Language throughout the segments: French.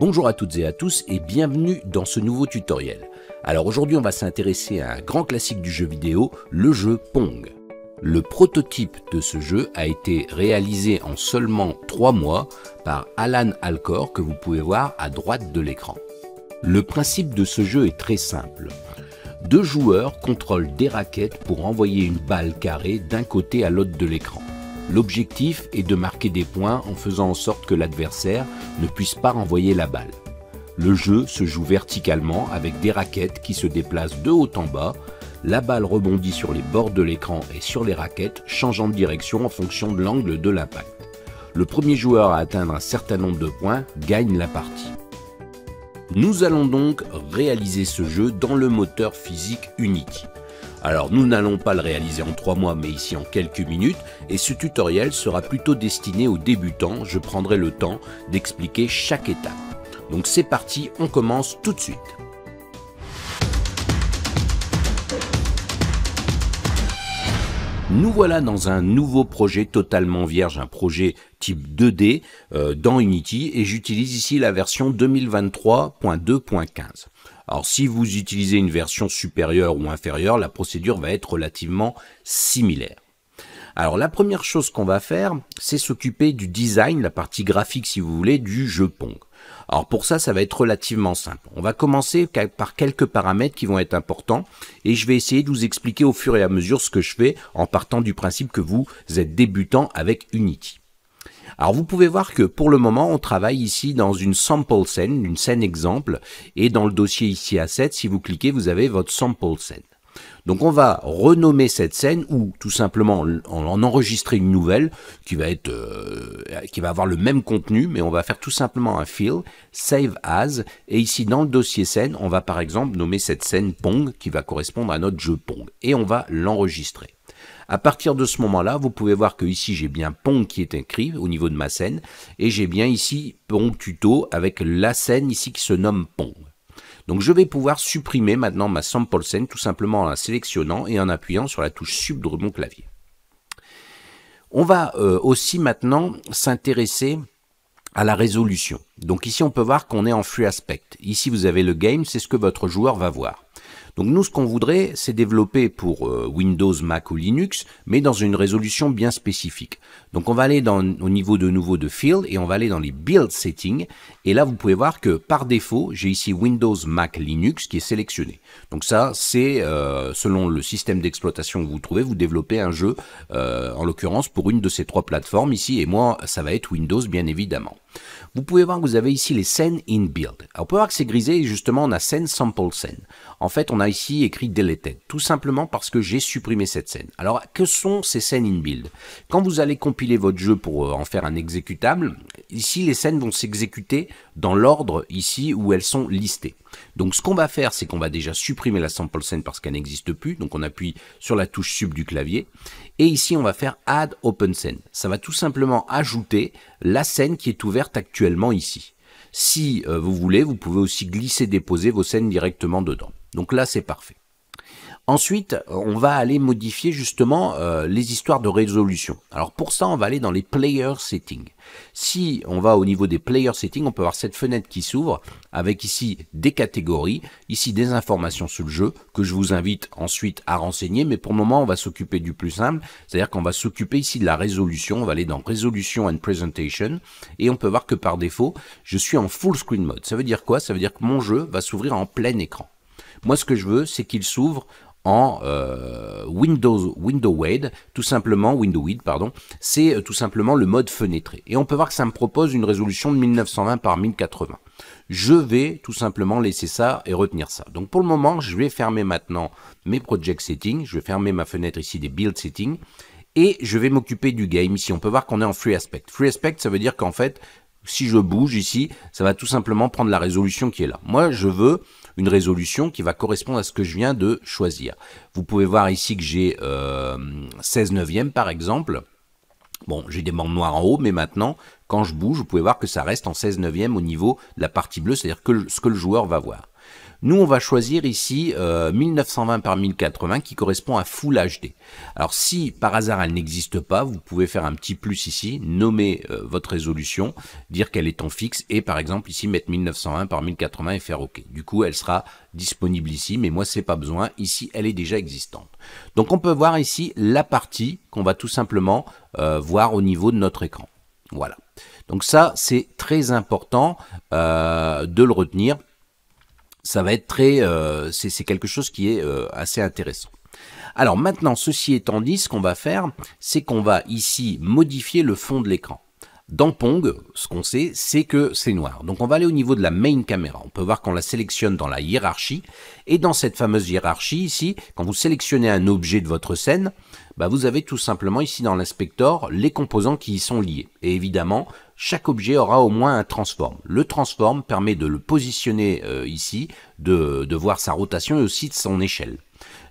Bonjour à toutes et à tous et bienvenue dans ce nouveau tutoriel. Alors aujourd'hui on va s'intéresser à un grand classique du jeu vidéo, le jeu Pong. Le prototype de ce jeu a été réalisé en seulement 3 mois par Alan Alcor que vous pouvez voir à droite de l'écran. Le principe de ce jeu est très simple. Deux joueurs contrôlent des raquettes pour envoyer une balle carrée d'un côté à l'autre de l'écran. L'objectif est de marquer des points en faisant en sorte que l'adversaire ne puisse pas renvoyer la balle. Le jeu se joue verticalement avec des raquettes qui se déplacent de haut en bas. La balle rebondit sur les bords de l'écran et sur les raquettes, changeant de direction en fonction de l'angle de l'impact. Le premier joueur à atteindre un certain nombre de points gagne la partie. Nous allons donc réaliser ce jeu dans le moteur physique Unity. Alors nous n'allons pas le réaliser en 3 mois mais ici en quelques minutes et ce tutoriel sera plutôt destiné aux débutants, je prendrai le temps d'expliquer chaque étape. Donc c'est parti, on commence tout de suite. Nous voilà dans un nouveau projet totalement vierge, un projet type 2D euh, dans Unity et j'utilise ici la version 2023.2.15. Alors si vous utilisez une version supérieure ou inférieure, la procédure va être relativement similaire. Alors la première chose qu'on va faire, c'est s'occuper du design, la partie graphique si vous voulez, du jeu Pong. Alors pour ça, ça va être relativement simple. On va commencer par quelques paramètres qui vont être importants et je vais essayer de vous expliquer au fur et à mesure ce que je fais en partant du principe que vous êtes débutant avec Unity. Alors vous pouvez voir que pour le moment, on travaille ici dans une sample scène, une scène exemple, et dans le dossier ici à 7 si vous cliquez, vous avez votre sample scène. Donc on va renommer cette scène ou tout simplement en enregistrer une nouvelle qui va être euh, qui va avoir le même contenu mais on va faire tout simplement un fill save as et ici dans le dossier scène on va par exemple nommer cette scène Pong qui va correspondre à notre jeu Pong et on va l'enregistrer. À partir de ce moment-là, vous pouvez voir que ici j'ai bien Pong qui est écrit au niveau de ma scène et j'ai bien ici Pong tuto avec la scène ici qui se nomme Pong. Donc je vais pouvoir supprimer maintenant ma sample scène tout simplement en la sélectionnant et en appuyant sur la touche sub de mon clavier. On va euh, aussi maintenant s'intéresser à la résolution. Donc ici on peut voir qu'on est en Free Aspect. Ici vous avez le game, c'est ce que votre joueur va voir. Donc nous, ce qu'on voudrait, c'est développer pour euh, Windows, Mac ou Linux, mais dans une résolution bien spécifique. Donc on va aller dans, au niveau de nouveau de Field et on va aller dans les Build Settings. Et là, vous pouvez voir que par défaut, j'ai ici Windows, Mac, Linux qui est sélectionné. Donc ça, c'est euh, selon le système d'exploitation que vous trouvez, vous développez un jeu, euh, en l'occurrence, pour une de ces trois plateformes ici. Et moi, ça va être Windows, bien évidemment vous pouvez voir que vous avez ici les scènes in build. Alors, on peut voir que c'est grisé justement on a scène sample scène. En fait, on a ici écrit deleted, tout simplement parce que j'ai supprimé cette scène. Alors, que sont ces scènes in build Quand vous allez compiler votre jeu pour euh, en faire un exécutable, ici les scènes vont s'exécuter dans l'ordre ici où elles sont listées. Donc ce qu'on va faire, c'est qu'on va déjà supprimer la sample scène parce qu'elle n'existe plus. Donc on appuie sur la touche sub du clavier et ici, on va faire Add Open Scene. Ça va tout simplement ajouter la scène qui est ouverte actuellement ici. Si euh, vous voulez, vous pouvez aussi glisser, déposer vos scènes directement dedans. Donc là, c'est parfait. Ensuite, euh, on va aller modifier justement euh, les histoires de résolution. Alors pour ça, on va aller dans les player settings. Si on va au niveau des player settings, on peut voir cette fenêtre qui s'ouvre avec ici des catégories, ici des informations sur le jeu que je vous invite ensuite à renseigner. Mais pour le moment, on va s'occuper du plus simple, c'est-à-dire qu'on va s'occuper ici de la résolution. On va aller dans Résolution and Presentation et on peut voir que par défaut, je suis en full screen mode. Ça veut dire quoi Ça veut dire que mon jeu va s'ouvrir en plein écran. Moi, ce que je veux, c'est qu'il s'ouvre en euh, Windows Window Wade, tout simplement Window pardon, c'est euh, tout simplement le mode fenêtré. Et on peut voir que ça me propose une résolution de 1920 par 1080. Je vais tout simplement laisser ça et retenir ça. Donc pour le moment, je vais fermer maintenant mes project settings, je vais fermer ma fenêtre ici des build settings et je vais m'occuper du game ici. On peut voir qu'on est en free aspect. Free aspect, ça veut dire qu'en fait, si je bouge ici, ça va tout simplement prendre la résolution qui est là. Moi, je veux une résolution qui va correspondre à ce que je viens de choisir. Vous pouvez voir ici que j'ai euh, 16 neuvième par exemple. Bon, j'ai des bandes noires en haut, mais maintenant, quand je bouge, vous pouvez voir que ça reste en 16 neuvième au niveau de la partie bleue, c'est-à-dire que ce que le joueur va voir. Nous, on va choisir ici 1920 euh, par 1080 qui correspond à Full HD. Alors si par hasard elle n'existe pas, vous pouvez faire un petit plus ici, nommer euh, votre résolution, dire qu'elle est en fixe et par exemple ici mettre 1920 par 1080 et faire OK. Du coup, elle sera disponible ici, mais moi c'est pas besoin. Ici, elle est déjà existante. Donc on peut voir ici la partie qu'on va tout simplement euh, voir au niveau de notre écran. Voilà. Donc ça, c'est très important de le retenir ça va être très, euh, c'est quelque chose qui est euh, assez intéressant. Alors maintenant, ceci étant dit, ce qu'on va faire, c'est qu'on va ici modifier le fond de l'écran. Dans Pong, ce qu'on sait, c'est que c'est noir. Donc on va aller au niveau de la main caméra. On peut voir qu'on la sélectionne dans la hiérarchie. Et dans cette fameuse hiérarchie ici, quand vous sélectionnez un objet de votre scène, bah, vous avez tout simplement ici dans l'inspector les composants qui y sont liés. Et évidemment, chaque objet aura au moins un transform. Le transform permet de le positionner euh, ici, de, voir sa rotation et aussi de son échelle.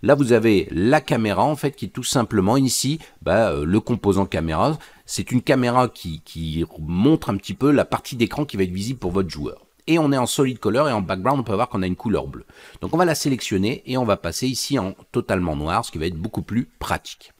Là, vous avez la caméra, en fait, qui est tout simplement ici, bah, euh, le composant caméra. C'est une caméra qui montre un petit peu la partie d'écran qui va être visible pour votre joueur et on est en solid color et en background on peut voir qu'on a une couleur bleue. Donc on va la sélectionner et on va passer ici en totalement noir, ce qui va être beaucoup plus pratique.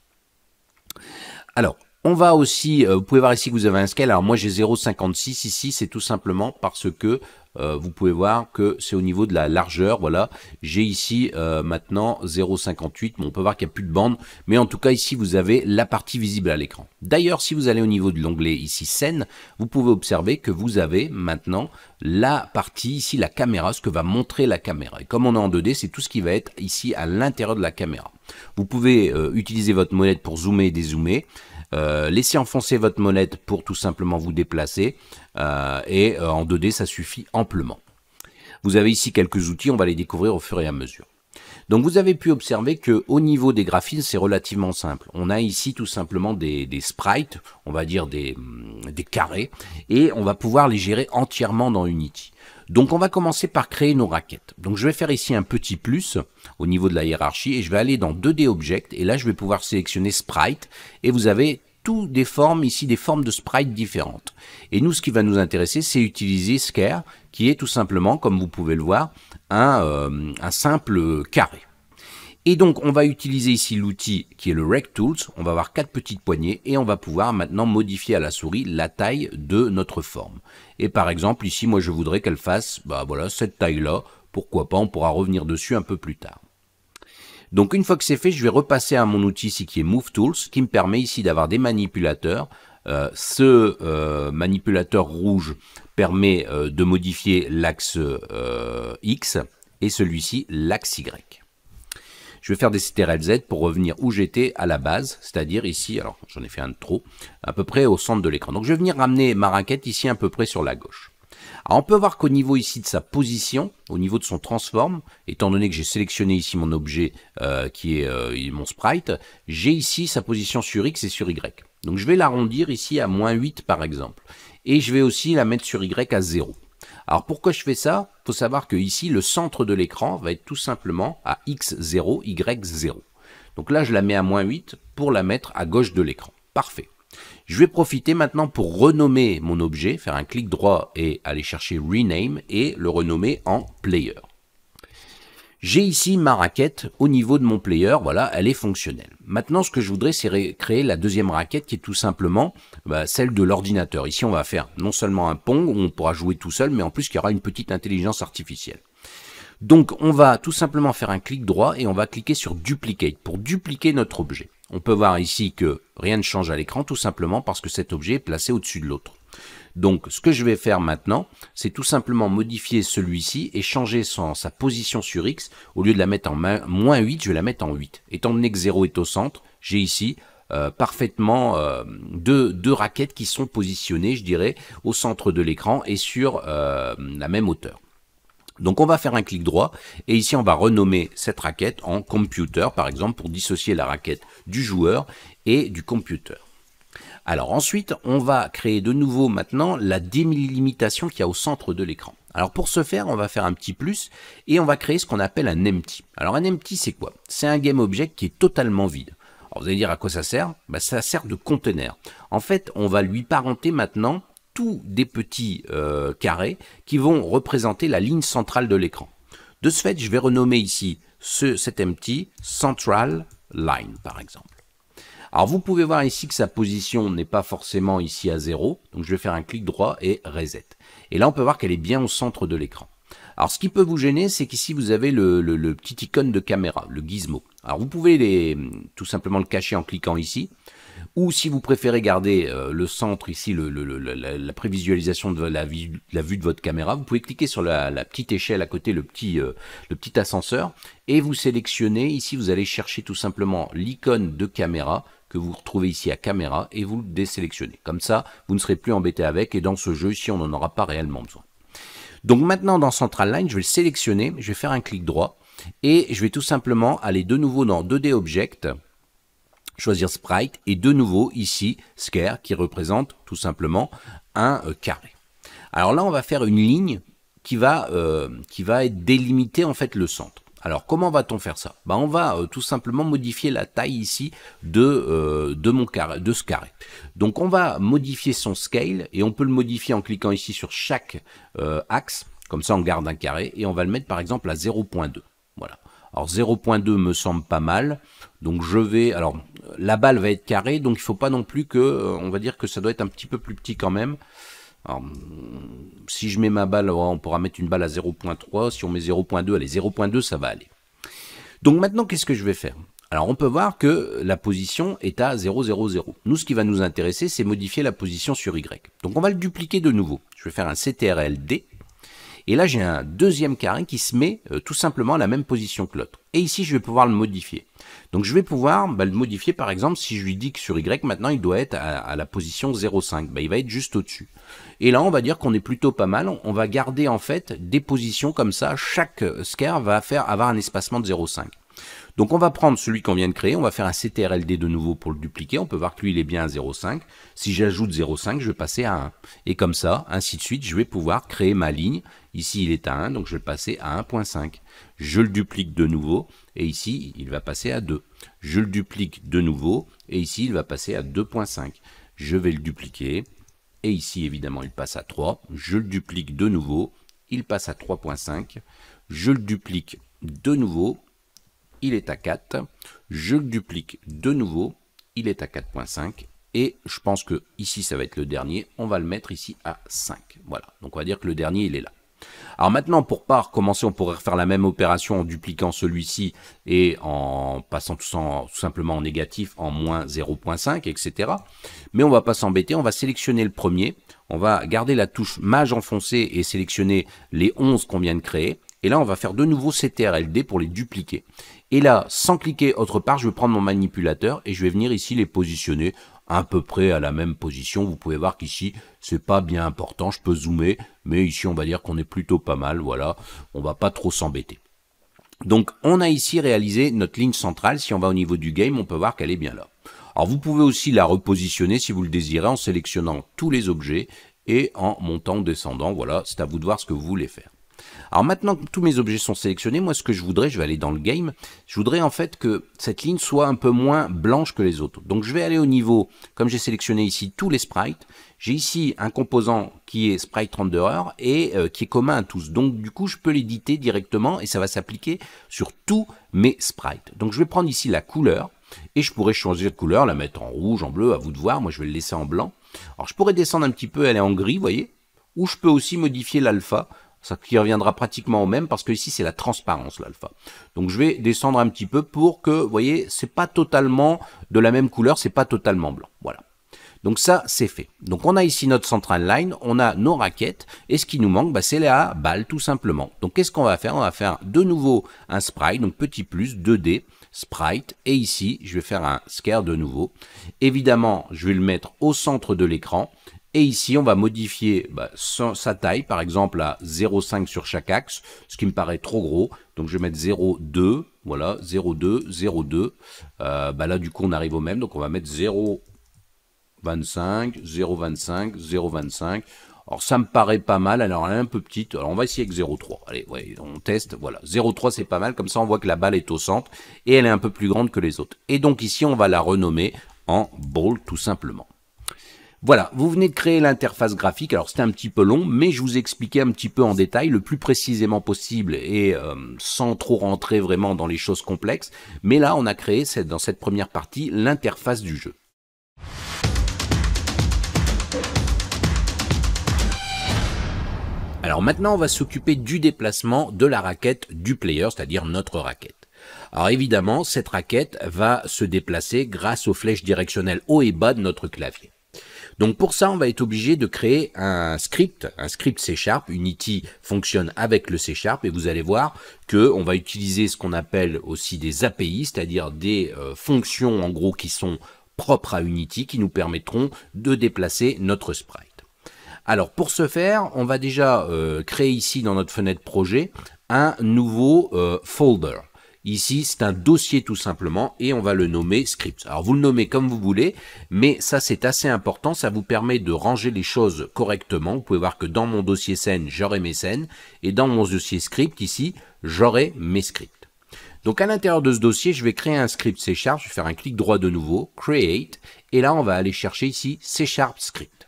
Alors, on va aussi, euh, vous pouvez voir ici que vous avez un scale, alors moi j'ai 0,56 ici, c'est tout simplement parce que euh, vous pouvez voir que c'est au niveau de la largeur. Voilà, j'ai ici euh, maintenant 0,58. on peut voir qu'il n'y a plus de bande, mais en tout cas ici vous avez la partie visible à l'écran. D'ailleurs, si vous allez au niveau de l'onglet ici scène, vous pouvez observer que vous avez maintenant la partie ici, la caméra, ce que va montrer la caméra. Et comme on est en 2D, c'est tout ce qui va être ici à l'intérieur de la caméra. Vous pouvez euh, utiliser votre molette pour zoomer et dézoomer. Euh, laissez enfoncer votre monnaie pour tout simplement vous déplacer. Euh, et euh, en 2D, ça suffit amplement. Vous avez ici quelques outils, on va les découvrir au fur et à mesure. Donc vous avez pu observer que niveau des graphismes, c'est relativement simple. On a ici tout simplement des, sprites, on va dire hum, des, carrés, et on va pouvoir les gérer entièrement dans Unity. Donc on va commencer par créer nos raquettes. Donc je vais faire ici un petit plus au niveau de la hiérarchie et je vais aller dans 2D Object et là je vais pouvoir sélectionner Sprite et vous avez toutes des formes ici, des formes de sprites différentes. Et nous, ce qui va nous intéresser, c'est utiliser Scare, qui est tout simplement, comme vous pouvez le voir, un euh, simple carré. Et donc, on va utiliser ici l'outil qui est le Rec Tools. On va avoir quatre petites poignées et on va pouvoir maintenant modifier à la souris la taille de notre forme. Et par exemple, ici, moi, je voudrais qu'elle fasse, bah voilà, cette taille-là. Pourquoi pas, on pourra revenir dessus un peu plus tard. Donc, une fois que c'est fait, je vais repasser à mon outil ici qui est Move Tools, qui me permet ici d'avoir des manipulateurs. Euh, ce euh, manipulateur rouge permet euh, de modifier l'axe X et celui-ci l'axe Y je vais faire des CTRL-Z pour revenir où j'étais à la base, c'est-à-dire ici, alors j'en ai fait un de trop, à peu près au centre de l'écran. Donc je vais venir ramener ma raquette ici à peu près sur la gauche. Alors on peut voir qu'au niveau ici de sa position, au niveau de son transform, étant donné que j'ai sélectionné ici mon objet euh, qui est euh, mon sprite, j'ai ici sa position sur X et sur Y. Donc je vais l'arrondir ici à moins 8 par exemple. Et je vais aussi la mettre sur Y à 0. Alors pourquoi je fais ça Il faut savoir que ici, le centre de l'écran va être tout simplement à x0, y0. Donc là, je la mets à moins 8 pour la mettre à gauche de l'écran. Parfait. Je vais profiter maintenant pour renommer mon objet, faire un clic droit et aller chercher Rename et le renommer en Player. J'ai ici ma raquette au niveau de mon player, voilà, elle est fonctionnelle. Maintenant, ce que je voudrais, c'est créer la deuxième raquette qui est tout simplement bah, celle de l'ordinateur. Ici, on va faire non seulement un Pong où on pourra jouer tout seul, mais en plus, il y aura une petite intelligence artificielle. Donc, on va tout simplement faire un clic droit et on va cliquer sur Duplicate pour dupliquer notre objet. On peut voir ici que rien ne change à l'écran, tout simplement parce que cet objet est placé au-dessus de l'autre. Donc ce que je vais faire maintenant, c'est tout simplement modifier celui-ci et changer sa position sur X. Au lieu de la mettre en moins 8, je vais la mettre en 8. Étant donné que 0 est au centre, j'ai ici euh, parfaitement euh, deux, raquettes qui sont positionnées, je dirais, au centre de l'écran et sur euh, la même hauteur. Donc on va faire un clic droit et ici on va renommer cette raquette en computer par exemple pour dissocier la raquette du joueur et du computer. Alors ensuite, on va créer de nouveau maintenant la délimitation qu'il y a au centre de l'écran. Alors pour ce faire, on va faire un petit plus et on va créer ce qu'on appelle un empty. Alors un empty, c'est quoi C'est un game object qui est totalement vide. Alors vous allez dire à quoi ça sert bah, Ça sert de conteneur. En fait, on va lui parenter maintenant tous des petits euh, carrés qui vont représenter la ligne centrale de l'écran. De ce fait, je vais renommer ici ce, cet empty Central Line, par exemple. Alors vous pouvez voir ici que sa position n'est pas forcément ici à zéro. donc je vais faire un clic droit et reset. Et là on peut voir qu'elle est bien au centre de l'écran. Alors ce qui peut vous gêner, c'est qu'ici vous avez le, petit icône de caméra, le gizmo. Alors vous pouvez tout simplement le cacher en cliquant ici, ou si vous préférez garder euh, le centre ici, la, prévisualisation de la, vue, de votre caméra, vous pouvez cliquer sur la, petite échelle à côté, euh, le petit ascenseur, et vous sélectionnez, ici vous allez chercher tout simplement l'icône de caméra que vous retrouvez ici à caméra et vous le désélectionnez. Comme ça, vous ne serez plus embêté avec et dans ce jeu ici, on n'en aura pas réellement besoin. Donc maintenant, dans Central Line, je vais le sélectionner, je vais faire un clic droit et je vais tout simplement aller de nouveau dans 2D Object, choisir Sprite et de nouveau ici Scare qui représente tout simplement un euh, carré. Alors là, on va faire une ligne qui va, euh, qui va délimiter en fait le centre. Alors comment va-t-on faire ça bah, On va euh, tout simplement modifier la taille ici euh, de, mon carré, de ce carré. Donc on va modifier son scale et on peut le modifier en cliquant ici sur chaque euh, axe. Comme ça on garde un carré et on va le mettre par exemple à 0.2. Voilà. Alors 0.2 me semble pas mal. Donc je vais... Alors la balle va être carrée donc il faut pas non plus que... on va dire que ça doit être un petit peu plus petit quand même. Alors, mm, si je mets ma balle, oh, on pourra mettre une balle à 0.3. Si on met 0.2, allez, 0.2, ça va aller. Donc maintenant, qu'est-ce que je vais faire Alors, on peut voir que la position est à 0,00. Nous, ce qui va nous intéresser, c'est modifier la position sur Y. Donc, on va le dupliquer de nouveau. Je vais faire un CTRL D. Et là, j'ai un deuxième carré qui se met euh, tout simplement à la même position que l'autre. Et ici, je vais pouvoir le modifier. Donc, je vais pouvoir bah, le modifier, par exemple, si je lui dis que sur Y, maintenant, il doit être à, la position 0,5. Bah, il va être juste au-dessus. Et là, on va dire qu'on est plutôt pas mal. On, va garder, en fait, des positions comme ça. Chaque square va faire avoir un espacement de 0,5. Donc on va prendre celui qu'on vient de créer, on va faire un CTRLD de nouveau pour le dupliquer, on peut voir que lui il est bien à 0,5. Si j'ajoute 0,5, je vais passer à 1. Et comme ça, ainsi de suite, je vais pouvoir créer ma ligne. Ici il est à 1, donc je vais le passer à 1,5. Je le duplique de nouveau, et ici il va passer à 2. Je le duplique de nouveau, et ici il va passer à 2,5. Je vais le dupliquer, et ici évidemment il passe à 3. Je le duplique de nouveau, il passe à 3,5. Je le duplique de nouveau, il est à 4. Je le duplique de nouveau, il est à 4.5. Et je pense que ici, ça va être le dernier. On va le mettre ici à 5. Voilà, donc on va dire que le dernier, il est là. Alors maintenant, pour pas recommencer, on pourrait refaire la même opération en dupliquant celui-ci et en passant tout, simplement en négatif, en moins 0.5, etc. Mais on va pas s'embêter, on va sélectionner le premier, on va garder la touche mage enfoncée et sélectionner les 11 qu'on vient de créer. Et là, on va faire de nouveau CTRLD pour les dupliquer. Et là, sans cliquer autre part, je vais prendre mon manipulateur et je vais venir ici les positionner à peu près à la même position. Vous pouvez voir qu'ici, c'est pas bien important. Je peux zoomer, mais ici, on va dire qu'on est plutôt pas mal. Voilà, on va pas trop s'embêter. Donc, on a ici réalisé notre ligne centrale. Si on va au niveau du game, on peut voir qu'elle est bien là. Alors, vous pouvez aussi la repositionner si vous le désirez en sélectionnant tous les objets et en montant descendant. Voilà, c'est à vous de voir ce que vous voulez faire. Alors maintenant que tous mes objets sont sélectionnés, moi ce que je voudrais, je vais aller dans le game, je voudrais en fait que cette ligne soit un peu moins blanche que les autres. Donc je vais aller au niveau, comme j'ai sélectionné ici tous les sprites, j'ai ici un composant qui est sprite renderer et euh, qui est commun à tous. Donc du coup je peux l'éditer directement et ça va s'appliquer sur tous mes sprites. Donc je vais prendre ici la couleur et je pourrais changer de couleur, la mettre en rouge, en bleu, à vous de voir, moi je vais le laisser en blanc. Alors je pourrais descendre un petit peu, elle est en gris, vous voyez, ou je peux aussi modifier l'alpha ça qui reviendra pratiquement au même parce que ici c'est la transparence l'alpha. Donc je vais descendre un petit peu pour que, vous voyez, c'est pas totalement de la même couleur, c'est pas totalement blanc. Voilà. Donc ça, c'est fait. Donc on a ici notre central line, on a nos raquettes, et ce qui nous manque, bah, c'est la balle tout simplement. Donc qu'est-ce qu'on va faire On va faire de nouveau un sprite, donc petit plus, 2D, sprite, et ici, je vais faire un scare de nouveau. Évidemment, je vais le mettre au centre de l'écran, et ici, on va modifier bah, sa taille, par exemple à 0,5 sur chaque axe, ce qui me paraît trop gros. Donc je vais mettre 0,2, voilà, 0,2, 0,2. Euh, bah, là, du coup, on arrive au même, donc on va mettre 0,25, 0,25, 0,25. Alors ça me paraît pas mal, alors elle est un peu petite, alors on va essayer avec 0,3. Allez, on teste, voilà, 0,3 c'est pas mal, comme ça on voit que la balle est au centre, et elle est un peu plus grande que les autres. Et donc ici, on va la renommer en ball tout simplement. Voilà, vous venez de créer l'interface graphique. Alors c'était un petit peu long, mais je vous expliquais un petit peu en détail, le plus précisément possible et euh, sans trop rentrer vraiment dans les choses complexes. Mais là, on a créé dans cette première partie l'interface du jeu. Alors maintenant, on va s'occuper du déplacement de la raquette du player, c'est-à-dire notre raquette. Alors évidemment, cette raquette va se déplacer grâce aux flèches directionnelles haut et bas de notre clavier. Donc pour ça, on va être obligé de créer un script, un script C Sharp. Unity fonctionne avec le C Sharp et vous allez voir qu'on va utiliser ce qu'on appelle aussi des API, c'est-à-dire des euh, fonctions en gros qui sont propres à Unity qui nous permettront de déplacer notre sprite. Alors pour ce faire, on va déjà euh, créer ici dans notre fenêtre projet un nouveau euh, folder. Ici, c'est un dossier tout simplement et on va le nommer script. Alors vous le nommez comme vous voulez, mais ça c'est assez important, ça vous permet de ranger les choses correctement. Vous pouvez voir que dans mon dossier scène, j'aurai mes scènes et dans mon dossier script ici, j'aurai mes scripts. Donc à l'intérieur de ce dossier, je vais créer un script C Sharp, je vais faire un clic droit de nouveau, Create, et là on va aller chercher ici C Sharp Script.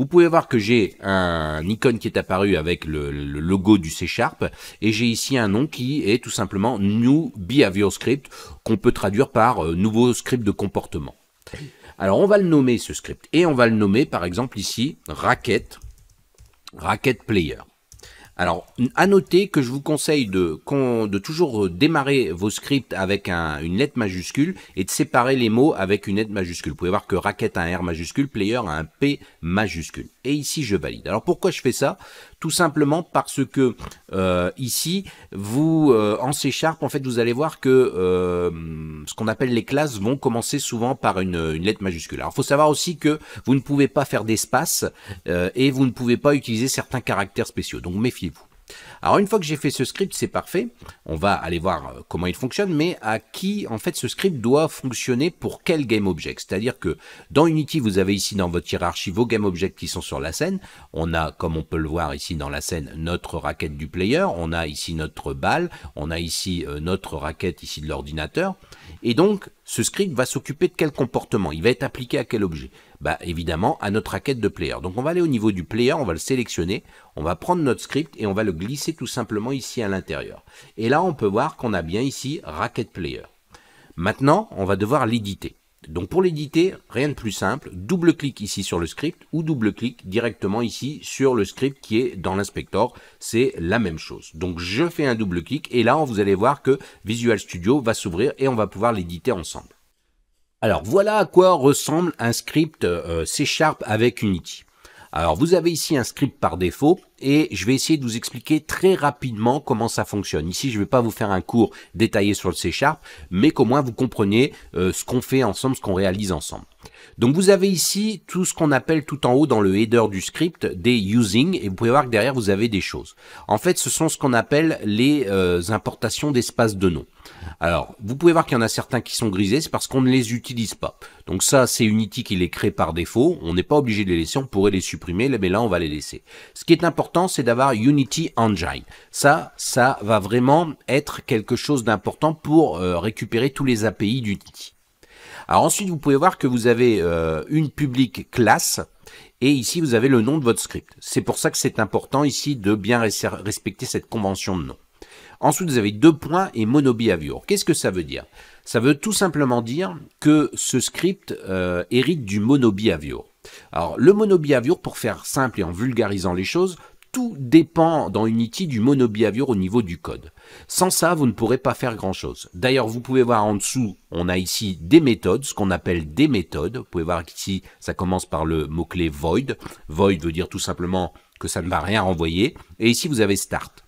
Vous pouvez voir que j'ai un icône qui est apparu avec le, logo du C Sharp et j'ai ici un nom qui est tout simplement New Behavior Script qu'on peut traduire par euh, nouveau script de comportement. Alors on va le nommer ce script et on va le nommer par exemple ici Racket Player. Alors, à noter que je vous conseille de, toujours euh, démarrer vos scripts avec une lettre majuscule et de séparer les mots avec une lettre majuscule. Vous pouvez voir que raquette a un R majuscule, player a un P majuscule. Et ici, je valide. Alors, pourquoi je fais ça tout simplement parce que euh, ici, vous euh, en C Sharp, en fait, vous allez voir que euh, ce qu'on appelle les classes vont commencer souvent par une, une lettre majuscule. Alors, faut savoir aussi que vous ne pouvez pas faire d'espace et vous ne pouvez pas utiliser certains caractères spéciaux. Donc, méfiez-vous. Alors une fois que j'ai fait ce script, c'est parfait. On va aller voir euh, comment il fonctionne, mais à qui en fait ce script doit fonctionner pour quel GameObject. C'est-à-dire que dans Unity, vous avez ici dans votre hiérarchie vos GameObjects qui sont sur la scène. On a, comme on peut le voir ici dans la scène, notre raquette du player. On a ici notre balle. On a ici euh, notre raquette ici de l'ordinateur. Et donc, ce script va s'occuper de quel comportement Il va être appliqué à quel objet bah, évidemment à notre raquette de player. Donc on va aller au niveau du player, on va le sélectionner, on va prendre notre script et on va le glisser tout simplement ici à l'intérieur. Et là on peut voir qu'on a bien ici raquette player. Maintenant on va devoir l'éditer. Donc pour l'éditer, rien de plus simple, double-clic ici sur le script ou double-clic directement ici sur le script qui est dans l'inspector, c'est la même chose. Donc je fais un double-clic et là vous allez voir que Visual Studio va s'ouvrir et on va pouvoir l'éditer ensemble. Alors voilà à quoi ressemble un script euh, C Sharp avec Unity. Alors vous avez ici un script par défaut et je vais essayer de vous expliquer très rapidement comment ça fonctionne. Ici je ne vais pas vous faire un cours détaillé sur le C Sharp mais qu'au moins vous compreniez euh, ce qu'on fait ensemble, ce qu'on réalise ensemble. Donc vous avez ici tout ce qu'on appelle tout en haut dans le header du script des using et vous pouvez voir que derrière vous avez des choses. En fait ce sont ce qu'on appelle les euh, importations d'espace de nom. Alors, vous pouvez voir qu'il y en a certains qui sont grisés, c'est parce qu'on ne les utilise pas. Donc ça, c'est Unity e qui les crée par défaut. On n'est pas obligé de les laisser, on pourrait les supprimer, mais là, on va les laisser. Ce qui est important, c'est d'avoir Unity Engine. Ça, ça va vraiment être quelque chose d'important pour euh, récupérer tous les API d'Unity. E Alors ensuite, vous pouvez voir que vous avez euh, une publique classe et ici, vous avez le nom de votre script. C'est pour ça que c'est important ici de bien respecter cette convention de nom. Ensuite, vous avez deux points et monobehavior. Qu'est-ce que ça veut dire Ça veut tout simplement dire que ce script euh, hérite du monobehavior. Alors, le monobehavior, pour faire simple et en vulgarisant les choses, tout dépend dans Unity du monobehavior au niveau du code. Sans ça, vous ne pourrez pas faire grand-chose. D'ailleurs, vous pouvez voir en dessous, on a ici des méthodes, ce qu'on appelle des méthodes. Vous pouvez voir qu'ici, ça commence par le mot-clé void. Void veut dire tout simplement que ça ne va rien renvoyer. Et ici, vous avez start.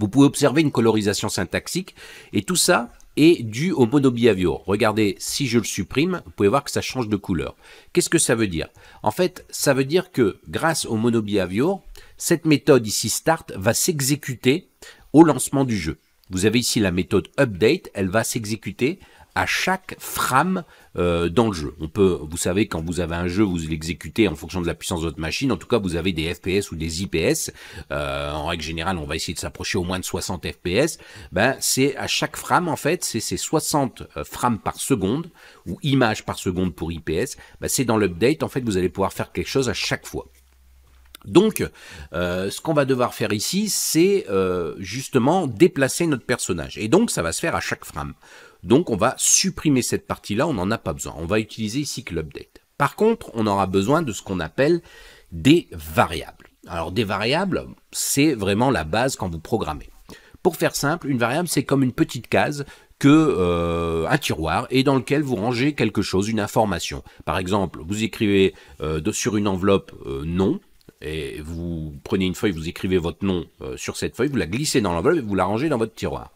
Vous pouvez observer une colorisation syntaxique et tout ça est dû au monobiavio. Regardez, si je le supprime, vous pouvez voir que ça change de couleur. Qu'est-ce que ça veut dire En fait, ça veut dire que grâce au monobiavio, cette méthode ici start va s'exécuter au lancement du jeu. Vous avez ici la méthode update, elle va s'exécuter à chaque frame euh, dans le jeu. On peut, vous savez, quand vous avez un jeu, vous l'exécutez en fonction de la puissance de votre machine. En tout cas, vous avez des FPS ou des IPS. Euh, en règle générale, on va essayer de s'approcher au moins de 60 FPS. Ben, c'est à chaque frame, en fait, c'est ces 60 euh, frames par seconde ou images par seconde pour IPS. Ben, c'est dans l'update, en fait, vous allez pouvoir faire quelque chose à chaque fois. Donc, ce qu'on va devoir faire ici, c'est justement déplacer notre personnage. Et donc, ça va se faire à chaque frame. Donc on va supprimer cette partie-là, on n'en a pas besoin. On va utiliser ici ClubDate. Par contre, on aura besoin de ce qu'on appelle des variables. Alors des variables, c'est vraiment la base quand vous programmez. Pour faire simple, une variable, c'est comme une petite case que euh, un tiroir et dans lequel vous rangez quelque chose, une information. Par exemple, vous écrivez euh, sur une enveloppe euh, nom et vous prenez une feuille, vous écrivez votre nom sur cette feuille, vous la glissez dans l'enveloppe et vous la rangez dans votre tiroir.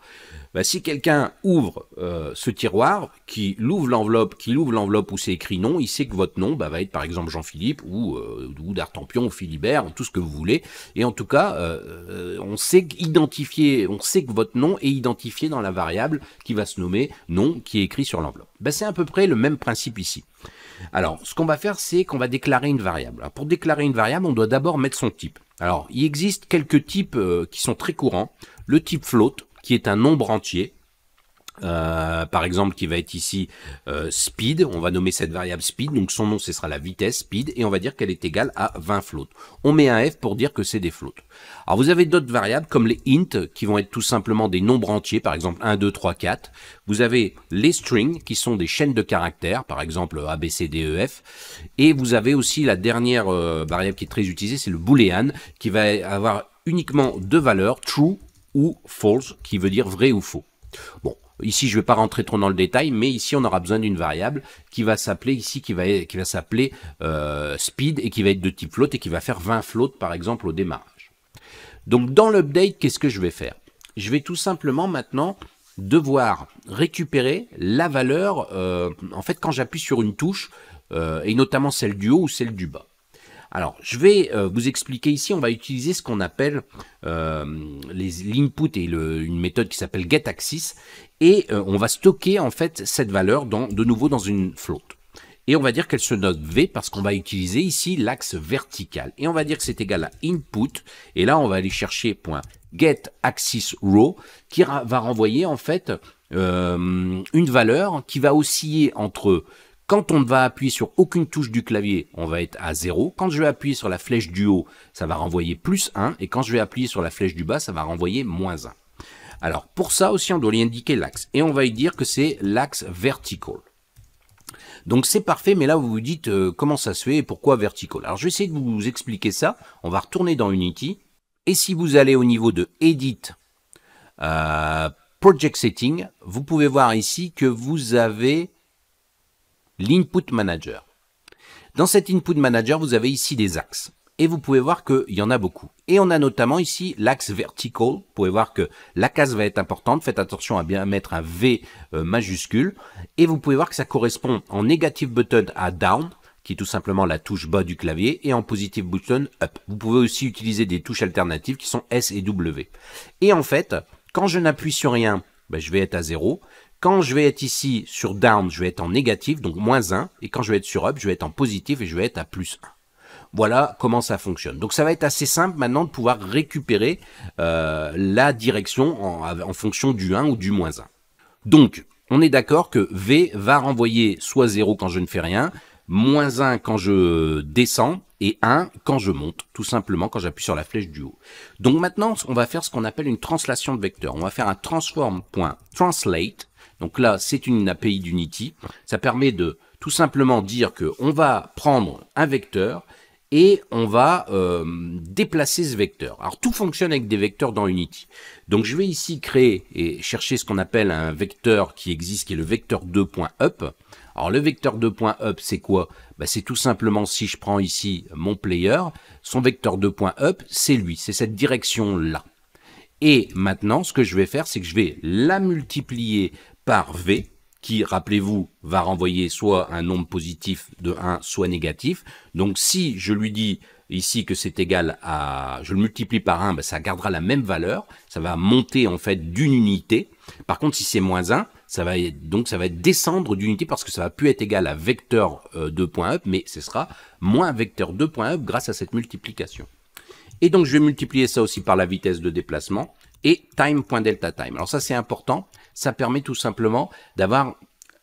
Bah, si quelqu'un ouvre euh, ce tiroir, qui l'ouvre l'enveloppe, qui ouvre l'enveloppe où c'est écrit non, il sait que votre nom bah, va être par exemple Jean-Philippe ou, euh, ou d'Artempion ou Philibert, ou tout ce que vous voulez. Et en tout cas, euh, euh, on sait identifier, on sait que votre nom est identifié dans la variable qui va se nommer nom qui est écrit sur l'enveloppe. Bah, c'est à peu près le même principe ici. Alors, ce qu'on va faire, c'est qu'on va déclarer une variable. pour déclarer une variable, on doit d'abord mettre son type. Alors, il existe quelques types qui sont très courants. Le type float, qui est un nombre entier. Euh, par exemple, qui va être ici euh, speed, on va nommer cette variable speed, donc son nom ce sera la vitesse speed, et on va dire qu'elle est égale à 20 floats. On met un f pour dire que c'est des floats. Alors vous avez d'autres variables comme les int, qui vont être tout simplement des nombres entiers, par exemple 1, 2, 3, 4. Vous avez les strings, qui sont des chaînes de caractères, par exemple A, B, C, D, E, F. Et vous avez aussi la dernière euh, variable qui est très utilisée, c'est le boolean, qui va avoir uniquement deux valeurs, true ou false, qui veut dire vrai ou faux. Bon, ici je ne vais pas rentrer trop dans le détail, mais ici on aura besoin d'une variable qui va s'appeler ici, qui va, qui va s'appeler euh, speed et qui va être de type float et qui va faire 20 floats par exemple au démarrage. Donc dans l'update, qu'est-ce que je vais faire Je vais tout simplement maintenant devoir récupérer la valeur, euh, en fait quand j'appuie sur une touche, euh, et notamment celle du haut ou celle du bas. Alors, je vais euh, vous expliquer ici, on va utiliser ce qu'on appelle euh, l'input et une méthode qui s'appelle getAxis, et euh, on va stocker en fait cette valeur de nouveau dans une float. Et on va dire qu'elle se note V parce qu'on va utiliser ici l'axe vertical. Et on va dire que c'est égal à input, et là on va aller chercher point qui va renvoyer en fait une valeur qui va osciller entre quand on ne va appuyer sur aucune touche du clavier, on va être à 0. Quand je vais appuyer sur la flèche du haut, ça va renvoyer plus 1. Et quand je vais appuyer sur la flèche du bas, ça va renvoyer moins 1. Alors pour ça aussi, on doit lui indiquer l'axe. Et on va lui dire que c'est l'axe vertical. Donc c'est parfait, mais là vous vous dites euh, comment ça se fait et pourquoi vertical. Alors je vais essayer de vous expliquer ça. On va retourner dans Unity. Et si vous allez au niveau de Edit, euh, Project Setting, vous pouvez voir ici que vous avez l'input manager. Dans cet input manager, vous avez ici des axes. Et vous pouvez voir qu'il y en a beaucoup. Et on a notamment ici l'axe vertical. Vous pouvez voir que la case va être importante. Faites attention à bien mettre un V euh, majuscule. Et vous pouvez voir que ça correspond en negative button à down qui est tout simplement la touche bas du clavier, et en positive button up. Vous pouvez aussi utiliser des touches alternatives qui sont S et W. Et en fait, quand je n'appuie sur rien, ben, je vais être à 0. Quand je vais être ici sur down, je vais être en négatif, donc moins 1. Et quand je vais être sur up, je vais être en positif et je vais être à plus 1. Voilà comment ça fonctionne. Donc ça va être assez simple maintenant de pouvoir récupérer euh, la direction en, fonction du 1 ou du moins 1. Donc, on est d'accord que V va renvoyer soit 0 quand je ne fais rien, moins 1 quand je descends et 1 quand je monte, tout simplement quand j'appuie sur la flèche du haut. Donc maintenant, on va faire ce qu'on appelle une translation de vecteur. On va faire un transform.translate donc là, c'est une API d'Unity. Ça permet de tout simplement dire qu'on va prendre un vecteur et on va euh, déplacer ce vecteur. Alors tout fonctionne avec des vecteurs dans Unity. Donc je vais ici créer et chercher ce qu'on appelle un vecteur qui existe, qui est le vecteur 2.up. Alors le vecteur 2.up, c'est quoi bah, C'est tout simplement si je prends ici mon player, son vecteur 2.up, c'est lui, c'est cette direction-là. Et maintenant, ce que je vais faire, c'est que je vais la multiplier par V, qui, rappelez-vous, va renvoyer soit un nombre positif de 1, soit négatif. Donc si je lui dis ici que c'est égal à, je le multiplie par 1, ben, ça gardera la même valeur, ça va monter en fait d'une unité. Par contre, si c'est moins 1, ça va être, donc ça va descendre d'unité parce que ça va plus être égal à vecteur 2.up, euh, mais ce sera moins vecteur 2.up grâce à cette multiplication. Et donc je vais multiplier ça aussi par la vitesse de déplacement et time.delta time. Alors ça c'est important ça permet tout simplement d'avoir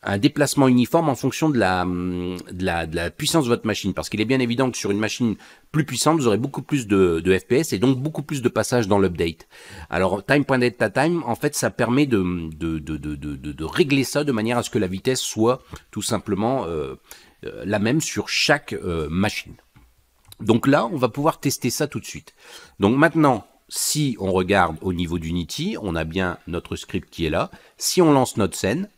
un déplacement uniforme en fonction de la, hum, la, puissance de votre machine. Parce qu'il est bien évident que sur une machine plus puissante, vous aurez beaucoup plus de, FPS et donc beaucoup plus de passages dans l'update. Alors, time, en fait, ça permet de, de, régler ça de manière à ce que la vitesse soit tout simplement euh, euh, la même sur chaque euh, machine. Donc là, on va pouvoir tester ça tout de suite. Donc maintenant, si on regarde au niveau d'Unity, on a bien notre script qui est là. Si on lance notre scène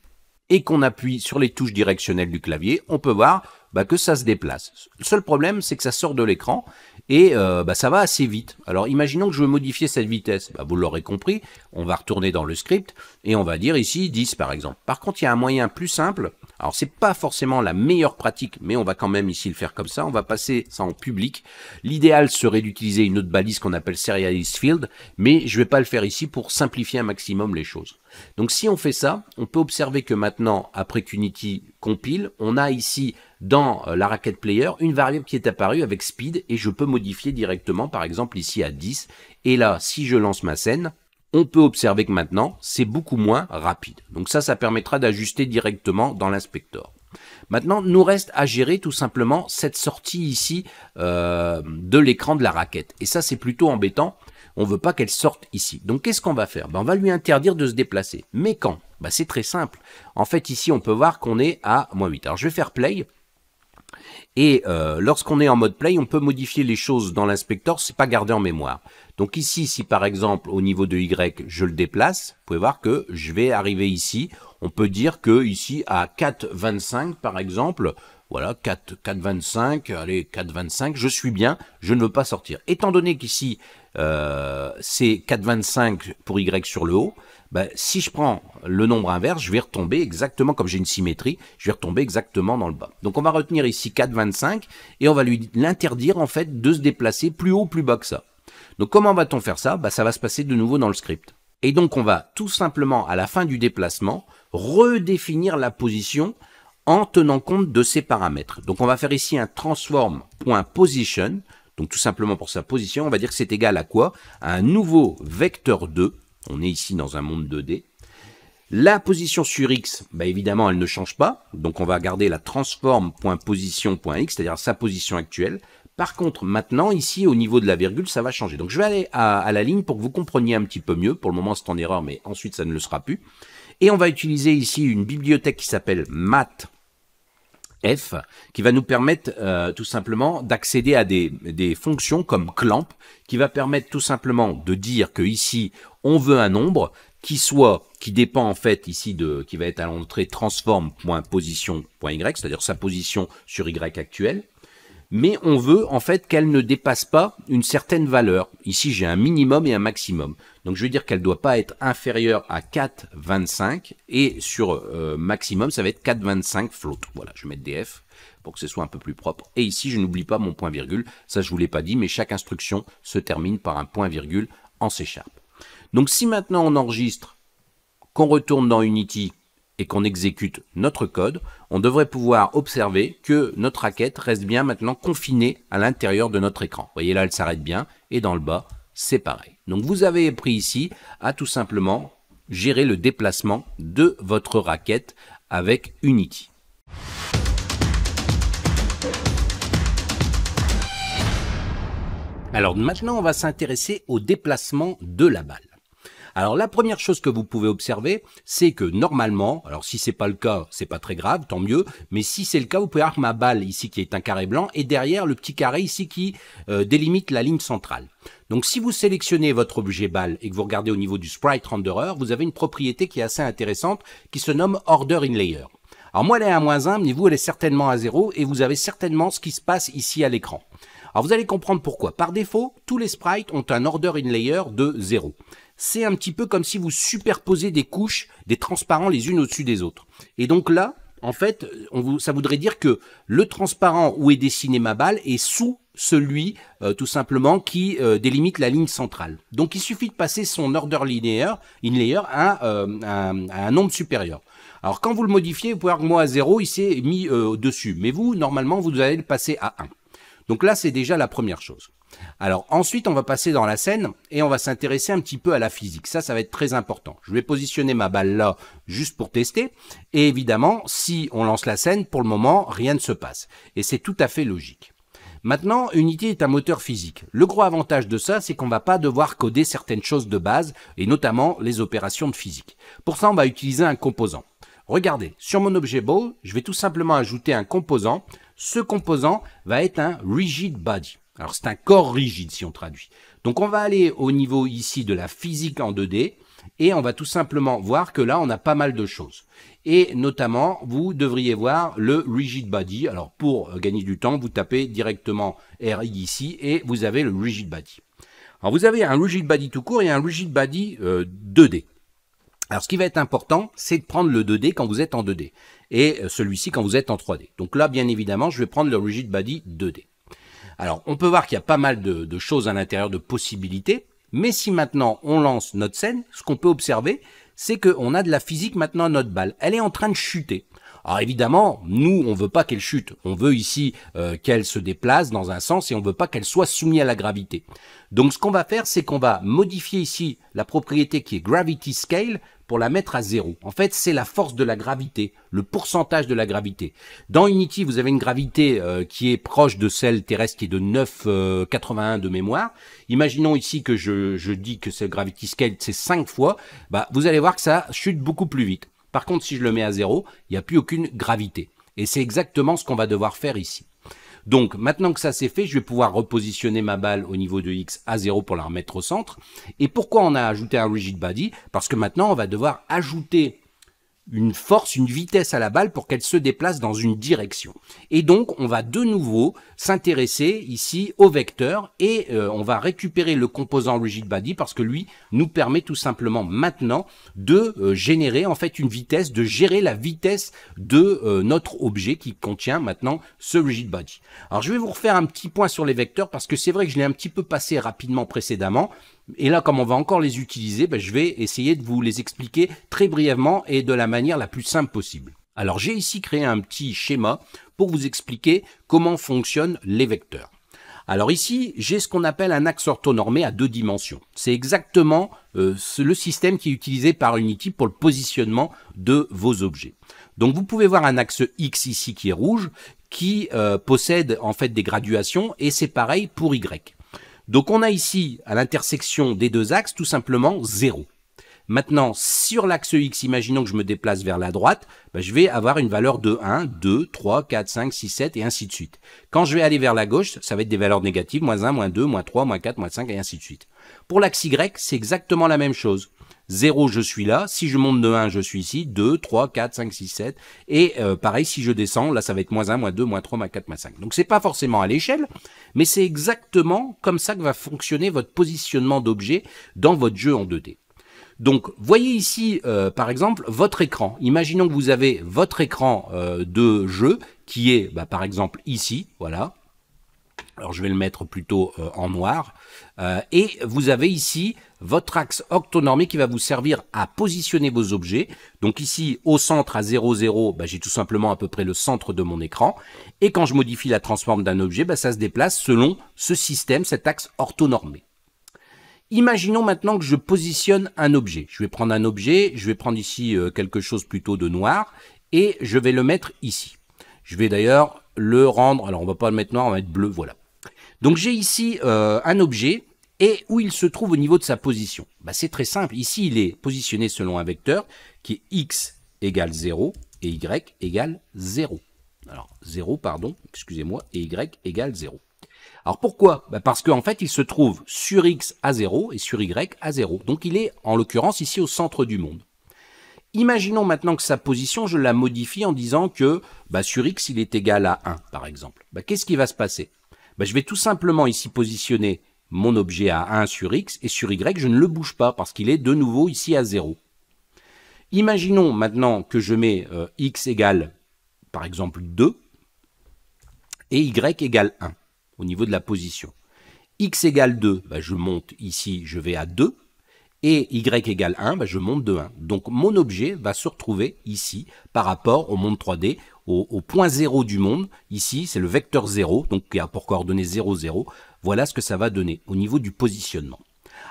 et qu'on appuie sur les touches directionnelles du clavier, on peut voir bah, que ça se déplace. Le seul problème, c'est que ça sort de l'écran et euh, bah, ça va assez vite. Alors imaginons que je veux modifier cette vitesse. Bah, vous l'aurez compris, on va retourner dans le script et on va dire ici 10 par exemple. Par contre, il y a un moyen plus simple. Alors c'est pas forcément la meilleure pratique, mais on va quand même ici le faire comme ça. On va passer ça en public. L'idéal serait d'utiliser une autre balise qu'on appelle Serialize Field, mais je vais pas le faire ici pour simplifier un maximum les choses. Donc si on fait ça, on peut observer que maintenant, après Unity compile, on a ici dans euh, la raquette player une variable qui est apparue avec speed et je peux modifier directement par exemple ici à 10 et là si je lance ma scène on peut observer que maintenant c'est beaucoup moins rapide donc ça ça permettra d'ajuster directement dans l'inspecteur. maintenant nous reste à gérer tout simplement cette sortie ici euh, de l'écran de la raquette et ça c'est plutôt embêtant on veut pas qu'elle sorte ici. Donc qu'est-ce qu'on va faire ben, On va lui interdire de se déplacer. Mais quand ben, C'est très simple. En fait, ici, on peut voir qu'on est à moins 8. Alors je vais faire play. Et euh, lorsqu'on est en mode play, on peut modifier les choses dans l'inspecteur, c'est pas gardé en mémoire. Donc ici, si par exemple au niveau de Y, je le déplace, vous pouvez voir que je vais arriver ici. On peut dire que ici à 4,25 par exemple, voilà, 4,25, allez, 4,25, je suis bien, je ne veux pas sortir. Étant donné qu'ici, euh, c'est 4,25 pour Y sur le haut, ben, si je prends le nombre inverse, je vais retomber exactement, comme j'ai une symétrie, je vais retomber exactement dans le bas. Donc on va retenir ici 4,25 et on va lui l'interdire en fait de se déplacer plus haut, plus bas que ça. Donc comment va-t-on faire ça ben, Ça va se passer de nouveau dans le script. Et donc on va tout simplement, à la fin du déplacement, redéfinir la position en tenant compte de ces paramètres. Donc on va faire ici un transform.position, donc tout simplement pour sa position, on va dire que c'est égal à quoi À un nouveau vecteur 2 on est ici dans un monde 2D. La position sur X, bah évidemment, elle ne change pas. Donc on va garder la transform.position.x, c'est-à-dire sa position actuelle. Par contre, maintenant, ici, au niveau de la virgule, ça va changer. Donc je vais aller à, la ligne pour que vous compreniez un petit peu mieux. Pour le moment, c'est en erreur, mais ensuite, ça ne le sera plus. Et on va utiliser ici une bibliothèque qui s'appelle math F, qui va nous permettre euh, tout simplement d'accéder à des, fonctions comme clamp, qui va permettre tout simplement de dire que ici on veut un nombre qui soit, qui dépend en fait ici de, qui va être à l'entrée transform.position.y, c'est-à-dire sa position sur y actuelle, mais on veut en fait qu'elle ne dépasse pas une certaine valeur. Ici j'ai un minimum et un maximum. Donc je veux dire qu'elle ne doit pas être inférieure à 4,25 et sur euh, maximum, ça va être 4,25 float. Voilà, je vais mettre DF pour que ce soit un peu plus propre. Et ici, je n'oublie pas mon point virgule. Ça, je vous l'ai pas dit, mais chaque instruction se termine par un point virgule en C Sharp. Donc si maintenant on enregistre, qu'on retourne dans Unity et qu'on exécute notre code, on devrait pouvoir observer que notre raquette reste bien maintenant confinée à l'intérieur de notre écran. Vous voyez là, elle s'arrête bien et dans le bas, c'est pareil. Donc vous avez pris ici à tout simplement gérer le déplacement de votre raquette avec Unity. Alors maintenant, on va s'intéresser au déplacement de la balle. Alors la première chose que vous pouvez observer, c'est que normalement, alors si c'est pas le cas, c'est pas très grave, tant mieux, mais si c'est le cas, vous pouvez que ma balle ici qui est un carré blanc et derrière le petit carré ici qui euh, délimite la ligne centrale. Donc si vous sélectionnez votre objet balle et que vous regardez au niveau du sprite renderer, vous avez une propriété qui est assez intéressante qui se nomme order in layer. Alors moi elle est à moins 1, mais vous elle est certainement à 0 et vous avez certainement ce qui se passe ici à l'écran. Alors vous allez comprendre pourquoi. Par défaut, tous les sprites ont un order in layer de 0 c'est un petit peu comme si vous superposez des couches, des transparents les unes au-dessus des autres. Et donc là, en fait, ça voudrait dire que le transparent où est dessiné ma balle est sous celui euh, tout simplement qui euh, délimite la ligne centrale. Donc il suffit de passer son order linéaire, layer euh, à, un nombre supérieur. Alors quand vous le modifiez, vous pouvez voir que moi à 0, il s'est mis dessus. Mais vous, normalement, vous allez le passer à 1. Donc là, c'est déjà la première chose. Alors ensuite, on va passer dans la scène et on va s'intéresser un petit peu à la physique. Ça, ça va être très important. Je vais positionner ma balle là juste pour tester. Et évidemment, si on lance la scène, pour le moment, rien ne se passe. Et c'est tout à fait logique. Maintenant, Unity est un moteur physique. Le gros avantage de ça, c'est qu'on va pas devoir coder certaines choses de base, et notamment les opérations de physique. Pour ça, on va utiliser un composant. Regardez, sur mon objet ball, je vais tout simplement ajouter un composant. Ce composant va être un rigid body. Alors c'est un corps rigide si on traduit. Donc on va aller au niveau ici de la physique en 2D et on va tout simplement voir que là on a pas mal de choses. Et notamment, vous devriez voir le Rigid Body. Alors pour euh, gagner du temps, vous tapez directement RI ici et vous avez le Rigid Body. Alors vous avez un Rigid Body tout court et un Rigid Body 2D. Euh, Alors ce qui va être important, c'est de prendre le 2D quand vous êtes en 2D et euh, celui-ci quand vous êtes en 3D. Donc là, bien évidemment, je vais prendre le Rigid Body 2D. Alors on peut voir qu'il y a pas mal de, de choses à l'intérieur, de possibilités. Mais si maintenant on lance notre scène, ce qu'on peut observer, c'est qu'on a de la physique maintenant à notre balle. Elle est en train de chuter. Alors évidemment, nous, on veut pas qu'elle chute. On veut ici euh, qu'elle se déplace dans un sens et on veut pas qu'elle soit soumise à la gravité. Donc ce qu'on va faire, c'est qu'on va modifier ici la propriété qui est gravity scale pour la mettre à zéro. En fait, c'est la force de la gravité, le pourcentage de la gravité. Dans Unity, vous avez une gravité euh, qui est proche de celle terrestre qui est de 9,81 euh, de mémoire. Imaginons ici que je, dis que c'est gravity scale, c'est 5 fois. Bah, vous allez voir que ça chute beaucoup plus vite. Par contre, si je le mets à zéro, il n'y a plus aucune gravité. Et c'est exactement ce qu'on va devoir faire ici. Donc maintenant que ça c'est fait, je vais pouvoir repositionner ma balle au niveau de X à 0 pour la remettre au centre. Et pourquoi on a ajouté un rigid body Parce que maintenant on va devoir ajouter une force, une vitesse à la balle pour qu'elle se déplace dans une direction. Et donc, on va de nouveau s'intéresser ici au vecteur et euh, on va récupérer le composant rigid body parce que lui nous permet tout simplement maintenant de euh, générer en fait une vitesse, de gérer la vitesse de euh, notre objet qui contient maintenant ce rigid body. Alors, je vais vous refaire un petit point sur les vecteurs parce que c'est vrai que je l'ai un petit peu passé rapidement précédemment. Et là, comme on va encore les utiliser, ben, je vais essayer de vous les expliquer très brièvement et de la manière la plus simple possible. Alors j'ai ici créé un petit schéma pour vous expliquer comment fonctionnent les vecteurs. Alors ici, j'ai ce qu'on appelle un axe orthonormé à deux dimensions. C'est exactement euh, le système qui est utilisé par Unity pour le positionnement de vos objets. Donc vous pouvez voir un axe X ici qui est rouge, qui euh, possède en fait des graduations, et c'est pareil pour Y. Donc on a ici, à l'intersection des deux axes, tout simplement 0. Maintenant, sur l'axe X, imaginons que je me déplace vers la droite, ben, je vais avoir une valeur de 1, 2, 3, 4, 5, 6, 7 et ainsi de suite. Quand je vais aller vers la gauche, ça va être des valeurs négatives, moins 1, moins 2, moins 3, moins 4, moins 5 et ainsi de suite. Pour l'axe Y, c'est exactement la même chose. 0, je suis là. Si je monte de 1, je suis ici. 2, 3, 4, 5, 6, 7. Et euh, pareil, si je descends, là, ça va être moins 1, moins 2, moins 3, moins 4, moins 5. Donc, c'est pas forcément à l'échelle, mais c'est exactement comme ça que va fonctionner votre positionnement d'objet dans votre jeu en 2D. Donc, voyez ici, euh, par exemple, votre écran. Imaginons que vous avez votre écran euh, de jeu qui est, bah, par exemple, ici. Voilà. Alors, je vais le mettre plutôt en noir. Euh, et vous avez ici votre axe orthonormé qui va vous servir à positionner vos objets. Donc ici, au centre à 0, 0, bah, j'ai tout simplement à peu près le centre de mon écran. Et quand je modifie la transforme d'un objet, bah, ça se déplace selon ce système, cet axe orthonormé. Imaginons maintenant que je positionne un objet. Je vais prendre un objet, je vais prendre ici euh, quelque chose plutôt de noir et je vais le mettre ici. Je vais d'ailleurs le rendre, alors on va pas le mettre noir, on va mettre bleu, voilà. Donc j'ai ici euh, un objet et où il se trouve au niveau de sa position. Bah, c'est très simple. Ici, il est positionné selon un vecteur qui est x égale 0 et y égale 0. Alors 0, pardon, excusez-moi, et y égale 0. Alors pourquoi bah, Parce qu'en fait, il se trouve sur x à 0 et sur y à 0. Donc il est, en l'occurrence, ici au centre du monde. Imaginons maintenant que sa position, je la modifie en disant que bah, sur x, il est égal à 1, par exemple. Qu'est-ce qui va se passer bah, je vais tout simplement ici positionner mon objet à 1 sur x et sur y, je ne le bouge pas parce qu'il est de nouveau ici à 0. Imaginons maintenant que je mets euh, x égale, par exemple, 2 et y égale 1 au niveau de la position. x égale 2, bah, je monte ici, je vais à 2 et y égale 1, bah, je monte de 1. Donc mon objet va se retrouver ici par rapport au monde 3D, au, point 0 du monde. Ici, c'est le vecteur 0, donc qui a pour coordonnées 0, 0. Voilà ce que ça va donner au niveau du positionnement.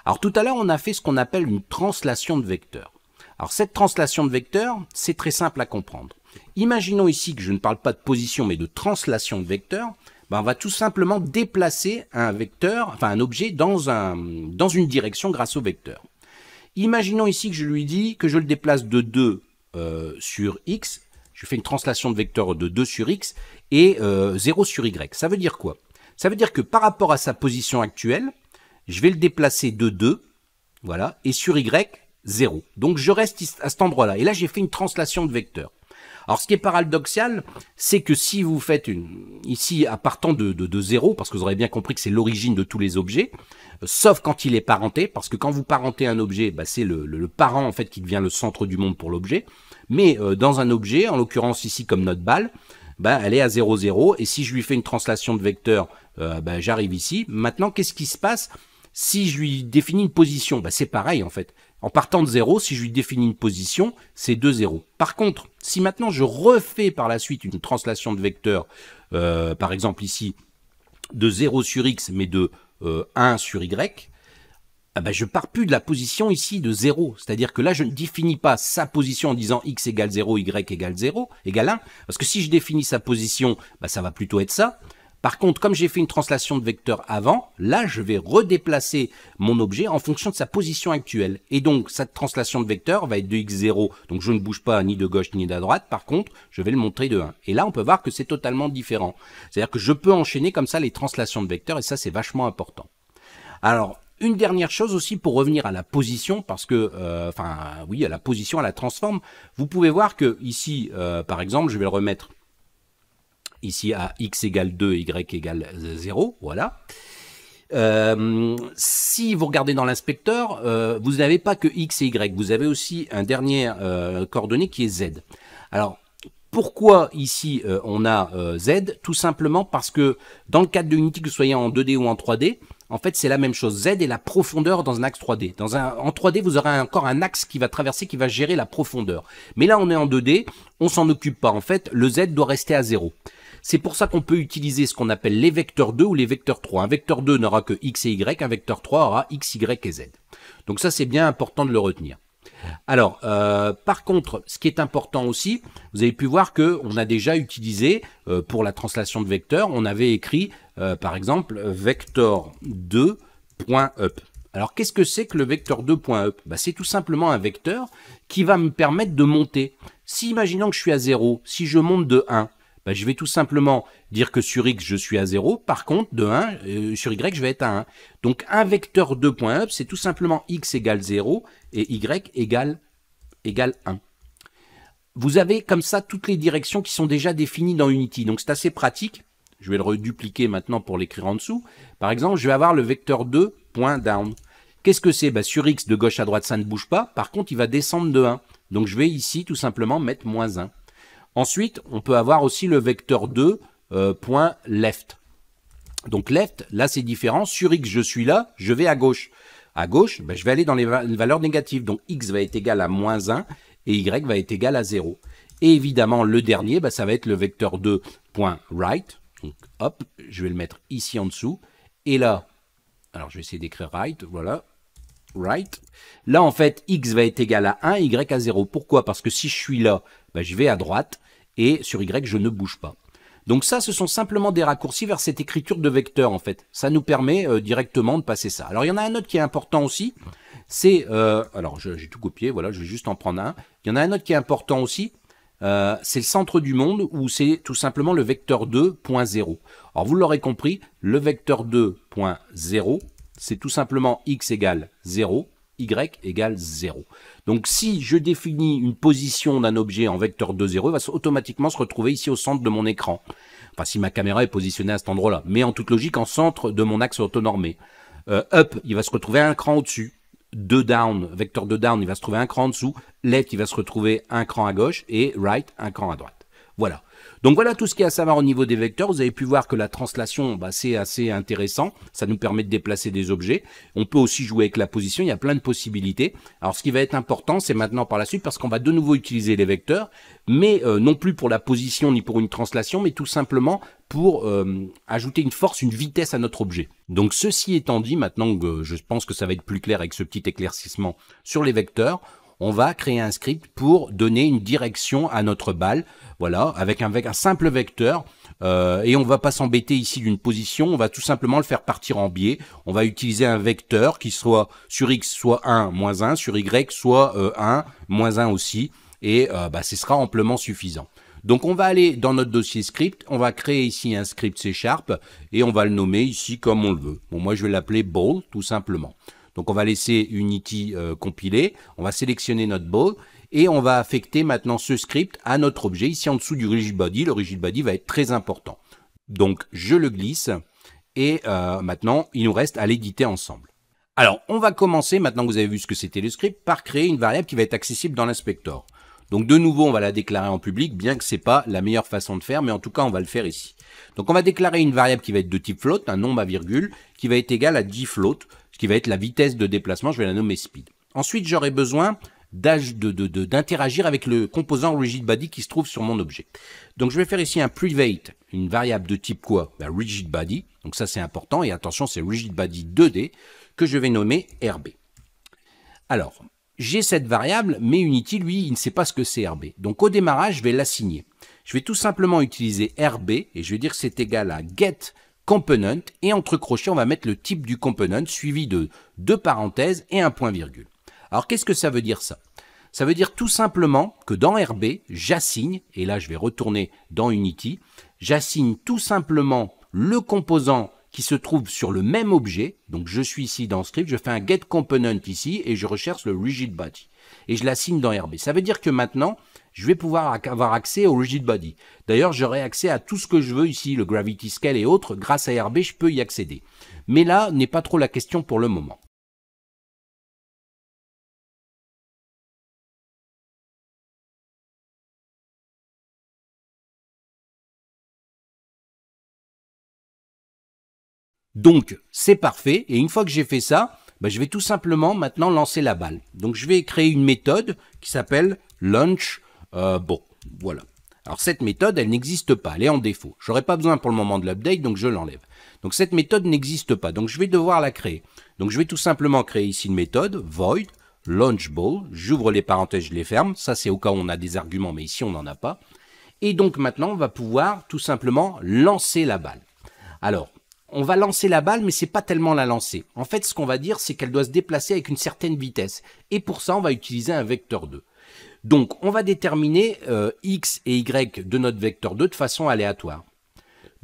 Alors tout à l'heure, on a fait ce qu'on appelle une translation de vecteur. Alors cette translation de vecteur, c'est très simple à comprendre. Imaginons ici que je ne parle pas de position, mais de translation de vecteur. Ben, on va tout simplement déplacer un vecteur, enfin un objet dans, un, dans une direction grâce au vecteur. Imaginons ici que je lui dis que je le déplace de 2 euh, sur x, je fais une translation de vecteur de 2 sur x et 0 euh, sur y. Ça veut dire quoi Ça veut dire que par rapport à sa position actuelle, je vais le déplacer de 2, voilà, et sur y, 0. Donc je reste à cet endroit-là. Et là, j'ai fait une translation de vecteur. Alors ce qui est paradoxal, c'est que si vous faites une... Ici, à partant de, de, parce que vous aurez bien compris que c'est l'origine de tous les objets, euh, sauf quand il est parenté, parce que quand vous parentez un objet, bah, c'est le, parent en fait qui devient le centre du monde pour l'objet. Mais euh, dans un objet, en l'occurrence ici comme notre balle, bah, elle est à 0, 0, et si je lui fais une translation de vecteur, euh, bah, j'arrive ici. Maintenant, qu'est-ce qui se passe si je lui définis une position, bah, c'est pareil en fait. En partant de 0, si je lui définis une position, c'est 2 0. Par contre, si maintenant je refais par la suite une translation de vecteur, euh, par exemple ici, de 0 sur x, mais de 1 euh, sur y, je ah ben je pars plus de la position ici de 0. C'est-à-dire que là, je ne définis pas sa position en disant x égale 0, y égale 0, égale 1. Parce que si je définis sa position, bah, ça va plutôt être ça. Par contre, comme j'ai fait une translation de vecteur avant, là, je vais redéplacer mon objet en fonction de sa position actuelle. Et donc, cette translation de vecteur va être de x0. Donc, je ne bouge pas ni de gauche ni de droite. Par contre, je vais le montrer de 1. Et là, on peut voir que c'est totalement différent. C'est-à-dire que je peux enchaîner comme ça les translations de vecteurs. Et ça, c'est vachement important. Alors, une dernière chose aussi pour revenir à la position, parce que, euh, enfin, oui, à la position, à la transforme. Vous pouvez voir que ici, euh, par exemple, je vais le remettre ici à x égale 2, y égale 0, voilà. Euh, si vous regardez dans l'inspecteur, euh, vous n'avez pas que x et y, vous avez aussi un dernier coordonné euh, coordonnée qui est z. Alors, pourquoi ici on a z Tout simplement parce que dans le cadre de Unity, que vous soyez en 2D ou en 3D, en fait, c'est la même chose. Z est la profondeur dans un axe 3D. Dans un, en 3D, vous aurez encore un axe qui va traverser, qui va gérer la profondeur. Mais là, on est en 2D, on s'en occupe pas. En fait, le Z doit rester à 0. C'est pour ça qu'on peut utiliser ce qu'on appelle les vecteurs 2 ou les vecteurs 3. Un vecteur 2 n'aura que x et y, un vecteur 3 aura x, y et z. Donc ça, c'est bien important de le retenir. Alors, euh, par contre, ce qui est important aussi, vous avez pu voir que on a déjà utilisé euh, pour la translation de vecteurs, on avait écrit euh, par exemple vector 2.up. Alors, qu'est-ce que c'est que le vecteur 2.up bah, C'est tout simplement un vecteur qui va me permettre de monter. Si imaginons que je suis à 0, si je monte de 1, bah, je vais tout simplement dire que sur x, je suis à 0. Par contre, de 1, euh, sur y, je vais être à 1. Donc, un vecteur 2.up, c'est tout simplement x égale 0 et y égale, 1. Vous avez comme ça toutes les directions qui sont déjà définies dans Unity. Donc, c'est assez pratique. Je vais le redupliquer maintenant pour l'écrire en dessous. Par exemple, je vais avoir le vecteur 2.down. Qu'est-ce que c'est bah, Sur x, de gauche à droite, ça ne bouge pas. Par contre, il va descendre de 1. Donc, je vais ici tout simplement mettre moins 1. Ensuite, on peut avoir aussi le vecteur 2, euh, point left. Donc left, là c'est différent. Sur x, je suis là, je vais à gauche. À gauche, ben, je vais aller dans les valeurs négatives. Donc x va être égal à moins 1 et y va être égal à 0. Et évidemment, le dernier, ben, ça va être le vecteur 2, point right. Donc hop, je vais le mettre ici en dessous. Et là, alors je vais essayer d'écrire right, voilà, right. Là, en fait, x va être égal à 1, y à 0. Pourquoi Parce que si je suis là, je bah, j'y vais à droite et sur Y, je ne bouge pas. Donc ça, ce sont simplement des raccourcis vers cette écriture de vecteur, en fait. Ça nous permet euh, directement de passer ça. Alors, il y en a un autre qui est important aussi. C'est... Euh, alors, j'ai tout copié, voilà, je vais juste en prendre un. Il y en a un autre qui est important aussi. Euh, c'est le centre du monde où c'est tout simplement le vecteur 2.0. Alors, vous l'aurez compris, le vecteur 2.0, c'est tout simplement x égale 0 y égale 0. Donc si je définis une position d'un objet en vecteur 2, 0, il va automatiquement se retrouver ici au centre de mon écran. Enfin, si ma caméra est positionnée à cet endroit-là, mais en toute logique en centre de mon axe autonormé. Euh, up, il va se retrouver un cran au-dessus. 2 down, vecteur 2 down, il va se trouver un cran en dessous. Left, il va se retrouver un cran à gauche. Et right, un cran à droite. Voilà. Donc voilà tout ce qui est à savoir au niveau des vecteurs. Vous avez pu voir que la translation, bah, c'est assez intéressant. Ça nous permet de déplacer des objets. On peut aussi jouer avec la position. Il y a plein de possibilités. Alors ce qui va être important, c'est maintenant par la suite, parce qu'on va de nouveau utiliser les vecteurs, mais euh, non plus pour la position ni pour une translation, mais tout simplement pour euh, ajouter une force, une vitesse à notre objet. Donc ceci étant dit, maintenant je pense que ça va être plus clair avec ce petit éclaircissement sur les vecteurs, on va créer un script pour donner une direction à notre balle, voilà, avec un, simple vecteur. Euh, et on va pas s'embêter ici d'une position, on va tout simplement le faire partir en biais. On va utiliser un vecteur qui soit sur x soit 1, moins 1, sur y soit 1, euh, moins 1 aussi. Et euh, bah, ce sera amplement suffisant. Donc on va aller dans notre dossier script, on va créer ici un script C Sharp et on va le nommer ici comme on le veut. moi je vais l'appeler ball tout simplement. Donc on va laisser Unity euh, compiler, on va sélectionner notre ball, et on va affecter maintenant ce script à notre objet ici en dessous du rigid body. Le rigid body va être très important. Donc je le glisse et euh, maintenant il nous reste à l'éditer ensemble. Alors on va commencer maintenant que vous avez vu ce que c'était le script par créer une variable qui va être accessible dans l'inspector. Donc de nouveau on va la déclarer en public bien que ce n'est pas la meilleure façon de faire mais en tout cas on va le faire ici. Donc on va déclarer une variable qui va être de type float, un nombre à virgule qui va être égal à 10 float qui va être la vitesse de déplacement, je vais la nommer speed. Ensuite, j'aurai besoin d'interagir avec le composant rigidBody qui se trouve sur mon objet. Donc je vais faire ici un private, une variable de type quoi bah, rigid rigidBody, donc ça c'est important, et attention c'est rigidBody 2D, que je vais nommer RB. Alors, j'ai cette variable, mais Unity, lui, il ne sait pas ce que c'est RB. Donc au démarrage, je vais l'assigner. Je vais tout simplement utiliser RB, et je vais dire que c'est égal à get component, et entre crochets, on va mettre le type du component suivi de deux parenthèses et un point virgule. Alors qu'est-ce que ça veut dire ça Ça veut dire tout simplement que dans RB, j'assigne, et là je vais retourner dans Unity, j'assigne tout simplement le composant qui se trouve sur le même objet. Donc je suis ici dans script, je fais un get component ici et je recherche le rigid body et je l'assigne dans RB. Ça veut dire que maintenant, je vais pouvoir avoir accès au rigid body. D'ailleurs, j'aurai accès à tout ce que je veux ici, le gravity scale et autres. Grâce à RB, je peux y accéder. Mais là, n'est pas trop la question pour le moment. Donc, c'est parfait. Et une fois que j'ai fait ça, bah, je vais tout simplement maintenant lancer la balle. Donc, je vais créer une méthode qui s'appelle launch euh, bon, voilà. Alors cette méthode, elle n'existe pas, elle est en défaut. J'aurais pas besoin pour le moment de l'update, donc je l'enlève. Donc cette méthode n'existe pas, donc je vais devoir la créer. Donc je vais tout simplement créer ici une méthode, void, launchball, j'ouvre les parenthèses, je les ferme, ça c'est au cas où on a des arguments, mais ici on n'en a pas. Et donc maintenant, on va pouvoir tout simplement lancer la balle. Alors, on va lancer la balle, mais c'est pas tellement la lancer. En fait, ce qu'on va dire, c'est qu'elle doit se déplacer avec une certaine vitesse. Et pour ça, on va utiliser un vecteur 2. Donc, on va déterminer euh, x et y de notre vecteur 2 de façon aléatoire.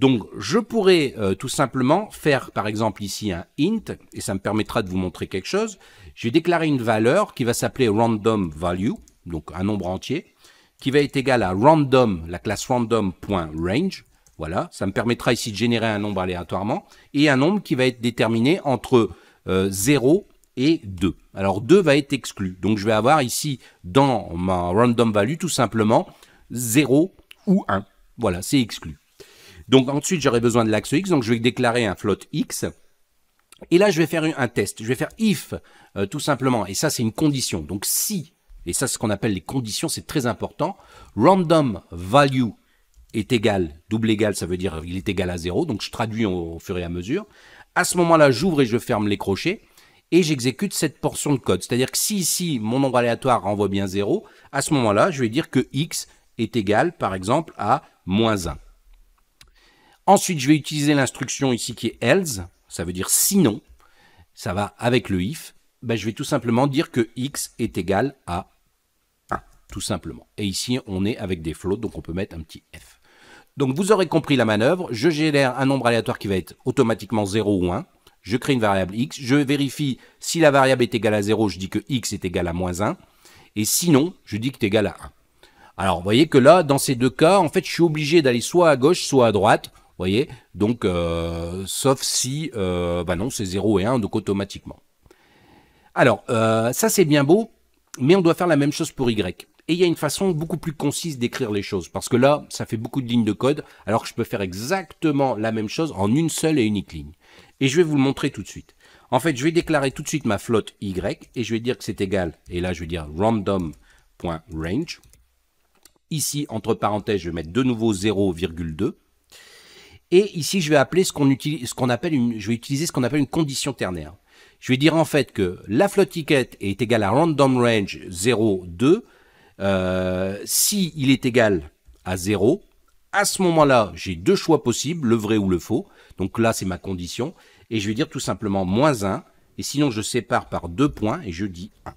Donc, je pourrais euh, tout simplement faire, par exemple, ici un int, et ça me permettra de vous montrer quelque chose. Je vais déclarer une valeur qui va s'appeler random value, donc un nombre entier, qui va être égal à random, la classe random.range. Voilà, ça me permettra ici de générer un nombre aléatoirement, et un nombre qui va être déterminé entre et euh, 0 et 2. Alors 2 va être exclu. Donc je vais avoir ici dans ma random value tout simplement 0 ou 1. Voilà, c'est exclu. Donc ensuite j'aurai besoin de l'axe x, donc je vais déclarer un float x. Et là je vais faire un test. Je vais faire if euh, tout simplement, et ça c'est une condition. Donc si, et ça c'est ce qu'on appelle les conditions, c'est très important, random value est égal, double égal, ça veut dire il est égal à 0, donc je traduis au fur et à mesure. À ce moment-là, j'ouvre et je ferme les crochets et j'exécute cette portion de code. C'est-à-dire que si ici mon nombre aléatoire renvoie bien 0, à ce moment-là, je vais dire que x est égal par exemple à moins 1. Ensuite, je vais utiliser l'instruction ici qui est else, ça veut dire sinon, ça va avec le if, ben, je vais tout simplement dire que x est égal à 1, tout simplement. Et ici, on est avec des floats, donc on peut mettre un petit f. Donc vous aurez compris la manœuvre, je génère un nombre aléatoire qui va être automatiquement 0 ou 1, je crée une variable x, je vérifie si la variable est égale à 0, je dis que x est égal à moins 1, et sinon, je dis que c'est égal à 1. Alors, vous voyez que là, dans ces deux cas, en fait, je suis obligé d'aller soit à gauche, soit à droite, vous voyez Donc, euh, sauf si, euh, bah non, c'est 0 et 1, donc automatiquement. Alors, euh, ça c'est bien beau, mais on doit faire la même chose pour Y. Et il y a une façon beaucoup plus concise d'écrire les choses, parce que là, ça fait beaucoup de lignes de code, alors que je peux faire exactement la même chose en une seule et unique ligne. Et je vais vous le montrer tout de suite. En fait, je vais déclarer tout de suite ma flotte Y et je vais dire que c'est égal. Et là, je vais dire random.range. Ici, entre parenthèses, je vais mettre de nouveau 0,2. Et ici, je vais appeler ce qu'on utilise, ce qu'on appelle je vais utiliser ce qu'on appelle une condition ternaire. Je vais dire en fait que la flotte ticket est égale à random range 0,2 euh, si il est égal à 0. À ce moment-là, j'ai deux choix possibles, le vrai ou le faux. Donc là, c'est ma condition. Et je vais dire tout simplement moins 1. Et sinon, je sépare par deux points et je dis 1.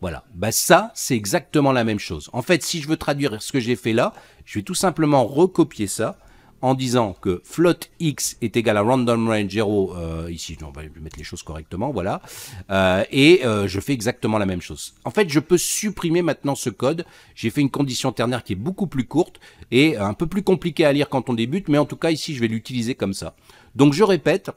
Voilà. Bah ça, c'est exactement la même chose. En fait, si je veux traduire ce que j'ai fait là, je vais tout simplement recopier ça en disant que float x est égal à random range 0, euh, ici on va mettre les choses correctement, voilà, euh, et euh, je fais exactement la même chose. En fait, je peux supprimer maintenant ce code, j'ai fait une condition ternaire qui est beaucoup plus courte et un peu plus compliquée à lire quand on débute, mais en tout cas ici je vais l'utiliser comme ça. Donc je répète,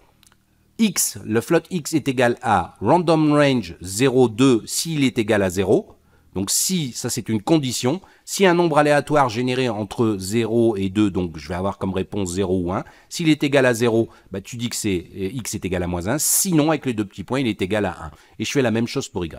x, le float x est égal à random range 0, 2 s'il est égal à 0. Donc si, ça c'est une condition, si un nombre aléatoire généré entre 0 et 2, donc je vais avoir comme réponse 0 ou 1, s'il est égal à 0, bah, tu dis que c'est euh, x est égal à moins 1, sinon avec les deux petits points, il est égal à 1. Et je fais la même chose pour y.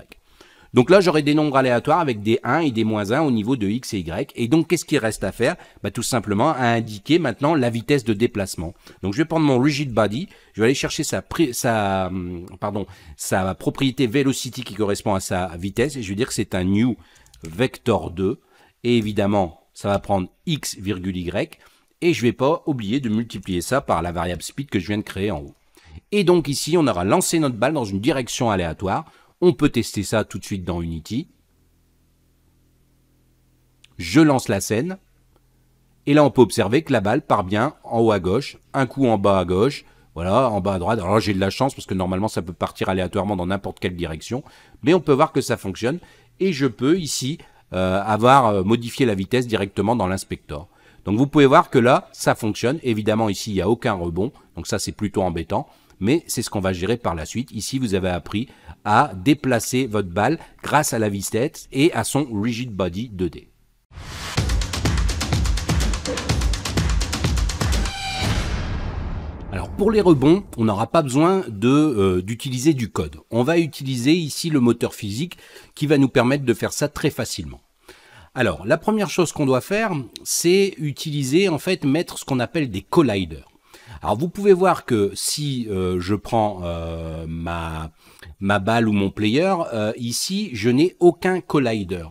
Donc là, j'aurai des nombres aléatoires avec des 1 et des moins 1 au niveau de x et y. Et donc, qu'est-ce qu'il reste à faire bah, Tout simplement à indiquer maintenant la vitesse de déplacement. Donc, je vais prendre mon rigid body, je vais aller chercher sa, hum, pardon, sa propriété velocity qui correspond à sa vitesse, et je vais dire que c'est un new vector 2. Et évidemment, ça va prendre x, y, et je vais pas oublier de multiplier ça par la variable speed que je viens de créer en haut. Et donc ici, on aura lancé notre balle dans une direction aléatoire. On peut tester ça tout de suite dans Unity. Je lance la scène. Et là, on peut observer que la balle part bien en haut à gauche, un coup en bas à gauche, voilà, en bas à droite. Alors j'ai de la chance parce que normalement, ça peut partir aléatoirement dans n'importe quelle direction. Mais on peut voir que ça fonctionne. Et je peux ici euh, avoir euh, modifié la vitesse directement dans l'inspecteur, Donc vous pouvez voir que là, ça fonctionne. Évidemment, ici, il n'y a aucun rebond. Donc ça, c'est plutôt embêtant mais c'est ce qu'on va gérer par la suite. Ici, vous avez appris à déplacer votre balle grâce à la vis-tête et à son rigid body 2D. Alors pour les rebonds, on n'aura pas besoin euh, d'utiliser du code. On va utiliser ici le moteur physique qui va nous permettre de faire ça très facilement. Alors la première chose qu'on doit faire, c'est utiliser en fait mettre ce qu'on appelle des colliders. Alors vous pouvez voir que si euh, je prends euh, ma, balle ou mon player, euh, ici je n'ai aucun collider.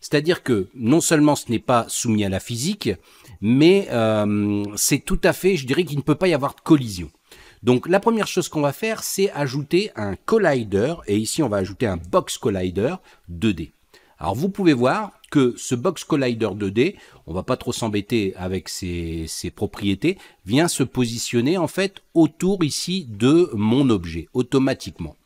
C'est-à-dire que non seulement ce n'est pas soumis à la physique, mais c'est tout à fait, je dirais qu'il ne peut pas y avoir de collision. Donc la première chose qu'on va faire, c'est ajouter un collider, et ici on va ajouter un box collider 2D. Alors vous pouvez voir que ce Box Collider 2D, on ne va pas trop s'embêter avec ses, propriétés, vient se positionner en fait autour ici de mon objet automatiquement.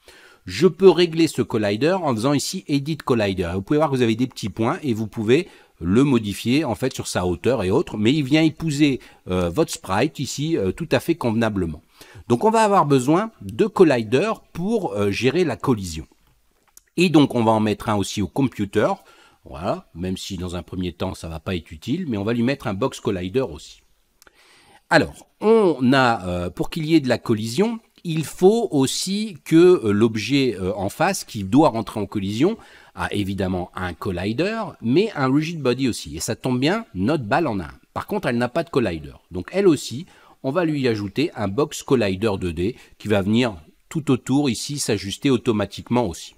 Je peux régler ce collider en faisant ici Edit Collider. Vous pouvez voir que vous avez des petits points et vous pouvez le modifier en fait sur sa hauteur et autres, mais il vient épouser euh, votre sprite ici euh, tout à fait convenablement. Donc on va avoir besoin de collider pour euh, gérer la collision. Et donc, on va en mettre un aussi au computer. Voilà, même si dans un premier temps, ça ne va pas être utile, mais on va lui mettre un box collider aussi. Alors, on a, euh, pour qu'il y ait de la collision, il faut aussi que euh, l'objet euh, en face qui doit rentrer en collision a évidemment un collider, mais un rigid body aussi. Et ça tombe bien, notre balle en a un. Par contre, elle n'a pas de collider. Donc elle aussi, on va lui ajouter un box collider 2D qui va venir tout autour ici s'ajuster automatiquement aussi.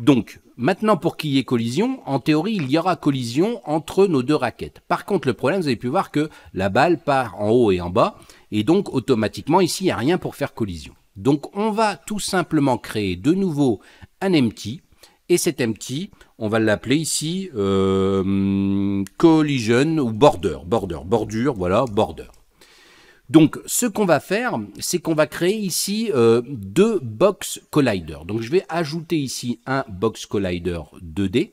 Donc, maintenant, pour qu'il y ait collision, en théorie, il y aura collision entre nos deux raquettes. Par contre, le problème, vous avez pu voir que la balle part en haut et en bas, et donc, automatiquement, ici, il n'y a rien pour faire collision. Donc, on va tout simplement créer de nouveau un empty, et cet empty, on va l'appeler ici euh, collision ou border, border, bordure, voilà, border. Donc, ce qu'on va faire, c'est qu'on va créer ici euh, deux box collider. Donc, je vais ajouter ici un box collider 2D.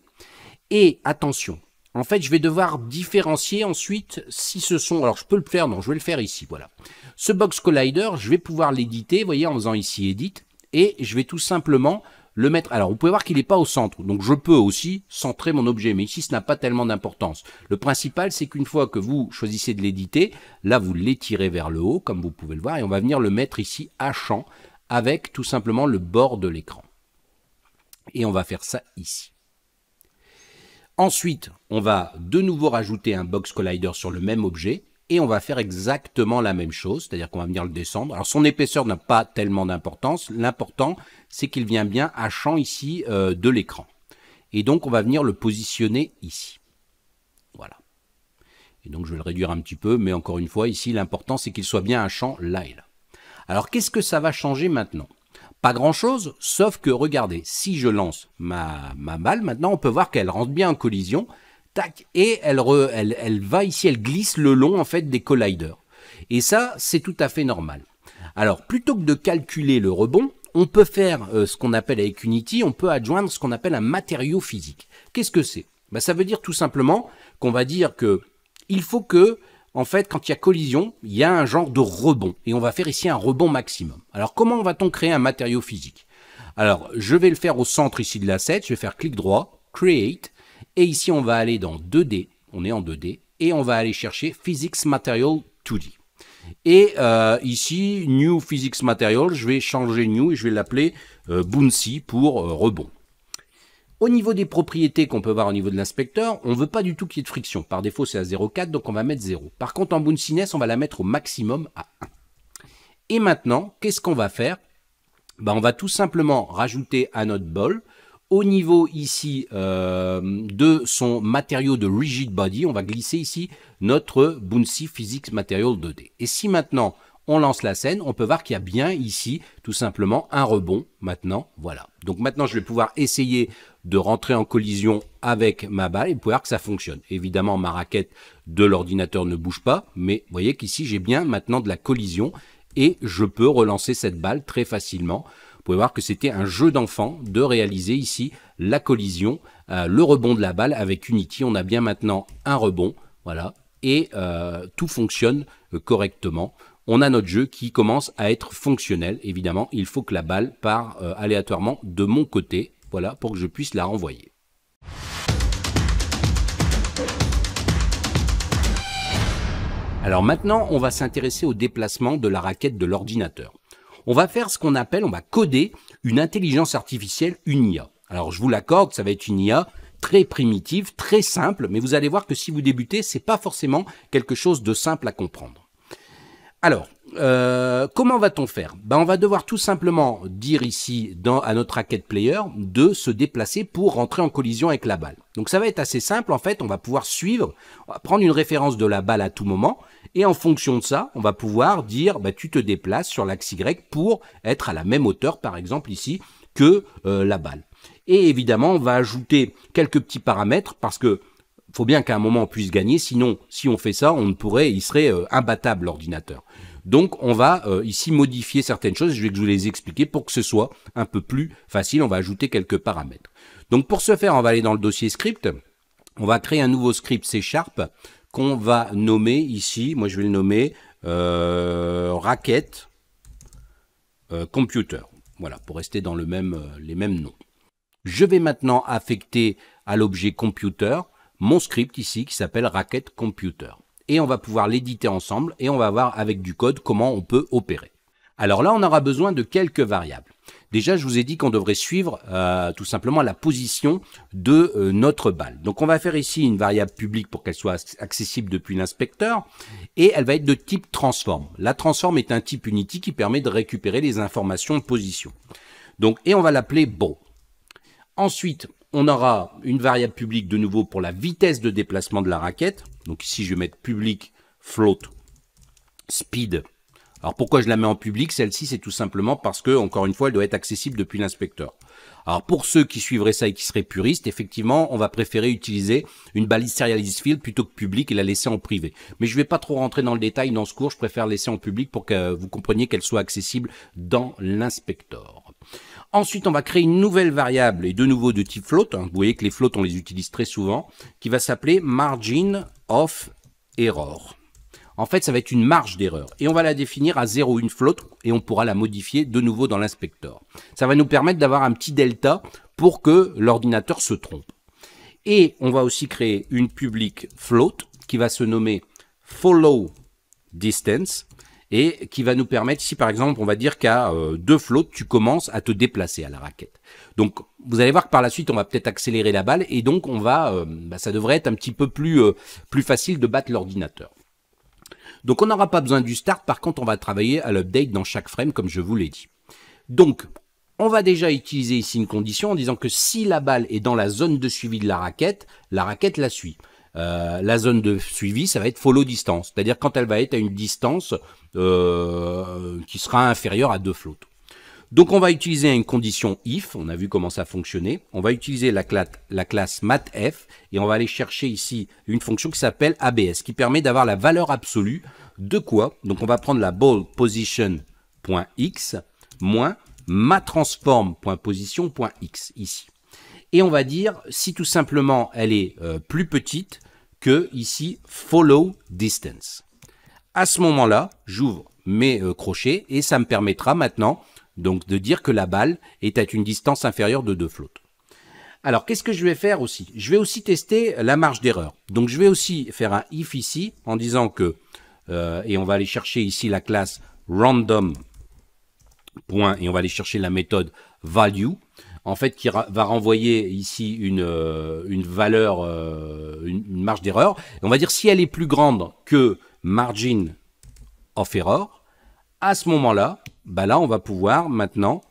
Et attention, en fait, je vais devoir différencier ensuite si ce sont... Alors, je peux le faire, non, je vais le faire ici, voilà. Ce box collider, je vais pouvoir l'éditer, vous voyez, en faisant ici Edit. Et je vais tout simplement le mettre. Alors, vous pouvez voir qu'il n'est pas au centre. Donc, je peux aussi centrer mon objet. Mais ici, ce n'a pas tellement d'importance. Le principal, c'est qu'une fois que vous choisissez de l'éditer, là, vous l'étirez vers le haut, comme vous pouvez le voir. Et on va venir le mettre ici à champ avec tout simplement le bord de l'écran. Et on va faire ça ici. Ensuite, on va de nouveau rajouter un box collider sur le même objet et on va faire exactement la même chose, c'est-à-dire qu'on va venir le descendre. Alors son épaisseur n'a pas tellement d'importance, l'important c'est qu'il vient bien à champ ici euh, de l'écran. Et donc on va venir le positionner ici. Voilà. Et donc je vais le réduire un petit peu, mais encore une fois ici l'important c'est qu'il soit bien à champ là et là. Alors qu'est-ce que ça va changer maintenant pas grand-chose, sauf que regardez, si je lance ma, ma balle, maintenant on peut voir qu'elle rentre bien en collision, tac, et elle, va ici, elle glisse le long en fait des colliders. Et ça, c'est tout à fait normal. Alors, plutôt que de calculer le rebond, on peut faire euh, ce qu'on appelle avec Unity, on peut adjoindre ce qu'on appelle un matériau physique. Qu'est-ce que c'est bah, Ça veut dire tout simplement qu'on va dire que il faut que, en fait, quand il y a collision, il y a un genre de rebond. Et on va faire ici un rebond maximum. Alors, comment va-t-on créer un matériau physique Alors, je vais le faire au centre ici de l'asset, je vais faire clic droit, Create, et ici, on va aller dans 2D, on est en 2D, et on va aller chercher Physics Material 2D. Et euh, ici, New Physics Material, je vais changer New et je vais l'appeler euh, Bouncy pour euh, rebond. Au niveau des propriétés qu'on peut voir au niveau de l'inspecteur, on ne veut pas du tout qu'il y ait de friction. Par défaut, c'est à 0,4, donc on va mettre 0. Par contre, en bounciness, on va la mettre au maximum à 1. Et maintenant, qu'est-ce qu'on va faire ben, On va tout simplement rajouter à notre bol au niveau ici euh, de son matériau de rigid body, on va glisser ici notre Bouncy Physics Material 2D. Et si maintenant on lance la scène, on peut voir qu'il y a bien ici tout simplement un rebond maintenant, voilà. Donc maintenant je vais pouvoir essayer de rentrer en collision avec ma balle et vous voir que ça fonctionne. Évidemment ma raquette de l'ordinateur ne bouge pas, mais vous voyez qu'ici j'ai bien maintenant de la collision et je peux relancer cette balle très facilement. Vous pouvez voir que c'était un jeu d'enfant de réaliser ici la collision, euh, le rebond de la balle avec Unity. On a bien maintenant un rebond, voilà, et euh, tout fonctionne euh, correctement. On a notre jeu qui commence à être fonctionnel. Évidemment, il faut que la balle part aléatoirement de mon côté, voilà, pour que je puisse la renvoyer. Alors maintenant, on va s'intéresser au déplacement de la raquette de l'ordinateur on va faire ce qu'on appelle, on va coder une intelligence artificielle, une IA. Alors je vous l'accorde, ça va être une IA très primitive, très simple, mais vous allez voir que si vous débutez, c'est pas forcément quelque chose de simple à comprendre. Alors, euh, comment va-t-on faire ben, On va devoir tout simplement dire ici dans, à notre racket player de se déplacer pour rentrer en collision avec la balle. Donc ça va être assez simple, en fait, on va pouvoir suivre, prendre une référence de la balle à tout moment, et en fonction de ça, on va pouvoir dire, bah, tu te déplaces sur l'axe Y pour être à la même hauteur, par exemple ici, que euh, la balle. Et évidemment, on va ajouter quelques petits paramètres parce que faut bien qu'à un moment on puisse gagner, sinon si on fait ça, on ne pourrait, il serait euh, imbattable l'ordinateur. Donc on va euh, ici modifier certaines choses, je vais vous les expliquer pour que ce soit un peu plus facile, on va ajouter quelques paramètres. Donc pour ce faire, on va aller dans le dossier script, on va créer un nouveau script C Sharp qu'on va nommer ici, moi je vais le nommer euh, racket euh, computer. Voilà, pour rester dans le même, euh, les mêmes noms. Je vais maintenant affecter à l'objet computer mon script ici qui s'appelle racket computer. Et on va pouvoir l'éditer ensemble et on va voir avec du code comment on peut opérer. Alors là, on aura besoin de quelques variables. Déjà, je vous ai dit qu'on devrait suivre euh, tout simplement la position de euh, notre balle. Donc on va faire ici une variable publique pour qu'elle soit accessible depuis l'inspecteur et elle va être de type transform. La transform est un type Unity qui permet de récupérer les informations de position. Donc, et on va l'appeler bon. Ensuite, on aura une variable publique de nouveau pour la vitesse de déplacement de la raquette. Donc ici, je vais mettre public float speed alors pourquoi je la mets en public Celle-ci, c'est tout simplement parce que, encore une fois, elle doit être accessible depuis l'inspecteur. Alors pour ceux qui suivraient ça et qui seraient puristes, effectivement, on va préférer utiliser une balise serialized field plutôt que public et la laisser en privé. Mais je ne vais pas trop rentrer dans le détail dans ce cours, je préfère laisser en public pour que vous compreniez qu'elle soit accessible dans l'inspecteur. Ensuite, on va créer une nouvelle variable et de nouveau de type float. Hein, vous voyez que les floats, on les utilise très souvent, qui va s'appeler margin of error en fait, ça va être une marge d'erreur. Et on va la définir à 0,1 flotte et on pourra la modifier de nouveau dans l'inspecteur. Ça va nous permettre d'avoir un petit delta pour que l'ordinateur se trompe. Et on va aussi créer une public float qui va se nommer follow distance et qui va nous permettre, si par exemple on va dire qu'à euh, deux flottes, tu commences à te déplacer à la raquette. Donc vous allez voir que par la suite on va peut-être accélérer la balle et donc on va, euh, bah, ça devrait être un petit peu plus, euh, plus facile de battre l'ordinateur. Donc on n'aura pas besoin du start, par contre on va travailler à l'update dans chaque frame comme je vous l'ai dit. Donc on va déjà utiliser ici une condition en disant que si la balle est dans la zone de suivi de la raquette, la raquette la suit. Euh, la zone de suivi, ça va être follow distance, c'est-à-dire quand elle va être à une distance euh, qui sera inférieure à deux flottes. Donc on va utiliser une condition if, on a vu comment ça fonctionnait. On va utiliser la, la classe matf et on va aller chercher ici une fonction qui s'appelle abs, qui permet d'avoir la valeur absolue de quoi Donc on va prendre la ball position.x moins ma ici. Et on va dire si tout simplement elle est euh, plus petite que ici follow distance. À ce moment-là, j'ouvre mes euh, crochets et ça me permettra maintenant donc de dire que la balle est à une distance inférieure de deux flottes. Alors qu'est-ce que je vais faire aussi Je vais aussi tester la marge d'erreur. Donc je vais aussi faire un if ici en disant que, euh, et on va aller chercher ici la classe random. Point, et on va aller chercher la méthode value en fait, qui va renvoyer ici une, euh, valeur, euh, une marge d'erreur. On va dire si elle est plus grande que margin of error, à ce moment-là, bah là, on va pouvoir maintenant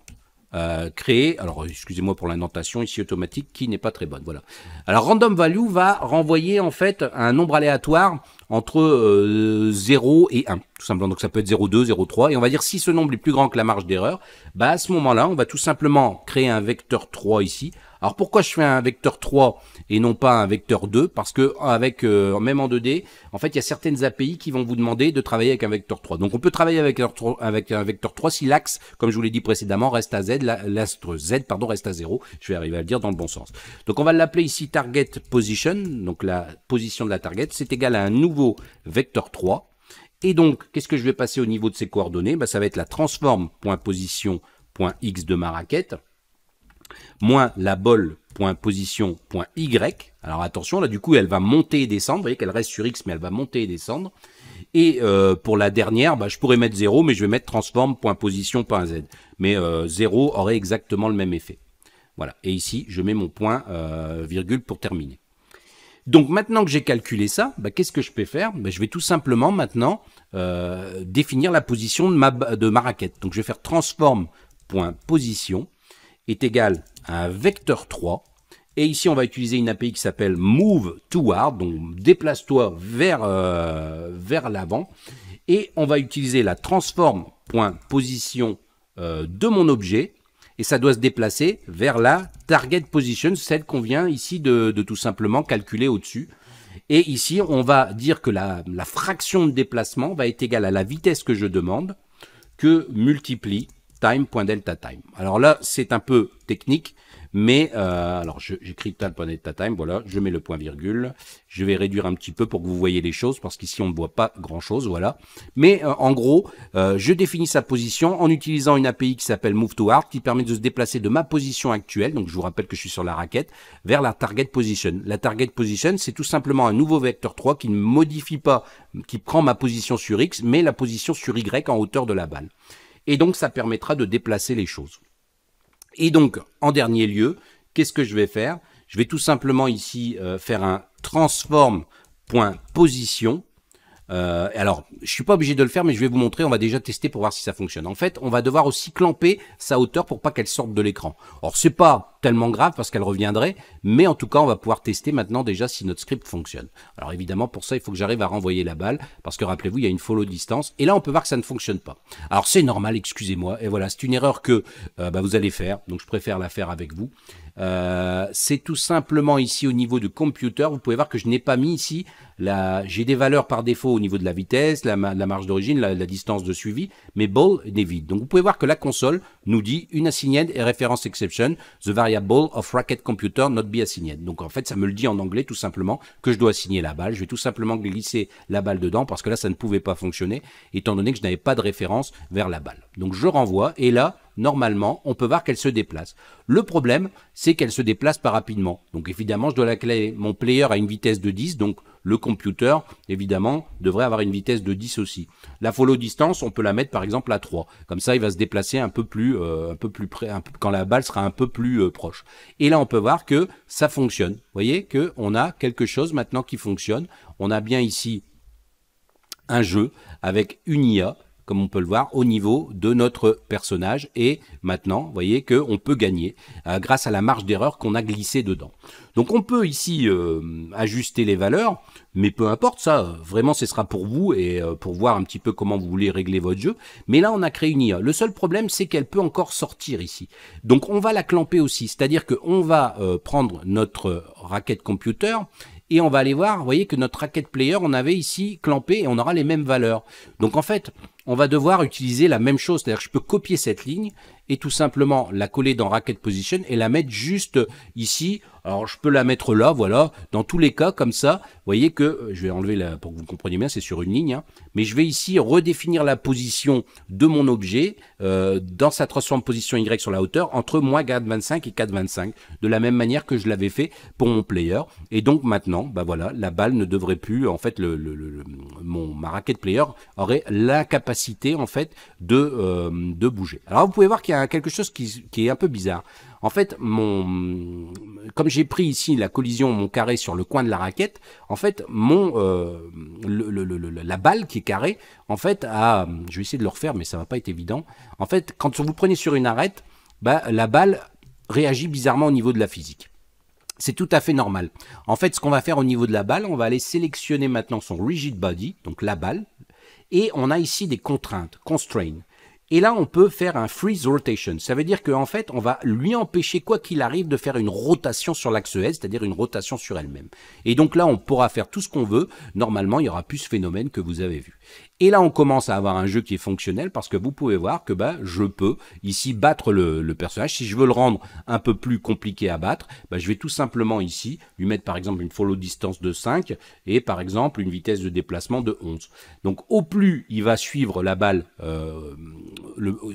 euh, créer, alors excusez-moi pour l'indentation ici automatique qui n'est pas très bonne. Voilà. Alors random value va renvoyer en fait un nombre aléatoire entre 0 euh, et 1, tout simplement. Donc ça peut être 0,2, 0,3. Et on va dire si ce nombre est plus grand que la marge d'erreur, bah à ce moment-là, on va tout simplement créer un vecteur 3 ici. Alors pourquoi je fais un vecteur 3 et non pas un vecteur 2 Parce que avec euh, même en 2D, en fait, il y a certaines API qui vont vous demander de travailler avec un vecteur 3. Donc on peut travailler avec un, avec un vecteur 3 si l'axe, comme je vous l'ai dit précédemment, reste à z, l'astre z pardon, reste à 0. Je vais arriver à le dire dans le bon sens. Donc on va l'appeler ici target position, donc la position de la target, c'est égal à un nouveau vecteur 3. Et donc, qu'est-ce que je vais passer au niveau de ces coordonnées bah, Ça va être la transform.position.x de ma raquette, moins la bol.position.y. Alors attention, là du coup, elle va monter et descendre. Vous voyez qu'elle reste sur x, mais elle va monter et descendre. Et euh, pour la dernière, bah, je pourrais mettre 0, mais je vais mettre transform.position.z Mais 0 euh, aurait exactement le même effet. Voilà. Et ici, je mets mon point euh, virgule pour terminer. Donc maintenant que j'ai calculé ça, bah, qu'est-ce que je peux faire bah, Je vais tout simplement maintenant euh, définir la position de ma, de raquette. Donc je vais faire transform.position est égal à un vecteur 3. Et ici, on va utiliser une API qui s'appelle move toward, donc déplace-toi vers, euh, vers l'avant. Et on va utiliser la transform.position euh, de mon objet et ça doit se déplacer vers la target position, celle qu'on vient ici de, tout simplement calculer au-dessus. Et ici, on va dire que la, fraction de déplacement va être égale à la vitesse que je demande, que multiplie time.delta time. Alors là, c'est un peu technique, mais, euh, alors, j'écris time voilà, je mets le point virgule. Je vais réduire un petit peu pour que vous voyez les choses, parce qu'ici, on ne voit pas grand-chose, voilà. Mais, euh, en gros, euh, je définis sa position en utilisant une API qui s'appelle Move to qui permet de se déplacer de ma position actuelle, donc je vous rappelle que je suis sur la raquette, vers la target position. La target position, c'est tout simplement un nouveau vecteur 3 qui ne modifie pas, qui prend ma position sur X, mais la position sur Y en hauteur de la balle. Et donc, ça permettra de déplacer les choses. Et donc, en dernier lieu, qu'est-ce que je vais faire Je vais tout simplement ici euh, faire un transform.position euh, alors, je suis pas obligé de le faire, mais je vais vous montrer. On va déjà tester pour voir si ça fonctionne. En fait, on va devoir aussi clamper sa hauteur pour pas qu'elle sorte de l'écran. Or, c'est pas tellement grave parce qu'elle reviendrait, mais en tout cas, on va pouvoir tester maintenant déjà si notre script fonctionne. Alors évidemment, pour ça, il faut que j'arrive à renvoyer la balle parce que rappelez-vous, il y a une follow distance et là, on peut voir que ça ne fonctionne pas. Alors c'est normal, excusez-moi. Et voilà, c'est une erreur que euh, bah, vous allez faire, donc je préfère la faire avec vous. Euh, c'est tout simplement ici au niveau du computer. Vous pouvez voir que je n'ai pas mis ici, la... j'ai des valeurs par défaut au niveau de la vitesse, la, marge d'origine, la... distance de suivi, mais ball n'est vide. Donc vous pouvez voir que la console nous dit une assigned et reference exception, the variable of racket computer not be assigned. Donc en fait, ça me le dit en anglais tout simplement que je dois assigner la balle. Je vais tout simplement glisser la balle dedans parce que là, ça ne pouvait pas fonctionner étant donné que je n'avais pas de référence vers la balle. Donc je renvoie et là, normalement, on peut voir qu'elle se déplace. Le problème, c'est qu'elle se déplace pas rapidement. Donc évidemment, je dois la clé. Mon player a une vitesse de 10, donc le computer, évidemment, devrait avoir une vitesse de 10 aussi. La follow distance, on peut la mettre par exemple à 3. Comme ça, il va se déplacer un peu plus, euh, un peu plus près, quand la balle sera un peu plus euh, proche. Et là, on peut voir que ça fonctionne. Vous voyez qu'on a quelque chose maintenant qui fonctionne. On a bien ici un jeu avec une IA comme on peut le voir, au niveau de notre personnage. Et maintenant, vous voyez qu'on peut gagner euh, grâce à la marge d'erreur qu'on a glissée dedans. Donc on peut ici euh, ajuster les valeurs, mais peu importe, ça, vraiment, ce sera pour vous et euh, pour voir un petit peu comment vous voulez régler votre jeu. Mais là, on a créé une IA. Le seul problème, c'est qu'elle peut encore sortir ici. Donc on va la clamper aussi, c'est-à-dire qu'on va prendre notre raquette « computer et on va aller voir, vous voyez que notre racket player, on avait ici clampé et on aura les mêmes valeurs. Donc en fait, on va devoir utiliser la même chose, c'est-à-dire que je peux copier cette ligne et tout simplement la coller dans racket position et la mettre juste ici alors je peux la mettre là, voilà. Dans tous les cas, comme ça, vous voyez que, euh, je vais enlever la, pour que vous compreniez bien, c'est sur une ligne. Hein. mais je vais ici redéfinir la position de mon objet euh, dans sa transforme position Y sur la hauteur entre moins 4,25 et 4,25. De la même manière que je l'avais fait pour mon player. Et donc maintenant, bah voilà, la balle ne devrait plus, en fait, le, mon, ma raquette player aurait l'incapacité, en fait, de, euh, de bouger. Alors vous pouvez voir qu'il y a quelque chose qui, qui est un peu bizarre. En fait, mon, comme j'ai pris ici la collision, mon carré sur le coin de la raquette, en fait, mon, euh, la balle qui est carrée, en fait, je vais essayer de le refaire, mais ça va pas être évident. En fait, quand vous prenez sur une arête, bah, la balle réagit bizarrement au niveau de la physique. C'est tout à fait normal. En fait, ce qu'on va faire au niveau de la balle, on va aller sélectionner maintenant son rigid body, donc la balle, et on a ici des contraintes, constraints. Et là, on peut faire un freeze rotation. Ça veut dire qu'en fait, on va lui empêcher, quoi qu'il arrive, de faire une rotation sur l'axe e S, c'est-à-dire une rotation sur elle-même. Et donc là, on pourra faire tout ce qu'on veut. Normalement, il n'y aura plus ce phénomène que vous avez vu. Et là, on commence à avoir un jeu qui est fonctionnel parce que vous pouvez voir que bah, je peux ici battre le, personnage. Si je veux le rendre un peu plus compliqué à battre, bah, je vais tout simplement ici lui mettre par exemple une follow distance de 5 et par exemple une vitesse de déplacement de 11. Donc au plus il va suivre la balle, euh,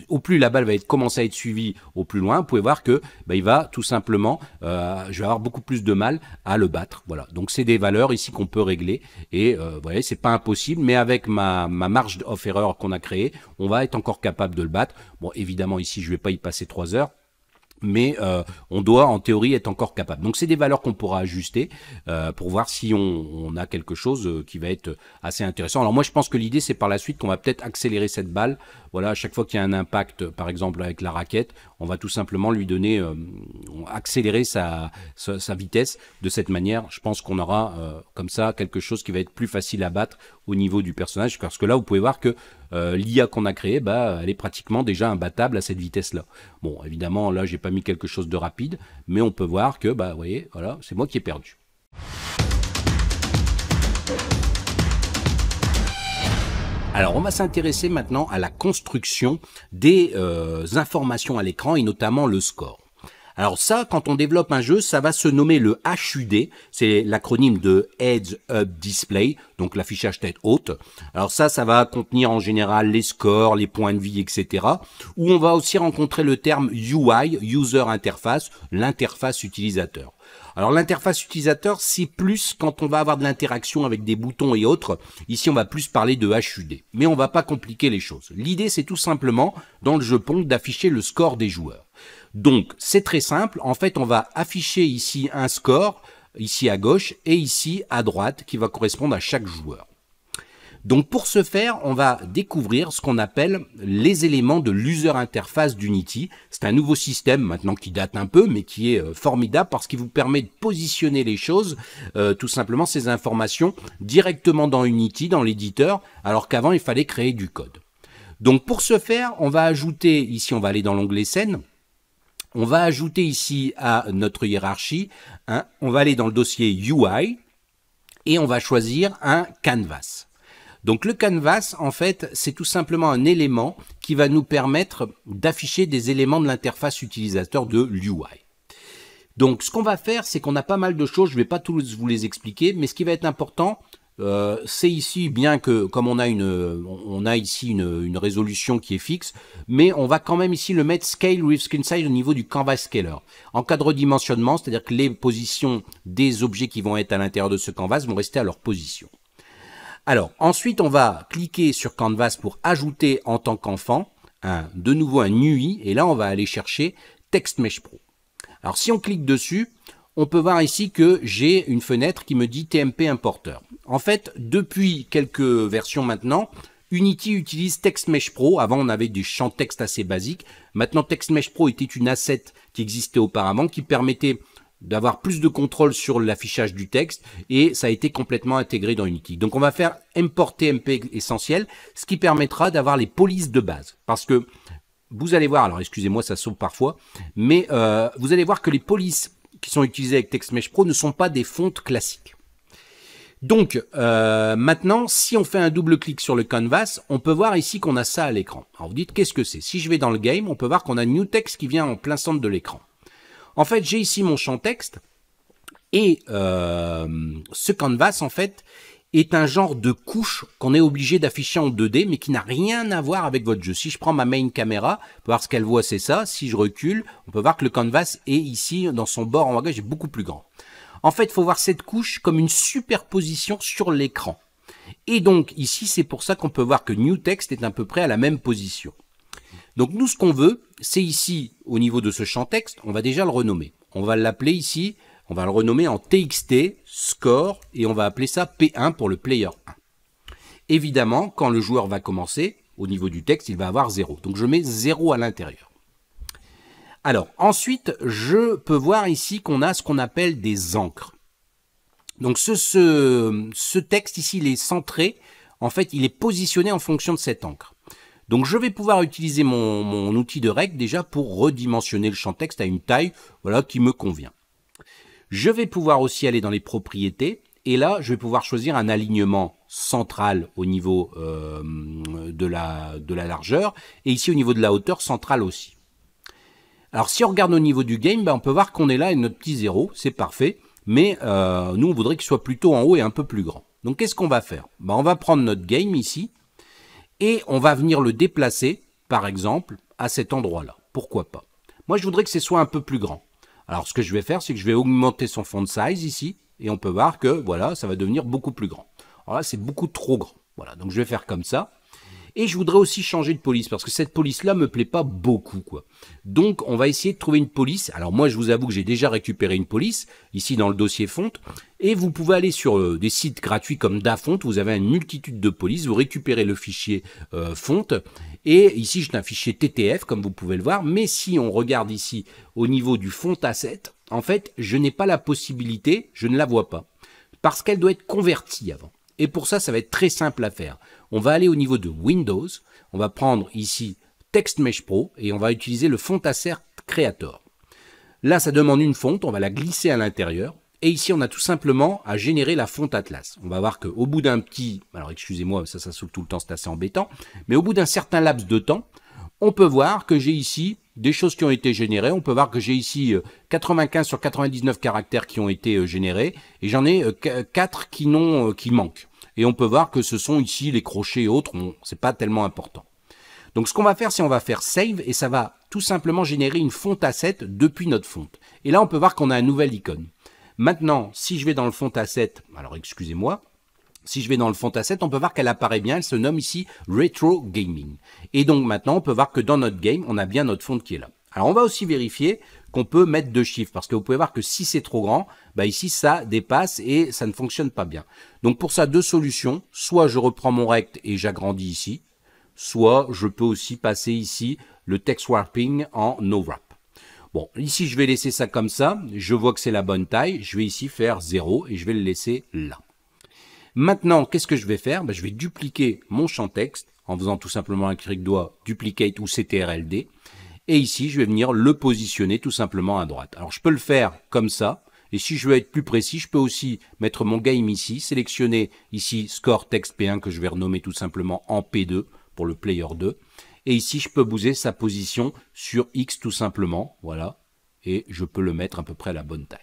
au plus la balle va commencer à être suivie au plus loin, vous pouvez voir que bah, il va tout simplement, euh, je vais avoir beaucoup plus de mal à le battre. Voilà, donc c'est des valeurs ici qu'on peut régler et euh, vous voyez, c'est pas impossible, mais avec ma ma, marge of error qu'on a créée, on va être encore capable de le battre. Bon, évidemment, ici, je ne vais pas y passer trois heures mais euh, on doit en théorie être encore capable. Donc c'est des valeurs qu'on pourra ajuster euh, pour voir si on, a quelque chose euh, qui va être assez intéressant. Alors moi je pense que l'idée c'est par la suite qu'on va peut-être accélérer cette balle. Voilà, à chaque fois qu'il y a un impact, par exemple avec la raquette, on va tout simplement lui donner, accélérer sa, sa, vitesse. De cette manière, je pense qu'on aura comme ça quelque chose qui va être plus facile à battre au niveau du personnage. Parce que là vous pouvez voir que euh, l'IA qu'on a créée, bah, elle est pratiquement déjà imbattable à cette vitesse-là. Bon, évidemment, là, j'ai pas mis quelque chose de rapide, mais on peut voir que, bah, vous voyez, voilà, c'est moi qui ai perdu. Alors, on va s'intéresser maintenant à la construction des euh, informations à l'écran et notamment le score. Alors ça, quand on développe un jeu, ça va se nommer le HUD, c'est l'acronyme de Heads Up Display, donc l'affichage tête haute. Alors ça, ça va contenir en général les scores, les points de vie, etc. Où on va aussi rencontrer le terme UI, User Interface, l'interface utilisateur. Alors l'interface utilisateur, c'est plus quand on va avoir de l'interaction avec des boutons et autres. Ici, on va plus parler de HUD. Mais on va pas compliquer les choses. L'idée, c'est tout simplement, dans le jeu Pong, d'afficher le score des joueurs. Donc c'est très simple, en fait on va afficher ici un score, ici à gauche et ici à droite qui va correspondre à chaque joueur. Donc pour ce faire, on va découvrir ce qu'on appelle les éléments de l'user interface d'Unity. C'est un nouveau système maintenant qui date un peu, mais qui est euh, formidable parce qu'il vous permet de positionner les choses, euh, tout simplement ces informations, directement dans Unity, dans l'éditeur, alors qu'avant il fallait créer du code. Donc pour ce faire, on va ajouter, ici on va aller dans l'onglet scène, on va ajouter ici à notre hiérarchie, on va aller dans le dossier UI et on va choisir un canvas. Donc le canvas, en fait, c'est tout simplement un élément qui va nous permettre d'afficher des éléments de l'interface utilisateur de l'UI. Donc ce qu'on va faire, c'est qu'on a pas mal de choses, je ne vais pas tous vous les expliquer, mais ce qui va être important, euh, c'est ici, bien que, comme on a, une, on a ici une, résolution qui est fixe, mais on va quand même ici le mettre scale with screen size au niveau du canvas scaler. En cas de redimensionnement, c'est-à-dire que les positions des objets qui vont être à l'intérieur de ce canvas vont rester à leur position. Alors, ensuite, on va cliquer sur Canvas pour ajouter en tant qu'enfant de nouveau un UI, et là, on va aller chercher Text Mesh Pro. Alors, si on clique dessus, on peut voir ici que j'ai une fenêtre qui me dit TMP importeur. En fait, depuis quelques versions maintenant, Unity utilise TextMesh Pro. Avant, on avait des champs texte assez basiques. Maintenant, TextMesh Pro était une asset qui existait auparavant, qui permettait d'avoir plus de contrôle sur l'affichage du texte et ça a été complètement intégré dans Unity. Donc on va faire importer TMP essentiel, ce qui permettra d'avoir les polices de base. Parce que vous allez voir, alors excusez-moi ça saute parfois, mais euh, vous allez voir que les polices qui sont utilisés avec TextMesh Pro ne sont pas des fontes classiques. Donc euh, maintenant, si on fait un double clic sur le canvas, on peut voir ici qu'on a ça à l'écran. Alors vous dites qu'est-ce que c'est Si je vais dans le game, on peut voir qu'on a New Text qui vient en plein centre de l'écran. En fait, j'ai ici mon champ texte et euh, ce canvas en fait est un genre de couche qu'on est obligé d'afficher en 2D, mais qui n'a rien à voir avec votre jeu. Si je prends ma main caméra, on peut voir ce qu'elle voit, c'est ça. Si je recule, on peut voir que le canvas est ici, dans son bord en langage, est beaucoup plus grand. En fait, il faut voir cette couche comme une superposition sur l'écran. Et donc, ici, c'est pour ça qu'on peut voir que New Text est à peu près à la même position. Donc, nous, ce qu'on veut, c'est ici, au niveau de ce champ texte, on va déjà le renommer. On va l'appeler ici on va le renommer en TXT, score, et on va appeler ça P1 pour le player 1. Évidemment, quand le joueur va commencer, au niveau du texte, il va avoir 0. Donc je mets 0 à l'intérieur. Alors, ensuite, je peux voir ici qu'on a ce qu'on appelle des encres. Donc ce, ce, ce texte ici, il est centré. En fait, il est positionné en fonction de cette encre. Donc je vais pouvoir utiliser mon, mon outil de règle déjà pour redimensionner le champ texte à une taille voilà, qui me convient. Je vais pouvoir aussi aller dans les propriétés et là, je vais pouvoir choisir un alignement central au niveau euh, de, la, de la largeur et ici au niveau de la hauteur centrale aussi. Alors si on regarde au niveau du game, ben, on peut voir qu'on est là et notre petit zéro, c'est parfait, mais euh, nous on voudrait qu'il soit plutôt en haut et un peu plus grand. Donc qu'est-ce qu'on va faire ben, On va prendre notre game ici et on va venir le déplacer, par exemple, à cet endroit-là. Pourquoi pas Moi je voudrais que ce soit un peu plus grand. Alors ce que je vais faire, c'est que je vais augmenter son font size ici, et on peut voir que voilà, ça va devenir beaucoup plus grand. Alors là, c'est beaucoup trop grand. Voilà, donc je vais faire comme ça. Et je voudrais aussi changer de police parce que cette police-là me plaît pas beaucoup, quoi. Donc, on va essayer de trouver une police. Alors moi, je vous avoue que j'ai déjà récupéré une police ici dans le dossier fonte. Et vous pouvez aller sur euh, des sites gratuits comme DaFont. Vous avez une multitude de polices. Vous récupérez le fichier euh, fonte. Et ici, j'ai un fichier TTF comme vous pouvez le voir. Mais si on regarde ici au niveau du font asset, en fait, je n'ai pas la possibilité, je ne la vois pas, parce qu'elle doit être convertie avant. Et pour ça, ça va être très simple à faire. On va aller au niveau de Windows, on va prendre ici TextMesh Pro et on va utiliser le Fontasser Creator. Là, ça demande une fonte, on va la glisser à l'intérieur. Et ici, on a tout simplement à générer la fonte Atlas. On va voir qu'au bout d'un petit... Alors, excusez-moi, ça, ça saute tout le temps, c'est assez embêtant. Mais au bout d'un certain laps de temps, on peut voir que j'ai ici des choses qui ont été générées. On peut voir que j'ai ici 95 euh, sur 99 caractères qui ont été euh, générés et j'en ai 4 euh, qui, n'ont qui manquent. Et on peut voir que ce sont ici les crochets et autres, c'est pas tellement important. Donc ce qu'on va faire, c'est on va faire save et ça va tout simplement générer une fonte asset depuis notre fonte. Et là, on peut voir qu'on a une nouvelle icône. Maintenant, si je vais dans le font asset, alors excusez-moi, si je vais dans le Asset, on peut voir qu'elle apparaît bien, elle se nomme ici Retro Gaming. Et donc maintenant, on peut voir que dans notre game, on a bien notre font qui est là. Alors on va aussi vérifier qu'on peut mettre deux chiffres, parce que vous pouvez voir que si c'est trop grand, bah ici ça dépasse et ça ne fonctionne pas bien. Donc pour ça, deux solutions, soit je reprends mon rect et j'agrandis ici, soit je peux aussi passer ici le text warping en no wrap. Bon, ici je vais laisser ça comme ça, je vois que c'est la bonne taille, je vais ici faire 0 et je vais le laisser là. Maintenant, qu'est-ce que je vais faire ben, Je vais dupliquer mon champ texte en faisant tout simplement un clic droit, duplicate ou CTRLD. Et ici, je vais venir le positionner tout simplement à droite. Alors, je peux le faire comme ça. Et si je veux être plus précis, je peux aussi mettre mon game ici, sélectionner ici score texte P1 que je vais renommer tout simplement en P2 pour le player 2. Et ici, je peux bouser sa position sur X tout simplement. Voilà. Et je peux le mettre à peu près à la bonne taille.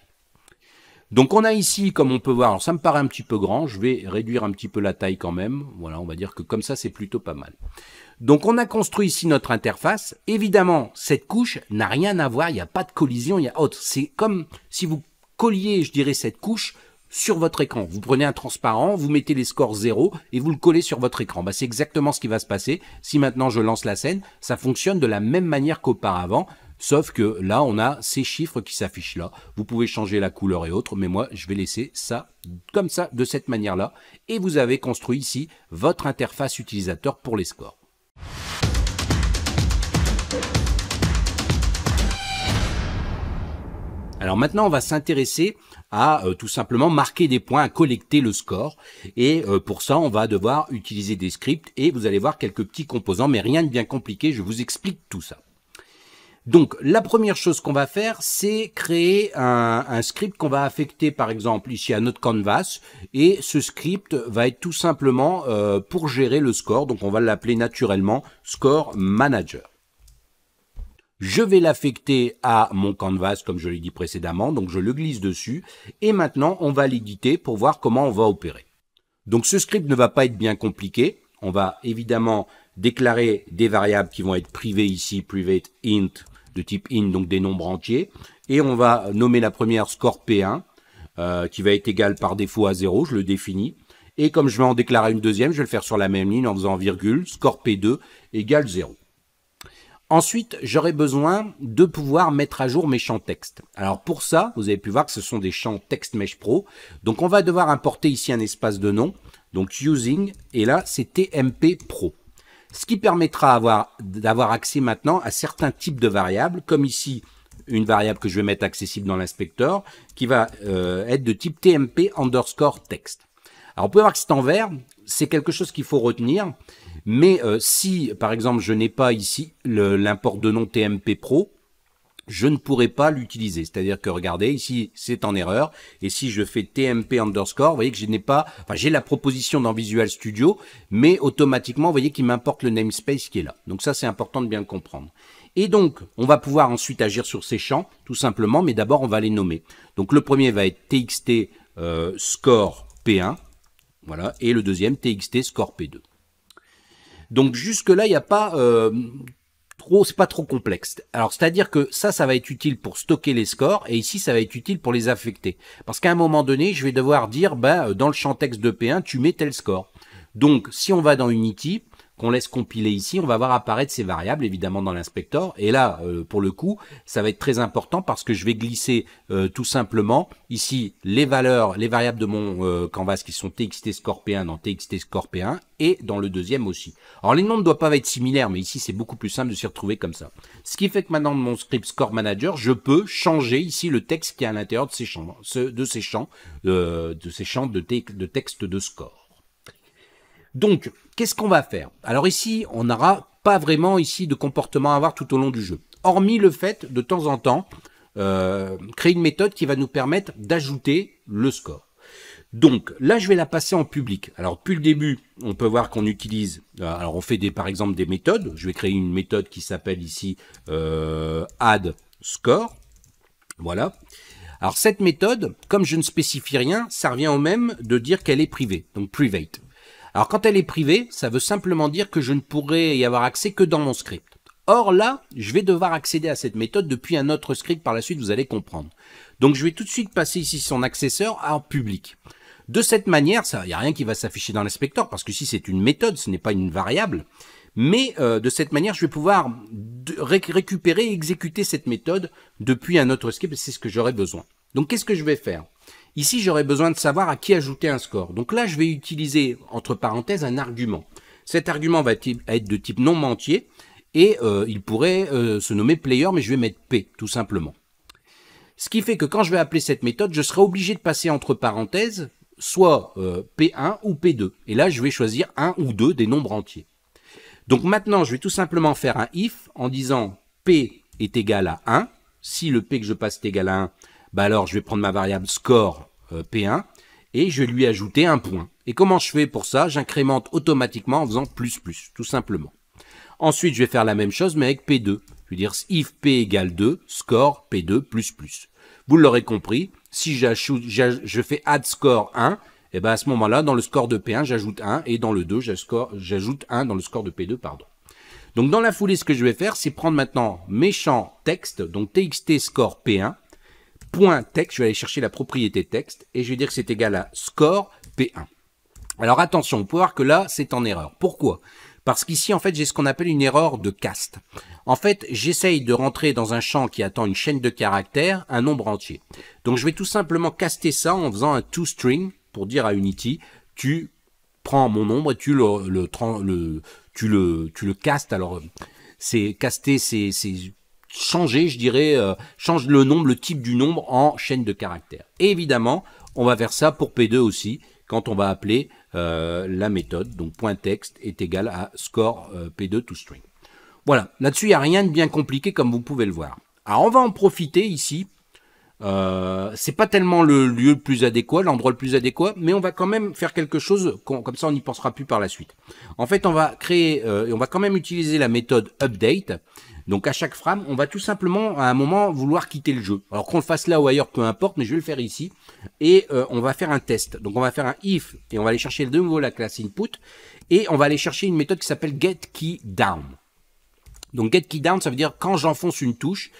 Donc on a ici, comme on peut voir, ça me paraît un petit peu grand, je vais réduire un petit peu la taille quand même. Voilà, on va dire que comme ça, c'est plutôt pas mal. Donc on a construit ici notre interface. Évidemment, cette couche n'a rien à voir, il n'y a pas de collision, il y a autre. C'est comme si vous colliez, je dirais, cette couche sur votre écran. Vous prenez un transparent, vous mettez les scores 0 et vous le collez sur votre écran. Bah, c'est exactement ce qui va se passer. Si maintenant je lance la scène, ça fonctionne de la même manière qu'auparavant. Sauf que là, on a ces chiffres qui s'affichent là. Vous pouvez changer la couleur et autres, mais moi, je vais laisser ça comme ça, de cette manière-là. Et vous avez construit ici votre interface utilisateur pour les scores. Alors maintenant, on va s'intéresser à euh, tout simplement marquer des points, à collecter le score. Et euh, pour ça, on va devoir utiliser des scripts et vous allez voir quelques petits composants, mais rien de bien compliqué, je vous explique tout ça. Donc la première chose qu'on va faire, c'est créer un, script qu'on va affecter par exemple ici à notre canvas et ce script va être tout simplement euh, pour gérer le score, donc on va l'appeler naturellement score manager. Je vais l'affecter à mon canvas comme je l'ai dit précédemment, donc je le glisse dessus et maintenant on va l'éditer pour voir comment on va opérer. Donc ce script ne va pas être bien compliqué, on va évidemment déclarer des variables qui vont être privées ici, private int de type in, donc des nombres entiers. Et on va nommer la première score P1, euh, qui va être égale par défaut à 0, je le définis. Et comme je vais en déclarer une deuxième, je vais le faire sur la même ligne en faisant virgule, score P2 égale 0. Ensuite, j'aurai besoin de pouvoir mettre à jour mes champs texte. Alors pour ça, vous avez pu voir que ce sont des champs texte mesh pro. Donc on va devoir importer ici un espace de nom, donc using, et là c'est TMP pro ce qui permettra d'avoir accès maintenant à certains types de variables, comme ici une variable que je vais mettre accessible dans l'inspecteur, qui va euh, être de type tmp underscore text. Alors, vous pouvez voir que c'est en vert, c'est quelque chose qu'il faut retenir, mais euh, si, par exemple, je n'ai pas ici l'import de nom tmp pro, je ne pourrais pas l'utiliser. C'est-à-dire que regardez, ici c'est en erreur, et si je fais tmp underscore, vous voyez que je n'ai pas, enfin j'ai la proposition dans Visual Studio, mais automatiquement, vous voyez qu'il m'importe le namespace qui est là. Donc ça c'est important de bien le comprendre. Et donc, on va pouvoir ensuite agir sur ces champs, tout simplement, mais d'abord on va les nommer. Donc le premier va être txt euh, score p1, voilà, et le deuxième txt score p2. Donc jusque là, il n'y a pas euh, c'est pas trop complexe. Alors, c'est-à-dire que ça, ça va être utile pour stocker les scores, et ici, ça va être utile pour les affecter. Parce qu'à un moment donné, je vais devoir dire, bah, euh, dans le champ texte de P1, tu mets tel score. Donc, si on va dans Unity, on laisse compiler ici, on va voir apparaître ces variables évidemment dans l'inspecteur. Et là, euh, pour le coup, ça va être très important parce que je vais glisser euh, tout simplement ici les valeurs, les variables de mon euh, canvas qui sont txt 1 dans txt 1 et dans le deuxième aussi. Alors les noms ne doivent pas être similaires, mais ici c'est beaucoup plus simple de s'y retrouver comme ça. Ce qui fait que maintenant dans mon script score manager, je peux changer ici le texte qui est à l'intérieur de ces champs, de ces champs, de ces champs de, de texte de score. Donc, qu'est-ce qu'on va faire Alors ici, on n'aura pas vraiment ici de comportement à avoir tout au long du jeu. Hormis le fait, de temps en temps, euh, créer une méthode qui va nous permettre d'ajouter le score. Donc là, je vais la passer en public. Alors depuis le début, on peut voir qu'on utilise. Euh, alors on fait des, par exemple des méthodes. Je vais créer une méthode qui s'appelle ici euh, add score. Voilà. Alors cette méthode, comme je ne spécifie rien, ça revient au même de dire qu'elle est privée, donc private. Alors quand elle est privée, ça veut simplement dire que je ne pourrai y avoir accès que dans mon script. Or là, je vais devoir accéder à cette méthode depuis un autre script par la suite, vous allez comprendre. Donc je vais tout de suite passer ici son accesseur en public. De cette manière, il n'y a rien qui va s'afficher dans l'inspecteur, parce que si c'est une méthode, ce n'est pas une variable. Mais euh, de cette manière, je vais pouvoir récupérer et exécuter cette méthode depuis un autre script, c'est ce que j'aurai besoin. Donc qu'est-ce que je vais faire Ici, j'aurais besoin de savoir à qui ajouter un score. Donc là, je vais utiliser, entre parenthèses, un argument. Cet argument va être de type nombre entier, et euh, il pourrait euh, se nommer player, mais je vais mettre P, tout simplement. Ce qui fait que quand je vais appeler cette méthode, je serai obligé de passer entre parenthèses soit euh, P1 ou P2. Et là, je vais choisir un ou deux des nombres entiers. Donc maintenant, je vais tout simplement faire un if en disant P est égal à 1. Si le P que je passe est égal à 1, bah alors, je vais prendre ma variable score euh, P1 et je vais lui ajouter un point. Et comment je fais pour ça J'incrémente automatiquement en faisant plus plus, tout simplement. Ensuite, je vais faire la même chose, mais avec P2. Je vais dire if P égale 2, score P2 plus plus. Vous l'aurez compris, si je fais add score 1, et eh ben à ce moment-là, dans le score de P1, j'ajoute 1, et dans le 2, j'ajoute 1 dans le score de P2, pardon. Donc dans la foulée, ce que je vais faire, c'est prendre maintenant mes champs texte, donc txt score P1, point texte, je vais aller chercher la propriété texte et je vais dire que c'est égal à score P1. Alors attention, vous pouvez voir que là, c'est en erreur. Pourquoi Parce qu'ici, en fait, j'ai ce qu'on appelle une erreur de caste. En fait, j'essaye de rentrer dans un champ qui attend une chaîne de caractères, un nombre entier. Donc je vais tout simplement caster ça en faisant un toString pour dire à Unity, tu prends mon nombre et tu le, tu le, tu le castes. Alors, euh, c'est caster, c'est changer, je dirais, euh, change le nombre, le type du nombre en chaîne de caractères. Et évidemment, on va faire ça pour P2 aussi, quand on va appeler euh, la méthode, donc point texte est égal à score euh, P2 to string. Voilà, là-dessus, il n'y a rien de bien compliqué comme vous pouvez le voir. Alors, on va en profiter ici. c'est pas tellement le lieu le plus adéquat, l'endroit le plus adéquat, mais on va quand même faire quelque chose, comme ça on n'y pensera plus par la suite. En fait, on va créer, et on va quand même utiliser la méthode update, donc à chaque frame, on va tout simplement à un moment vouloir quitter le jeu. Alors qu'on le fasse là ou ailleurs, peu importe, mais je vais le faire ici. Et euh, on va faire un test. Donc on va faire un if et on va aller chercher de nouveau la classe input. Et on va aller chercher une méthode qui s'appelle getKeyDown. Donc getKeyDown, ça veut dire quand j'enfonce une touche,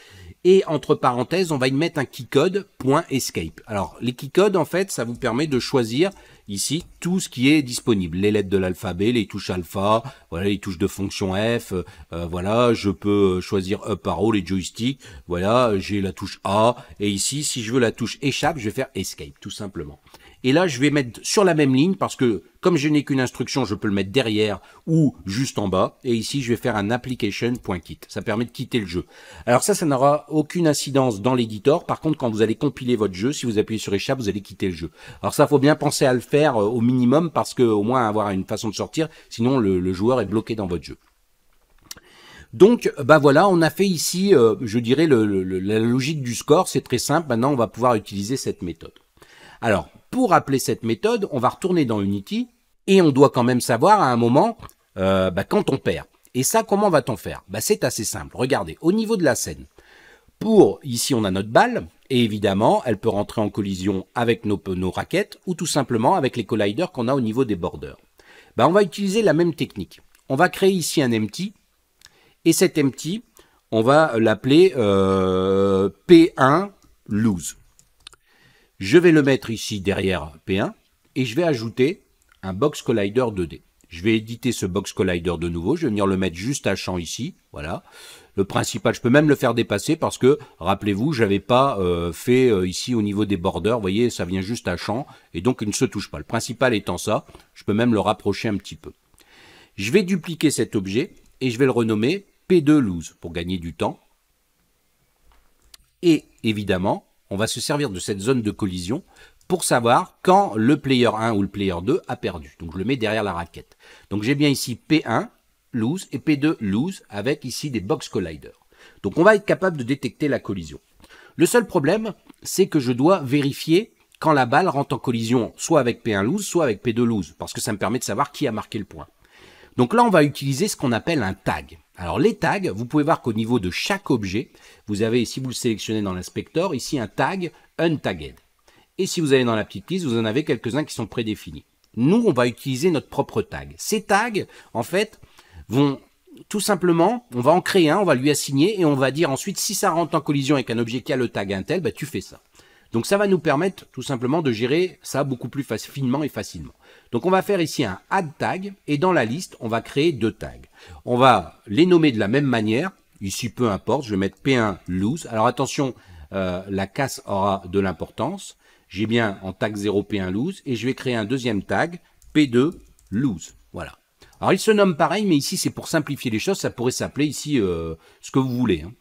et entre parenthèses, on va y mettre un keycode.escape. Alors, les keycodes, en fait, ça vous permet de choisir ici tout ce qui est disponible, les lettres de l'alphabet, les touches alpha, voilà les touches de fonction f, euh, euh, voilà je peux choisir up haut les joysticks, voilà j'ai la touche A et ici si je veux la touche échappe je vais faire escape tout simplement. Et là, je vais mettre sur la même ligne parce que comme je n'ai qu'une instruction, je peux le mettre derrière ou juste en bas. Et ici, je vais faire un application.kit. Ça permet de quitter le jeu. Alors ça, ça n'aura aucune incidence dans l'éditeur. Par contre, quand vous allez compiler votre jeu, si vous appuyez sur échappe, vous allez quitter le jeu. Alors ça, faut bien penser à le faire euh, au minimum parce que au moins avoir une façon de sortir. Sinon, le, joueur est bloqué dans votre jeu. Donc, bah voilà, on a fait ici, euh, je dirais, la logique du score. C'est très simple. Maintenant, on va pouvoir utiliser cette méthode. Alors, pour appeler cette méthode, on va retourner dans Unity et on doit quand même savoir à un moment euh, bah, quand on perd. Et ça, comment va-t-on faire bah, C'est assez simple. Regardez, au niveau de la scène, pour ici, on a notre balle et évidemment, elle peut rentrer en collision avec nos, raquettes ou tout simplement avec les colliders qu'on a au niveau des borders. Bah, on va utiliser la même technique. On va créer ici un empty et cet empty, on va l'appeler euh, P1 lose. Je vais le mettre ici derrière P1 et je vais ajouter un box collider 2D. Je vais éditer ce box collider de nouveau. Je vais venir le mettre juste à champ ici. Voilà. Le principal, je peux même le faire dépasser parce que, rappelez-vous, j'avais pas euh, fait euh, ici au niveau des borders. Vous voyez, ça vient juste à champ et donc il ne se touche pas. Le principal étant ça, je peux même le rapprocher un petit peu. Je vais dupliquer cet objet et je vais le renommer P2 Loose pour gagner du temps. Et évidemment, on va se servir de cette zone de collision pour savoir quand le player 1 ou le player 2 a perdu. Donc je le mets derrière la raquette. Donc j'ai bien ici P1, lose, et P2, lose, avec ici des box colliders. Donc on va être capable de détecter la collision. Le seul problème, c'est que je dois vérifier quand la balle rentre en collision soit avec P1 lose, soit avec P2 lose, parce que ça me permet de savoir qui a marqué le point. Donc là, on va utiliser ce qu'on appelle un tag. Alors les tags, vous pouvez voir qu'au niveau de chaque objet, vous avez, ici, vous le sélectionnez dans l'inspecteur, ici un tag untagged. Et si vous allez dans la petite liste, vous en avez quelques-uns qui sont prédéfinis. Nous, on va utiliser notre propre tag. Ces tags, en fait, vont tout simplement, on va en créer un, on va lui assigner et on va dire ensuite si ça rentre en collision avec un objet qui a le tag Intel, bah, tu fais ça. Donc ça va nous permettre tout simplement de gérer ça beaucoup plus finement et facilement. Donc on va faire ici un add tag et dans la liste, on va créer deux tags. On va les nommer de la même manière. Ici, peu importe, je vais mettre P1 loose. Alors attention, euh, la casse aura de l'importance. J'ai bien en tag 0 P1 loose et je vais créer un deuxième tag P2 loose. Voilà. Alors il se nomme pareil, mais ici c'est pour simplifier les choses. Ça pourrait s'appeler ici euh, ce que vous voulez. Hein.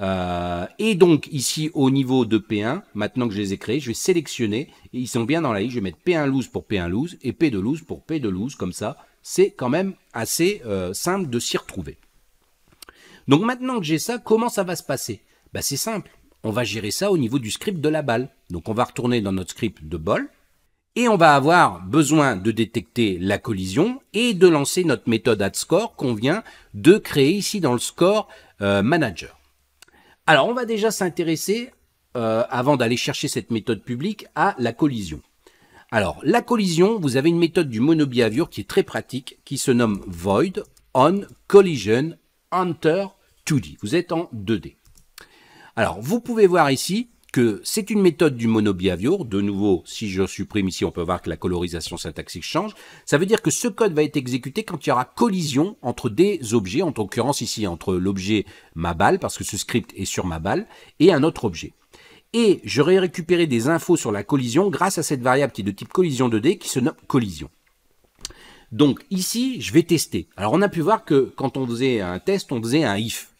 Euh, et donc ici au niveau de P1, maintenant que je les ai créés, je vais sélectionner, et ils sont bien dans la liste, je vais mettre P1 loose pour P1 loose et P2 loose pour P2 loose, comme ça c'est quand même assez euh, simple de s'y retrouver. Donc maintenant que j'ai ça, comment ça va se passer bah, C'est simple, on va gérer ça au niveau du script de la balle. Donc on va retourner dans notre script de bol, et on va avoir besoin de détecter la collision et de lancer notre méthode addScore qu'on vient de créer ici dans le score euh, manager. Alors on va déjà s'intéresser, euh, avant d'aller chercher cette méthode publique, à la collision. Alors, la collision, vous avez une méthode du MonoBehaviour qui est très pratique, qui se nomme void on 2D. Vous êtes en 2D. Alors, vous pouvez voir ici que c'est une méthode du MonoBehaviour. De nouveau, si je supprime ici, on peut voir que la colorisation syntaxique change. Ça veut dire que ce code va être exécuté quand il y aura collision entre des objets, en l'occurrence ici, entre l'objet ma balle, parce que ce script est sur ma balle, et un autre objet et j'aurais récupéré des infos sur la collision grâce à cette variable qui est de type collision 2D qui se nomme collision. Donc ici, je vais tester. Alors on a pu voir que quand on faisait un test, on faisait un if.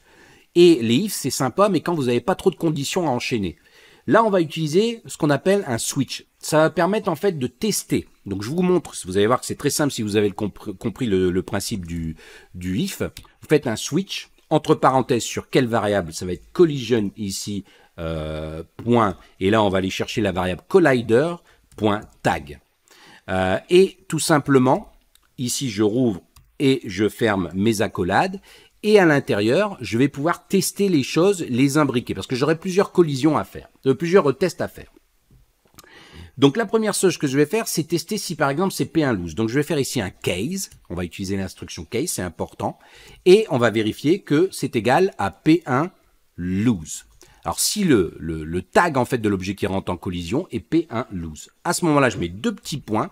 Et les if, c'est sympa, mais quand vous n'avez pas trop de conditions à enchaîner. Là, on va utiliser ce qu'on appelle un switch. Ça va permettre en fait de tester. Donc je vous montre, vous allez voir que c'est très simple si vous avez compris le, principe du if. Vous faites un switch, entre parenthèses sur quelle variable, ça va être collision ici euh, point, et là on va aller chercher la variable collider.tag. Euh, et tout simplement, ici je rouvre et je ferme mes accolades, et à l'intérieur, je vais pouvoir tester les choses, les imbriquer, parce que j'aurai plusieurs collisions à faire, euh, plusieurs tests à faire. Donc la première chose que je vais faire, c'est tester si par exemple c'est P1 loose. Donc je vais faire ici un case, on va utiliser l'instruction case, c'est important, et on va vérifier que c'est égal à P1 loose. Alors si le, tag en fait de l'objet qui rentre en collision est P1 loose, à ce moment-là, je mets deux petits points,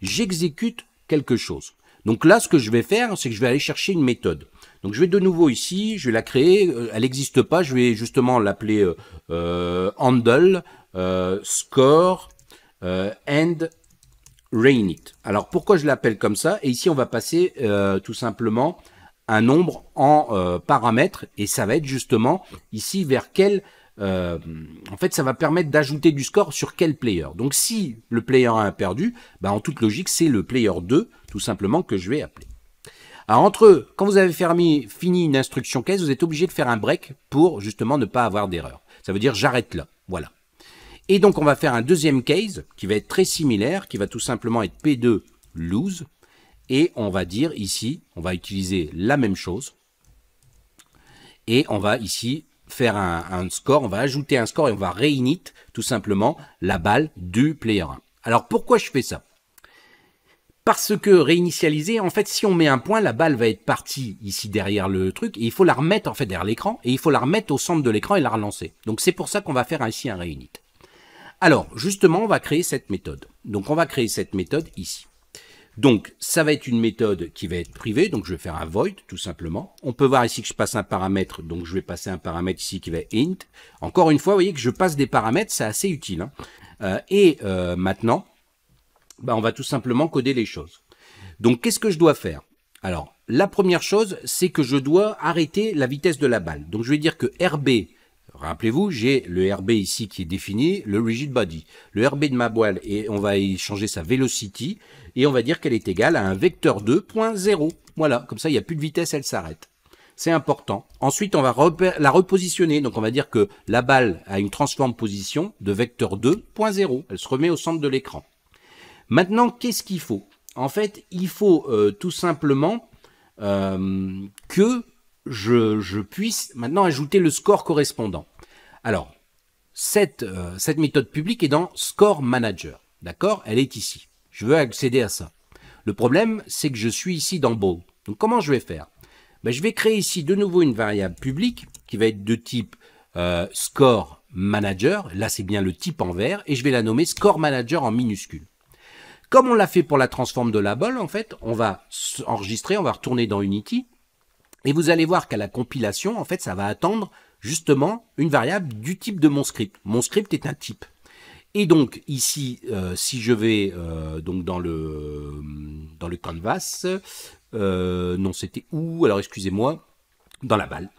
j'exécute quelque chose. Donc là, ce que je vais faire, c'est que je vais aller chercher une méthode. Donc je vais de nouveau ici, je vais la créer, euh, elle n'existe pas, je vais justement l'appeler euh, euh, handle, score, and it Alors pourquoi je l'appelle comme ça Et ici on va passer tout simplement un nombre en euh, paramètres et ça va être justement ici vers quel euh, en fait ça va permettre d'ajouter du score sur quel player. Donc si le player 1 a perdu, bah, en toute logique c'est le player 2 tout simplement que je vais appeler. Alors entre eux, quand vous avez fermé, fini une instruction case, vous êtes obligé de faire un break pour justement ne pas avoir d'erreur. Ça veut dire j'arrête là, voilà. Et donc on va faire un deuxième case qui va être très similaire, qui va tout simplement être P2 lose. Et on va dire ici, on va utiliser la même chose. Et on va ici faire un, score, on va ajouter un score et on va réinit tout simplement la balle du player 1. Alors pourquoi je fais ça parce que réinitialiser, en fait, si on met un point, la balle va être partie ici derrière le truc, et il faut la remettre en fait derrière l'écran, et il faut la remettre au centre de l'écran et la relancer. Donc c'est pour ça qu'on va faire ici un réinit. Alors, justement, on va créer cette méthode. Donc on va créer cette méthode ici. Donc, ça va être une méthode qui va être privée. Donc, je vais faire un void, tout simplement. On peut voir ici que je passe un paramètre. Donc, je vais passer un paramètre ici qui va int. Encore une fois, vous voyez que je passe des paramètres. C'est assez utile. Hein. Euh, et euh, maintenant, bah, on va tout simplement coder les choses. Donc, qu'est-ce que je dois faire Alors, la première chose, c'est que je dois arrêter la vitesse de la balle. Donc, je vais dire que RB, Rappelez-vous, j'ai le RB ici qui est défini, le rigid body. Le RB de ma boîte, et on va y changer sa velocity et on va dire qu'elle est égale à un vecteur 2.0. Voilà, comme ça il n'y a plus de vitesse, elle s'arrête. C'est important. Ensuite, on va la repositionner. Donc, on va dire que la balle a une transforme position de vecteur 2.0. Elle se remet au centre de l'écran. Maintenant, qu'est-ce qu'il faut En fait, il faut euh, tout simplement euh, que je, puisse maintenant ajouter le score correspondant. Alors, cette, euh, cette méthode publique est dans Score Manager. D'accord Elle est ici. Je veux accéder à ça. Le problème, c'est que je suis ici dans Ball. Donc comment je vais faire ben, Je vais créer ici de nouveau une variable publique qui va être de type scoreManager. Euh, score manager. Là, c'est bien le type en vert. Et je vais la nommer score manager en minuscule. Comme on l'a fait pour la transforme de label, en fait, on va enregistrer, on va retourner dans Unity. Et vous allez voir qu'à la compilation, en fait, ça va attendre justement une variable du type de mon script. Mon script est un type. Et donc ici, euh, si je vais euh, donc dans le canvas, euh, non c'était où Alors excusez-moi, dans la balle.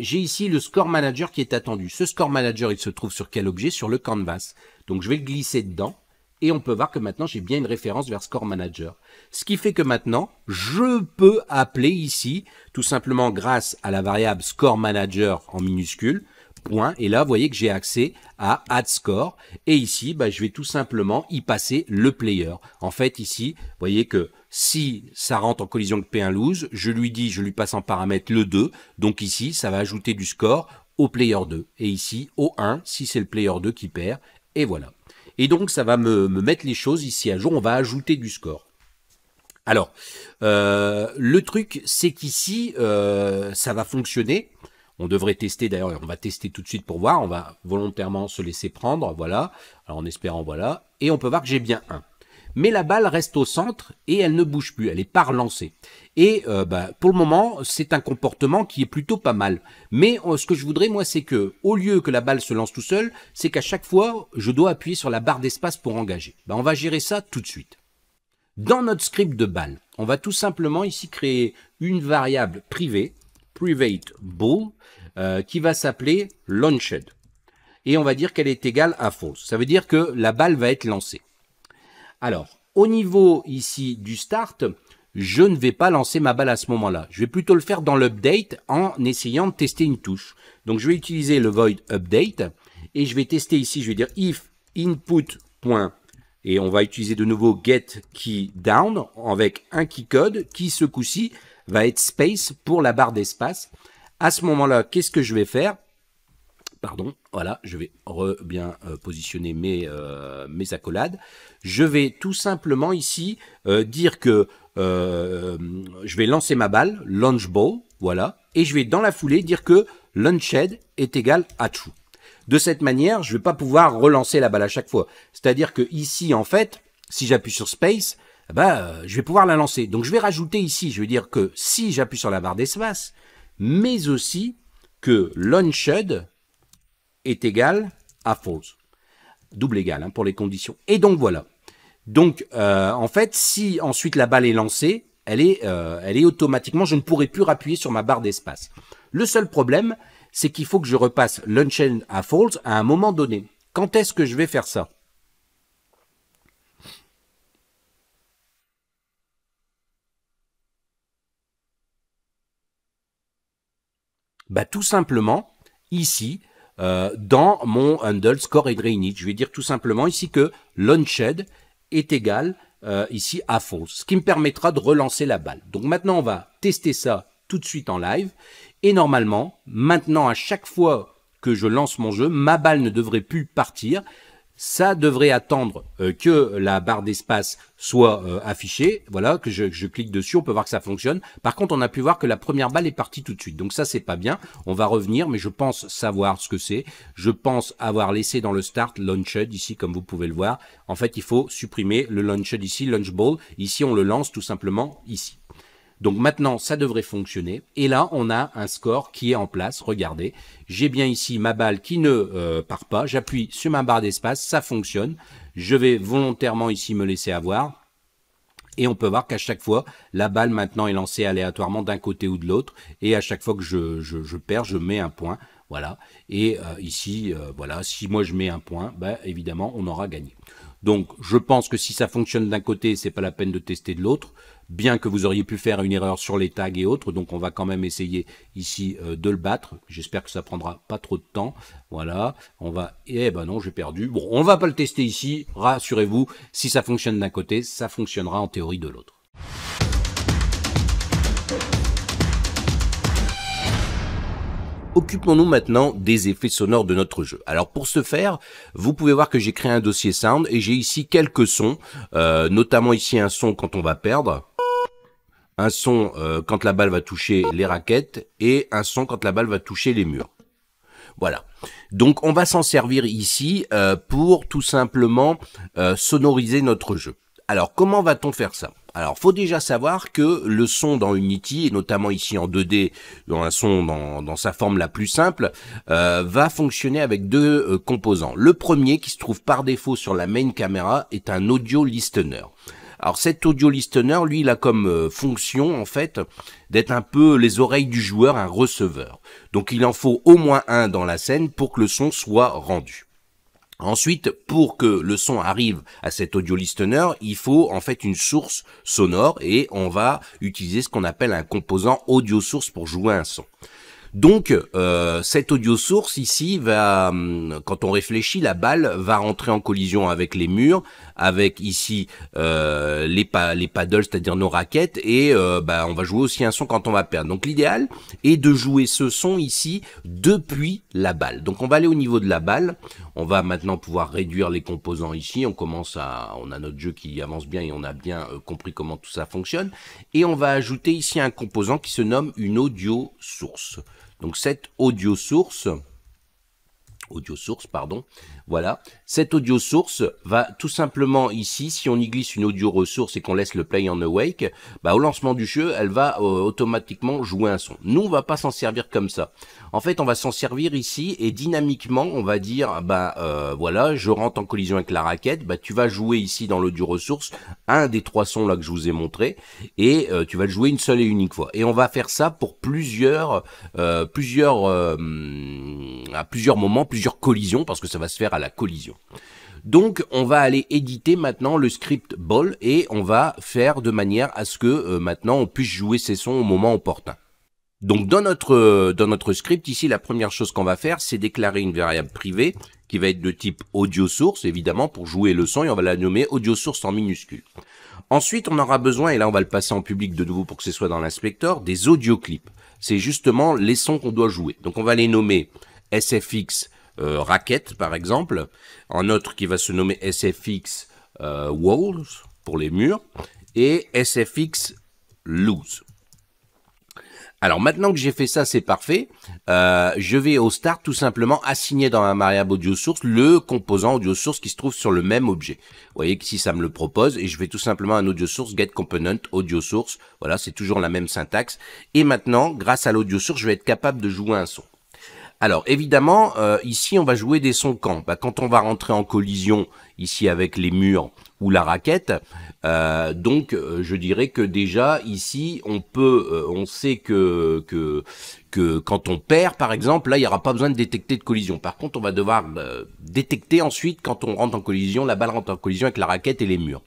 J'ai ici le score manager qui est attendu. Ce score manager, il se trouve sur quel objet Sur le canvas. Donc je vais le glisser dedans et on peut voir que maintenant j'ai bien une référence vers Score Manager. Ce qui fait que maintenant, je peux appeler ici, tout simplement grâce à la variable Score Manager en minuscule, Point. Et là, vous voyez que j'ai accès à Add Score. Et ici, bah, je vais tout simplement y passer le player. En fait, ici, vous voyez que si ça rentre en collision avec P1 Lose, je lui dis, je lui passe en paramètre le 2. Donc ici, ça va ajouter du score au player 2. Et ici, au 1, si c'est le player 2 qui perd. Et voilà. Et donc, ça va me, mettre les choses ici à jour. On va ajouter du score. Alors, euh, le truc, c'est qu'ici, euh, ça va fonctionner on devrait tester d'ailleurs, on va tester tout de suite pour voir, on va volontairement se laisser prendre, voilà, Alors, en espérant, voilà, et on peut voir que j'ai bien un. Mais la balle reste au centre et elle ne bouge plus, elle n'est pas relancée. Et euh, bah, pour le moment, c'est un comportement qui est plutôt pas mal. Mais euh, ce que je voudrais, moi, c'est que, au lieu que la balle se lance tout seul, c'est qu'à chaque fois, je dois appuyer sur la barre d'espace pour engager. Bah, on va gérer ça tout de suite. Dans notre script de balle, on va tout simplement ici créer une variable privée, private bool, euh, qui va s'appeler Launched. Et on va dire qu'elle est égale à false. Ça veut dire que la balle va être lancée. Alors, au niveau ici du start, je ne vais pas lancer ma balle à ce moment-là. Je vais plutôt le faire dans l'update en essayant de tester une touche. Donc je vais utiliser le void update et je vais tester ici, je vais dire if input. Et on va utiliser de nouveau get key down avec un key code qui ce coup-ci va être space pour la barre d'espace. À ce moment-là, qu'est-ce que je vais faire Pardon, voilà, je vais re bien euh, positionner mes, euh, mes accolades. Je vais tout simplement ici euh, dire que je vais lancer ma balle, launch ball, voilà, et je vais dans la foulée dire que head est égal à true. De cette manière, je ne vais pas pouvoir relancer la balle à chaque fois. C'est-à-dire que ici, en fait, si j'appuie sur space, bah, je vais pouvoir la lancer. Donc je vais rajouter ici, je vais dire que si j'appuie sur la barre d'espace, mais aussi que launched est égal à false. Double égal hein, pour les conditions. Et donc voilà. Donc euh, en fait, si ensuite la balle est lancée, elle est, euh, elle est automatiquement, je ne pourrai plus rappuyer sur ma barre d'espace. Le seul problème, c'est qu'il faut que je repasse l'unshed à false à un moment donné. Quand est-ce que je vais faire ça bah, Tout simplement, ici, euh, dans mon handle score et drainage, je vais dire tout simplement ici que launched est égal euh, ici à false, ce qui me permettra de relancer la balle. Donc maintenant, on va tester ça tout de suite en live. Et normalement, maintenant, à chaque fois que je lance mon jeu, ma balle ne devrait plus partir ça devrait attendre euh, que la barre d'espace soit euh, affichée. Voilà, que je, clique dessus, on peut voir que ça fonctionne. Par contre, on a pu voir que la première balle est partie tout de suite. Donc ça, c'est pas bien. On va revenir, mais je pense savoir ce que c'est. Je pense avoir laissé dans le start launched ici, comme vous pouvez le voir. En fait, il faut supprimer le launched ici, launch ball. Ici, on le lance tout simplement ici. Donc maintenant, ça devrait fonctionner. Et là, on a un score qui est en place. Regardez, j'ai bien ici ma balle qui ne euh, part pas. J'appuie sur ma barre d'espace, ça fonctionne. Je vais volontairement ici me laisser avoir. Et on peut voir qu'à chaque fois, la balle maintenant est lancée aléatoirement d'un côté ou de l'autre. Et à chaque fois que je, perds, je mets un point. Voilà. Et euh, ici, euh, voilà, si moi je mets un point, bah, évidemment, on aura gagné. Donc, je pense que si ça fonctionne d'un côté, c'est pas la peine de tester de l'autre bien que vous auriez pu faire une erreur sur les tags et autres. Donc on va quand même essayer ici euh, de le battre. J'espère que ça prendra pas trop de temps. Voilà, on va... Eh ben non, j'ai perdu. Bon, on va pas le tester ici, rassurez-vous. Si ça fonctionne d'un côté, ça fonctionnera en théorie de l'autre. Occupons-nous maintenant des effets sonores de notre jeu. Alors pour ce faire, vous pouvez voir que j'ai créé un dossier sound et j'ai ici quelques sons, euh, notamment ici un son quand on va perdre un son euh, quand la balle va toucher les raquettes et un son quand la balle va toucher les murs. Voilà. Donc on va s'en servir ici euh, pour tout simplement euh, sonoriser notre jeu. Alors comment va-t-on faire ça alors, faut déjà savoir que le son dans Unity, et notamment ici en 2D, dans un son dans, sa forme la plus simple, va fonctionner avec deux composants. Le premier, qui se trouve par défaut sur la main caméra, est un audio listener. Alors cet audio listener, lui, il a comme euh, fonction en fait d'être un peu les oreilles du joueur, un receveur. Donc il en faut au moins un dans la scène pour que le son soit rendu. Ensuite, pour que le son arrive à cet audio listener, il faut en fait une source sonore et on va utiliser ce qu'on appelle un composant audio source pour jouer un son. Donc, euh, cette audio source ici va, hum, quand on réfléchit, la balle va rentrer en collision avec les murs, avec ici euh, les, les paddles, c'est-à-dire nos raquettes, et euh, bah, on va jouer aussi un son quand on va perdre. Donc, l'idéal est de jouer ce son ici depuis la balle. Donc, on va aller au niveau de la balle. On va maintenant pouvoir réduire les composants ici. On commence à, on a notre jeu qui avance bien et on a bien compris comment tout ça fonctionne. Et on va ajouter ici un composant qui se nomme une audio source. Donc cette audio source, audio source, pardon, voilà. Cette audio source va tout simplement ici, si on y glisse une audio ressource et qu'on laisse le play en awake, bah, au lancement du jeu, elle va euh, automatiquement jouer un son. Nous, on va pas s'en servir comme ça. En fait, on va s'en servir ici et dynamiquement, on va dire, bah, euh, voilà, je rentre en collision avec la raquette, bah, tu vas jouer ici dans l'audio ressource un des trois sons là que je vous ai montré et euh, tu vas le jouer une seule et unique fois. Et on va faire ça pour plusieurs, plusieurs, à plusieurs moments, plusieurs collisions parce que ça va se faire à la collision. Donc on va aller éditer maintenant le script ball et on va faire de manière à ce que euh, maintenant on puisse jouer ces sons au moment opportun. Donc dans notre, euh, dans notre script ici, la première chose qu'on va faire, c'est déclarer une variable privée qui va être de type audio source, évidemment, pour jouer le son, et on va la nommer audio source en minuscule. Ensuite, on aura besoin, et là on va le passer en public de nouveau pour que ce soit dans l'inspecteur, des audio clips C'est justement les sons qu'on doit jouer. Donc on va les nommer SFX euh, Racket, par exemple, un autre qui va se nommer SFX euh, Walls, pour les murs, et SFX Loose. Alors maintenant que j'ai fait ça, c'est parfait. Euh, je vais au start tout simplement assigner dans ma variable audio source le composant audio source qui se trouve sur le même objet. Vous voyez que si ça me le propose et je vais tout simplement un audio source get component audio source. Voilà, c'est toujours la même syntaxe. Et maintenant, grâce à l'audio source, je vais être capable de jouer un son. Alors évidemment, euh, ici on va jouer des sons quand bah, Quand on va rentrer en collision ici avec les murs ou la raquette, euh, donc euh, je dirais que déjà ici on peut, on sait que, que que quand on perd par exemple, là il n'y aura pas besoin de détecter de collision. Par contre on va devoir détecter ensuite quand on rentre en collision, la balle rentre en collision avec la raquette et les murs.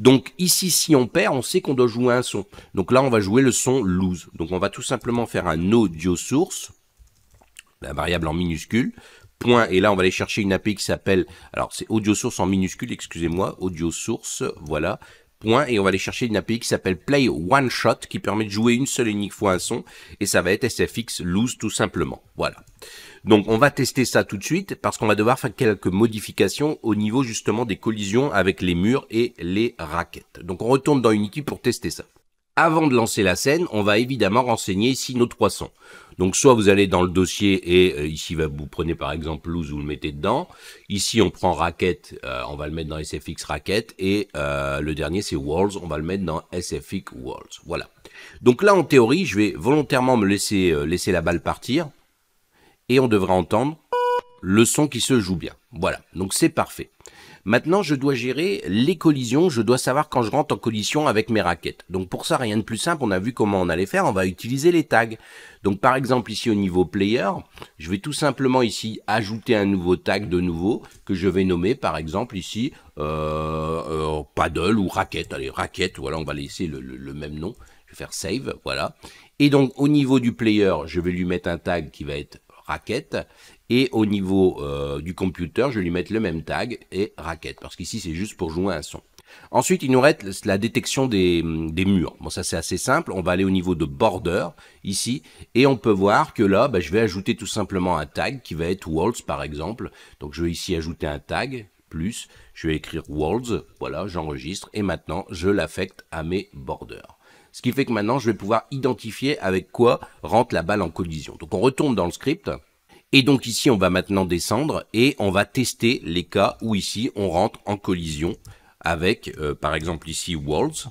Donc ici si on perd, on sait qu'on doit jouer un son. Donc là on va jouer le son lose. Donc on va tout simplement faire un audio source la variable en minuscule, point, et là on va aller chercher une API qui s'appelle, alors c'est audio source en minuscule, excusez-moi, audio source, voilà, point, et on va aller chercher une API qui s'appelle play one shot, qui permet de jouer une seule et unique fois un son, et ça va être SFX loose tout simplement, voilà. Donc on va tester ça tout de suite parce qu'on va devoir faire quelques modifications au niveau justement des collisions avec les murs et les raquettes. Donc on retourne dans Unity pour tester ça. Avant de lancer la scène, on va évidemment renseigner ici nos trois sons. Donc soit vous allez dans le dossier et euh, ici vous prenez par exemple loose, vous le mettez dedans. Ici on prend racket, euh, on va le mettre dans SFX raquette et euh, le dernier c'est walls, on va le mettre dans SFX walls. Voilà. Donc là en théorie, je vais volontairement me laisser laisser la balle partir et on devrait entendre le son qui se joue bien. Voilà. Donc c'est parfait. Maintenant, je dois gérer les collisions, je dois savoir quand je rentre en collision avec mes raquettes. Donc pour ça, rien de plus simple, on a vu comment on allait faire, on va utiliser les tags. Donc par exemple ici au niveau player, je vais tout simplement ici ajouter un nouveau tag de nouveau que je vais nommer par exemple ici euh, euh, paddle ou raquette. Allez, raquette, voilà, on va laisser le, le même nom. Je vais faire save, voilà. Et donc au niveau du player, je vais lui mettre un tag qui va être raquette et au niveau euh, du computer, je lui mettre le même tag et raquette, parce qu'ici c'est juste pour jouer un son. Ensuite, il nous reste la détection mm, des, murs. Bon, ça c'est assez simple. On va aller au niveau de border, ici, et on peut voir que là, bah, je vais ajouter tout simplement un tag qui va être walls, par exemple. Donc je vais ici ajouter un tag, plus, je vais écrire walls, voilà, j'enregistre, et maintenant je l'affecte à mes borders. Ce qui fait que maintenant, je vais pouvoir identifier avec quoi rentre la balle en collision. Donc on retourne dans le script, et donc ici, on va maintenant descendre et on va tester les cas où ici, on rentre en collision avec, euh, par exemple ici, Walls.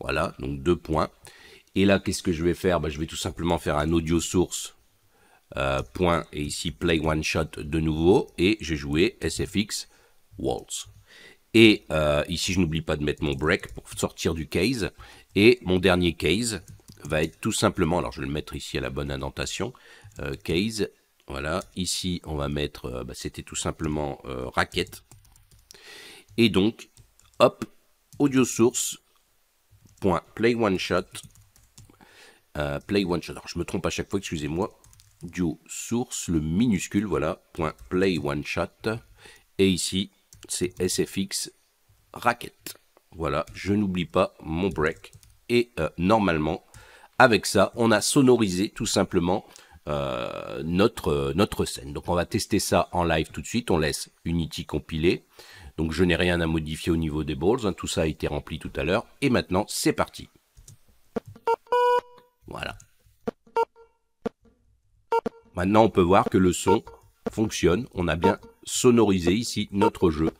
Voilà, donc deux points. Et là, qu'est-ce que je vais faire bah, Je vais tout simplement faire un audio source, euh, point, et ici, play one shot de nouveau. Et je vais jouer SFX Walls. Et euh, ici, je n'oublie pas de mettre mon break pour sortir du case. Et mon dernier case va être tout simplement, alors je vais le mettre ici à la bonne indentation, case voilà, ici on va mettre, euh, bah, c'était tout simplement euh, raquette. Et donc, hop, audio source, point, play one shot. Euh, play one shot, alors je me trompe à chaque fois, excusez-moi. Audio source, le minuscule, voilà, point, play one shot. Et ici, c'est SFX raquette. Voilà, je n'oublie pas mon break. Et normalement, avec ça, on a sonorisé tout simplement euh, notre, euh, notre scène. Donc on va tester ça en live tout de suite. On laisse Unity compiler. Donc je n'ai rien à modifier au niveau des balls. Hein. Tout ça a été rempli tout à l'heure. Et maintenant, c'est parti. Voilà. Maintenant, on peut voir que le son fonctionne. On a bien sonorisé ici notre jeu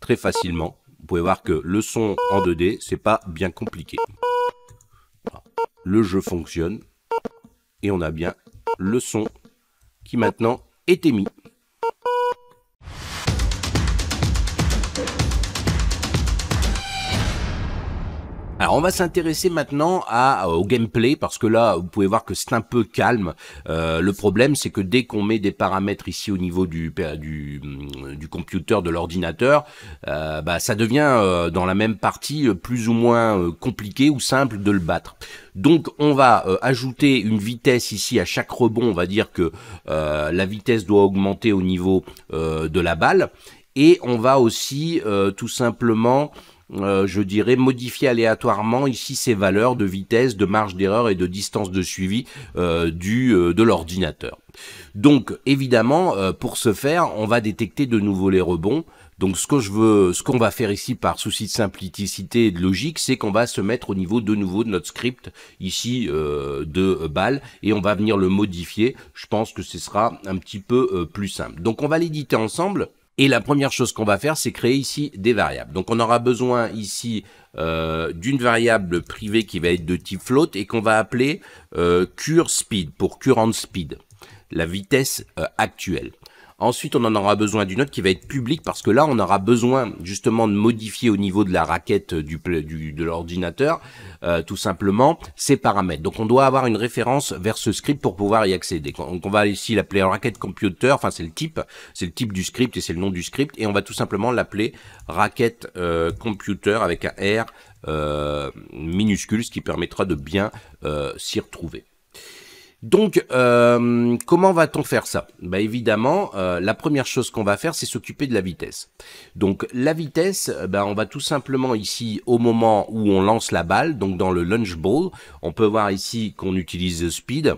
très facilement. Vous pouvez voir que le son en 2D, c'est pas bien compliqué. Le jeu fonctionne et on a bien le son qui maintenant est émis. on va s'intéresser maintenant au gameplay parce que là vous pouvez voir que c'est un peu calme. Euh, le problème c'est que dès qu'on met des paramètres ici au niveau du euh, euh, du, computer de l'ordinateur, bah, ça devient dans la même partie plus ou moins compliqué ou simple de le battre. Donc on va ajouter une vitesse ici à chaque rebond. On va dire que la vitesse doit augmenter au niveau de la balle et on va aussi tout simplement euh, je dirais, modifier aléatoirement ici ces valeurs de vitesse, de marge d'erreur et de distance de suivi euh, du, euh, de l'ordinateur. Donc évidemment, pour ce faire, on va détecter de nouveau les rebonds. Donc ce que je veux, ce qu'on va faire ici par souci de simplicité et de logique, c'est qu'on va se mettre au niveau de nouveau de notre script ici de BAL et on va venir le modifier. Je pense que ce sera un petit peu plus simple. Donc on va l'éditer ensemble. Et la première chose qu'on va faire, c'est créer ici des variables. Donc on aura besoin ici euh, d'une variable privée qui va être de type float et qu'on va appeler euh, speed pour current speed, la vitesse euh, actuelle. Ensuite, on en aura besoin d'une autre qui va être publique parce que là, on aura besoin justement de modifier au niveau de la raquette du, de l'ordinateur, euh, tout simplement, ces paramètres. Donc, on doit avoir une référence vers ce script pour pouvoir y accéder. Donc, on va ici l'appeler raquette computer. Enfin, c'est le type, c'est le type du script et c'est le nom du script. Et on va tout simplement l'appeler raquette euh, computer avec un R euh, minuscule, ce qui permettra de bien s'y retrouver. Donc, euh, comment va-t-on faire ça bah, Évidemment, euh, la première chose qu'on va faire, c'est s'occuper de la vitesse. Donc, la vitesse, bah, on va tout simplement ici, au moment où on lance la balle, donc dans le launch ball, on peut voir ici qu'on utilise speed.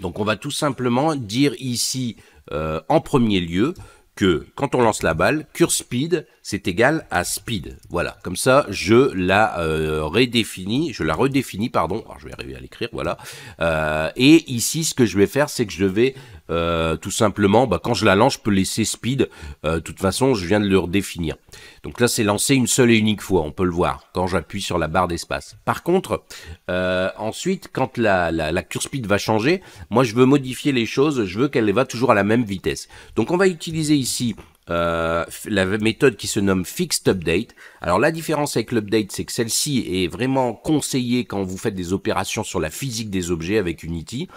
Donc, on va tout simplement dire ici, euh, en premier lieu, que quand on lance la balle, cure speed, c'est égal à speed. Voilà, comme ça, je la euh, redéfinis, je la redéfinis, pardon, alors je vais arriver à l'écrire, voilà. Euh, et ici, ce que je vais faire, c'est que je vais euh, tout simplement, bah, quand je la lance, je peux laisser speed. Euh, de toute façon, je viens de le redéfinir. Donc là, c'est lancé une seule et unique fois, on peut le voir, quand j'appuie sur la barre d'espace. Par contre, euh, ensuite, quand la, la, la, cure speed va changer, moi, je veux modifier les choses, je veux qu'elle va toujours à la même vitesse. Donc on va utiliser ici euh, la méthode qui se nomme Fixed Update. Alors la différence avec l'update, c'est que celle-ci est vraiment conseillée quand vous faites des opérations sur la physique des objets avec Unity.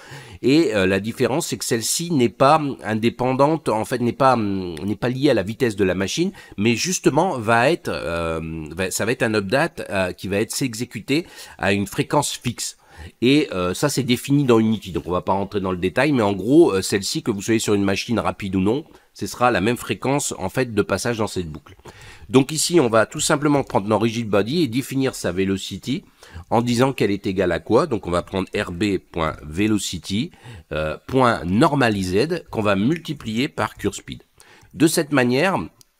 Et euh, la différence, c'est que celle-ci n'est pas indépendante, en fait, n'est pas hum, n'est pas liée à la vitesse de la machine, mais justement va être, euh, ça va être un update qui va être s'exécuter à une fréquence fixe. Et ça, c'est défini dans Unity. Donc, on va pas rentrer dans le détail, mais en gros, celle-ci, que vous soyez sur une machine rapide ou non, ce sera la même fréquence en fait de passage dans cette boucle. Donc ici, on va tout simplement prendre nos rigid body et définir sa velocity en disant qu'elle est égale à quoi. Donc on va prendre RB.Velocity.Normalized, euh, qu'on va multiplier par cure speed. De cette manière,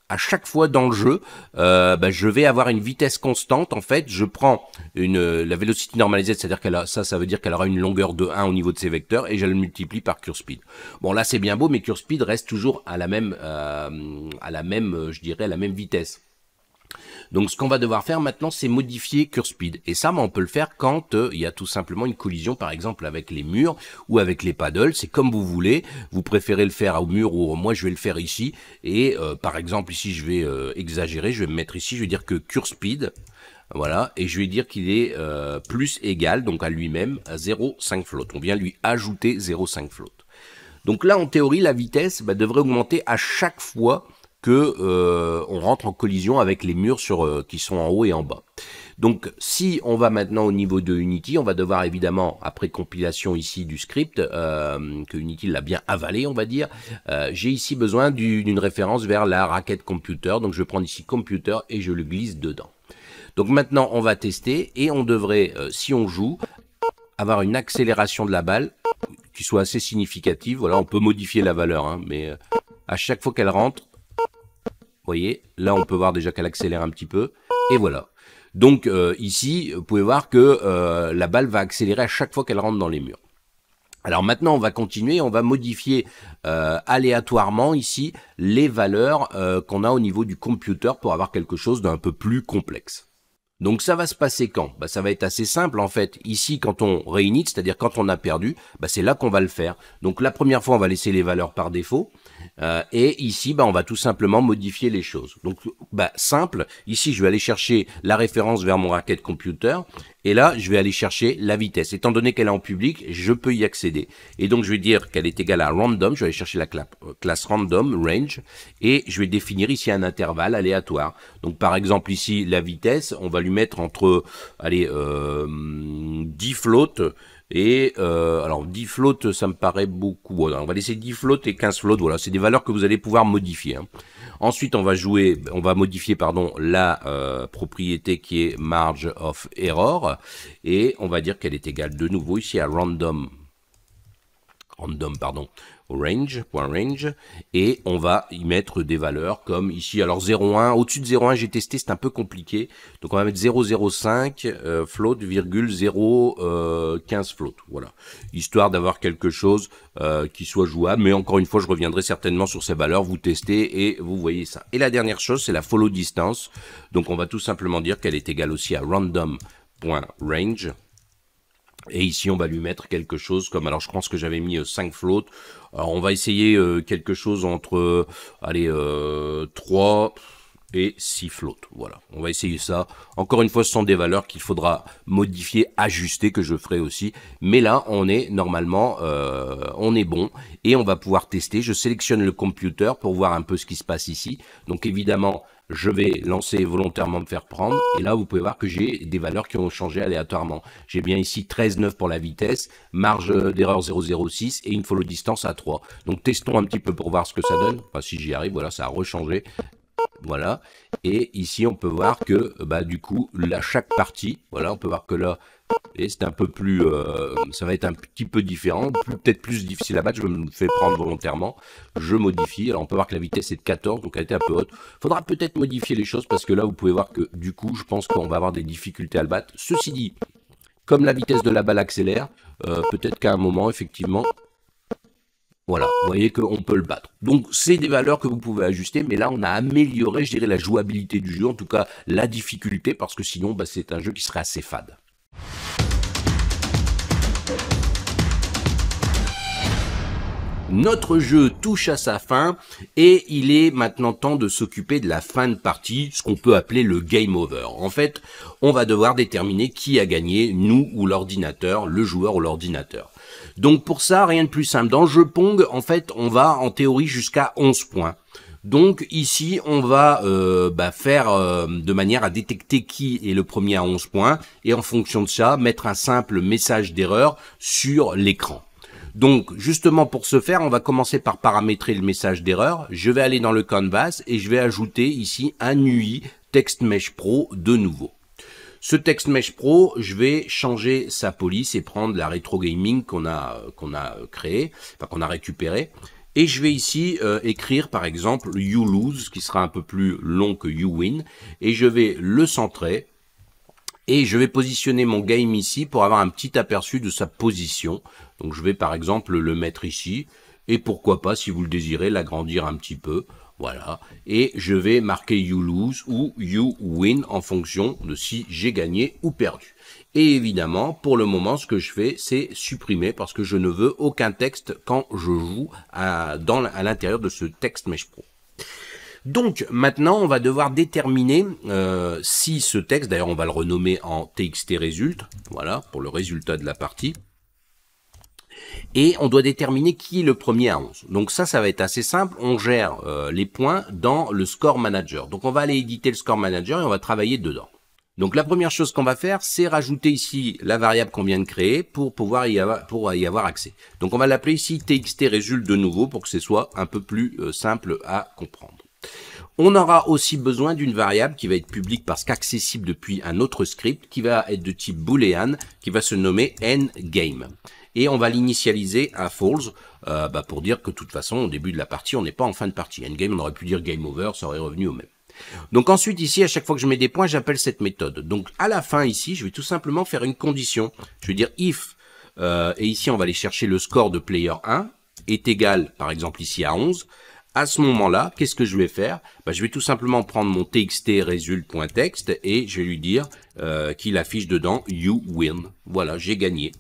à chaque fois dans le jeu, euh, bah, je vais avoir une vitesse constante. En fait, je prends une, euh, la vélocité normalisée, c'est-à-dire qu'elle ça, ça veut dire qu'elle aura une longueur de 1 au niveau de ses vecteurs, et je le multiplie par cure speed. Bon, là, c'est bien beau, mais cure speed reste toujours à la même, euh, à la même, je dirais, à la même vitesse. Donc ce qu'on va devoir faire maintenant, c'est modifier Cure Speed. Et ça, ben, on peut le faire quand euh, il y a tout simplement une collision, par exemple, avec les murs ou avec les paddles. C'est comme vous voulez. Vous préférez le faire au mur ou moi, je vais le faire ici. Et euh, par exemple, ici, je vais euh, exagérer. Je vais me mettre ici. Je vais dire que Cure Speed, voilà, et je vais dire qu'il est plus égal, donc à lui-même, à 0,5 flotte. On vient lui ajouter 0,5 flotte. Donc là, en théorie, la vitesse ben, devrait augmenter à chaque fois euh, on rentre en collision avec les murs sur, euh, qui sont en haut et en bas. Donc si on va maintenant au niveau de Unity, on va devoir évidemment, après compilation ici du script, euh, que Unity l'a bien avalé on va dire, j'ai ici besoin d'une référence vers la raquette computer, donc je vais prendre ici computer et je le glisse dedans. Donc maintenant on va tester et on devrait, si on joue, avoir une accélération de la balle qui soit assez significative. Voilà, on peut modifier la valeur, hein, mais à chaque fois qu'elle rentre, vous voyez, là, on peut voir déjà qu'elle accélère un petit peu. Et voilà. Donc euh, ici, vous pouvez voir que euh, la balle va accélérer à chaque fois qu'elle rentre dans les murs. Alors maintenant, on va continuer, on va modifier euh, aléatoirement ici les valeurs qu'on a au niveau du computer pour avoir quelque chose d'un peu plus complexe. Donc ça va se passer quand bah, Ça va être assez simple en fait. Ici, quand on réunit, c'est-à-dire quand on a perdu, bah, c'est là qu'on va le faire. Donc la première fois, on va laisser les valeurs par défaut. Euh, et ici, bah, on va tout simplement modifier les choses. Donc, bah, simple. Ici, je vais aller chercher la référence vers mon racket computer. Et là, je vais aller chercher la vitesse. Étant donné qu'elle est en public, je peux y accéder. Et donc, je vais dire qu'elle est égale à random. Je vais aller chercher la euh, classe random, range. Et je vais définir ici un intervalle aléatoire. Donc, par exemple, ici, la vitesse, on va lui mettre entre, allez, 10 euh, floats. Et euh, alors 10 floats, ça me paraît beaucoup. on va laisser 10 floats et 15 floats, Voilà, c'est des valeurs que vous allez pouvoir modifier. Hein. Ensuite, on va jouer, on va modifier pardon la euh, propriété qui est marge of error et on va dire qu'elle est égale de nouveau ici à random random pardon range.range et on va y mettre des valeurs comme ici alors 0,1 au-dessus de 0,1 j'ai testé c'est un peu compliqué donc on va mettre 0,05 euh, float virgule 0,15 euh, float voilà histoire d'avoir quelque chose euh, qui soit jouable mais encore une fois je reviendrai certainement sur ces valeurs vous testez et vous voyez ça et la dernière chose c'est la follow distance donc on va tout simplement dire qu'elle est égale aussi à random.range et ici, on va lui mettre quelque chose comme, alors je pense que j'avais mis 5 floats, alors on va essayer euh, quelque chose entre euh, allez, 3 euh, et 6 flottes. Voilà, on va essayer ça. Encore une fois, ce sont des valeurs qu'il faudra modifier, ajuster, que je ferai aussi. Mais là, on est normalement, on est bon et on va pouvoir tester. Je sélectionne le computer pour voir un peu ce qui se passe ici. Donc évidemment, je vais lancer volontairement me faire prendre. Et là, vous pouvez voir que j'ai des valeurs qui ont changé aléatoirement. J'ai bien ici 13,9 pour la vitesse, marge d'erreur 0,06 et une follow distance à 3. Donc testons un petit peu pour voir ce que ça donne. Enfin, si j'y arrive, voilà, ça a rechangé. Voilà. Et ici, on peut voir que, bah, du coup, là, chaque partie, voilà, on peut voir que là, et c'est un peu plus, euh, ça va être un petit peu différent, peut-être plus difficile à battre. Je me fais prendre volontairement. Je modifie. Alors on peut voir que la vitesse est de 14, donc elle était un peu haute. Faudra peut-être modifier les choses parce que là vous pouvez voir que du coup, je pense qu'on va avoir des difficultés à le battre. Ceci dit, comme la vitesse de la balle accélère, euh, peut-être qu'à un moment, effectivement, voilà, vous voyez qu'on peut le battre. Donc c'est des valeurs que vous pouvez ajuster, mais là on a amélioré, je dirais, la jouabilité du jeu, en tout cas la difficulté, parce que sinon bah, c'est un jeu qui serait assez fade. Notre jeu touche à sa fin et il est maintenant temps de s'occuper de la fin de partie, ce qu'on peut appeler le game over. En fait, on va devoir déterminer qui a gagné, nous ou l'ordinateur, le joueur ou l'ordinateur. Donc pour ça, rien de plus simple. Dans le jeu Pong, en fait, on va en théorie jusqu'à 11 points. Donc ici, on va euh, bah, faire euh, de manière à détecter qui est le premier à 11 points et en fonction de ça, mettre un simple message d'erreur sur l'écran. Donc, justement, pour ce faire, on va commencer par paramétrer le message d'erreur. Je vais aller dans le canvas et je vais ajouter ici un UI text mesh pro de nouveau. Ce text mesh pro, je vais changer sa police et prendre la rétro gaming qu'on a, qu'on a créé, enfin qu'on a récupéré. Et je vais ici euh, écrire par exemple you lose, qui sera un peu plus long que you win. Et je vais le centrer et je vais positionner mon game ici pour avoir un petit aperçu de sa position. Donc je vais par exemple le mettre ici et pourquoi pas si vous le désirez l'agrandir un petit peu. Voilà. Et je vais marquer you lose ou you win en fonction de si j'ai gagné ou perdu. Et évidemment, pour le moment, ce que je fais, c'est supprimer parce que je ne veux aucun texte quand je joue à, l'intérieur de ce texte Mesh Pro. Donc maintenant, on va devoir déterminer euh, si ce texte, d'ailleurs on va le renommer en txt result, voilà, pour le résultat de la partie, et on doit déterminer qui est le premier à 11. Donc ça, ça va être assez simple, on gère euh, les points dans le score manager. Donc on va aller éditer le score manager et on va travailler dedans. Donc la première chose qu'on va faire, c'est rajouter ici la variable qu'on vient de créer pour pouvoir y avoir, pour y avoir accès. Donc on va l'appeler ici txt result de nouveau pour que ce soit un peu plus euh, simple à comprendre. On aura aussi besoin d'une variable qui va être publique parce qu'accessible depuis un autre script qui va être de type boolean, qui va se nommer endgame. Et on va l'initialiser à false euh, bah, pour dire que de toute façon, au début de la partie, on n'est pas en fin de partie. Endgame, on aurait pu dire game over, ça aurait revenu au même. Donc ensuite ici, à chaque fois que je mets des points, j'appelle cette méthode. Donc à la fin ici, je vais tout simplement faire une condition. Je vais dire if, euh, et ici on va aller chercher le score de player 1, est égal par exemple ici à 11 à ce moment-là, qu'est-ce que je vais faire bah, Je vais tout simplement prendre mon txt et je vais lui dire euh, qu'il affiche dedans you win. Voilà, j'ai gagné.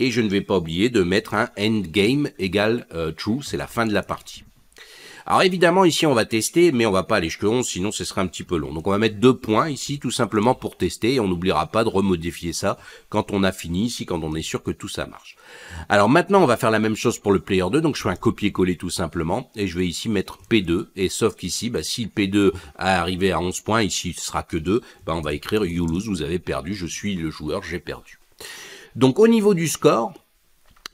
Et je ne vais pas oublier de mettre un endgame égale euh, true, c'est la fin de la partie. Alors évidemment, ici, on va tester, mais on va pas aller jusqu'à 11, sinon ce serait un petit peu long. Donc on va mettre deux points ici, tout simplement pour tester, et on n'oubliera pas de remodifier ça quand on a fini ici, quand on est sûr que tout ça marche. Alors maintenant, on va faire la même chose pour le player 2, donc je fais un copier-coller tout simplement, et je vais ici mettre P2, et sauf qu'ici, bah, si P2 a arrivé à 11 points, ici, ce sera que 2, bah, on va écrire You lose, vous avez perdu, je suis le joueur, j'ai perdu. Donc au niveau du score,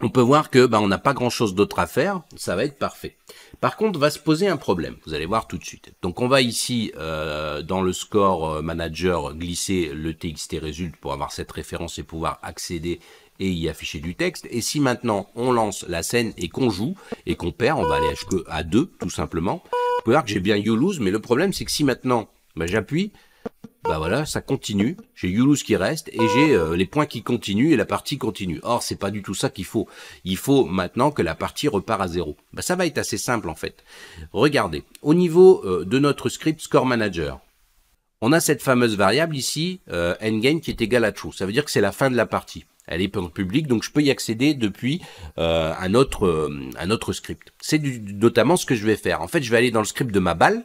on peut voir que bah, on n'a pas grand chose d'autre à faire, ça va être parfait. Par contre, va se poser un problème, vous allez voir tout de suite. Donc on va ici, euh, dans le score euh, manager, glisser le txt result pour avoir cette référence et pouvoir accéder et y afficher du texte. Et si maintenant on lance la scène et qu'on joue et qu'on perd, on va aller à 2 tout simplement. Vous pouvez voir que j'ai bien you lose, mais le problème c'est que si maintenant bah, j'appuie, bah voilà, ça continue. J'ai Yulus qui reste et j'ai euh, les points qui continuent et la partie continue. Or, c'est pas du tout ça qu'il faut. Il faut maintenant que la partie repart à zéro. Bah, ça va être assez simple en fait. Regardez, au niveau euh, de notre script score manager, on a cette fameuse variable ici, euh, endgame qui est égale à true. Ça veut dire que c'est la fin de la partie. Elle est publique, donc je peux y accéder depuis euh, un, autre, un autre script. C'est notamment ce que je vais faire. En fait, je vais aller dans le script de ma balle,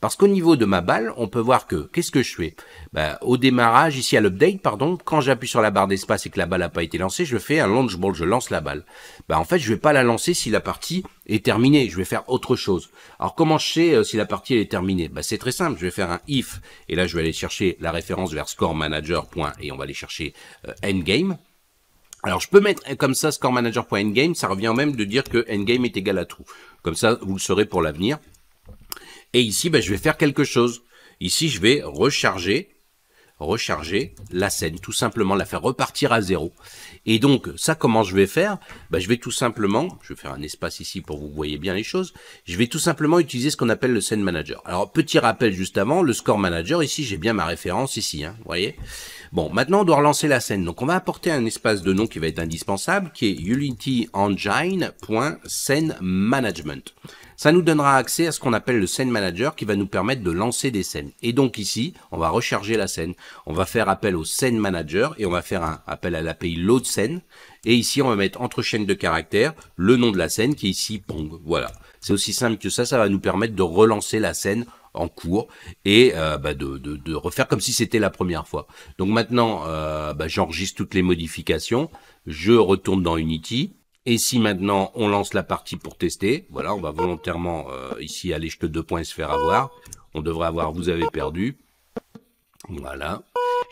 parce qu'au niveau de ma balle, on peut voir que, qu'est-ce que je fais bah, Au démarrage, ici à l'update, pardon, quand j'appuie sur la barre d'espace et que la balle n'a pas été lancée, je fais un launch ball, je lance la balle. Bah, en fait, je vais pas la lancer si la partie est terminée, je vais faire autre chose. Alors comment je sais euh, si la partie est terminée bah, C'est très simple, je vais faire un if, et là je vais aller chercher la référence vers score scoremanager. et on va aller chercher euh, endgame, alors je peux mettre comme ça Score manager.endgame, ça revient même de dire que endgame est égal à true. Comme ça, vous le saurez pour l'avenir. Et ici, ben, je vais faire quelque chose. Ici, je vais recharger recharger la scène, tout simplement la faire repartir à zéro. Et donc, ça, comment je vais faire ben, Je vais tout simplement, je vais faire un espace ici pour que vous voyez bien les choses, je vais tout simplement utiliser ce qu'on appelle le scène manager. Alors, petit rappel juste avant, le score manager, ici, j'ai bien ma référence ici, hein, vous voyez Bon, maintenant, on doit relancer la scène. Donc, on va apporter un espace de nom qui va être indispensable, qui est unityengine.scenemanagement. Ça nous donnera accès à ce qu'on appelle le scène manager qui va nous permettre de lancer des scènes. Et donc ici, on va recharger la scène. On va faire appel au scène manager et on va faire un appel à l'API load scène. Et ici, on va mettre entre chaînes de caractères le nom de la scène qui est ici Pong. Voilà. C'est aussi simple que ça, ça va nous permettre de relancer la scène en cours et euh, bah, de, refaire comme si c'était la première fois. Donc maintenant, euh, bah, j'enregistre toutes les modifications, je retourne dans Unity. Et si maintenant on lance la partie pour tester, voilà, on va volontairement euh, ici aller jeter deux points et se faire avoir. On devrait avoir vous avez perdu. Voilà.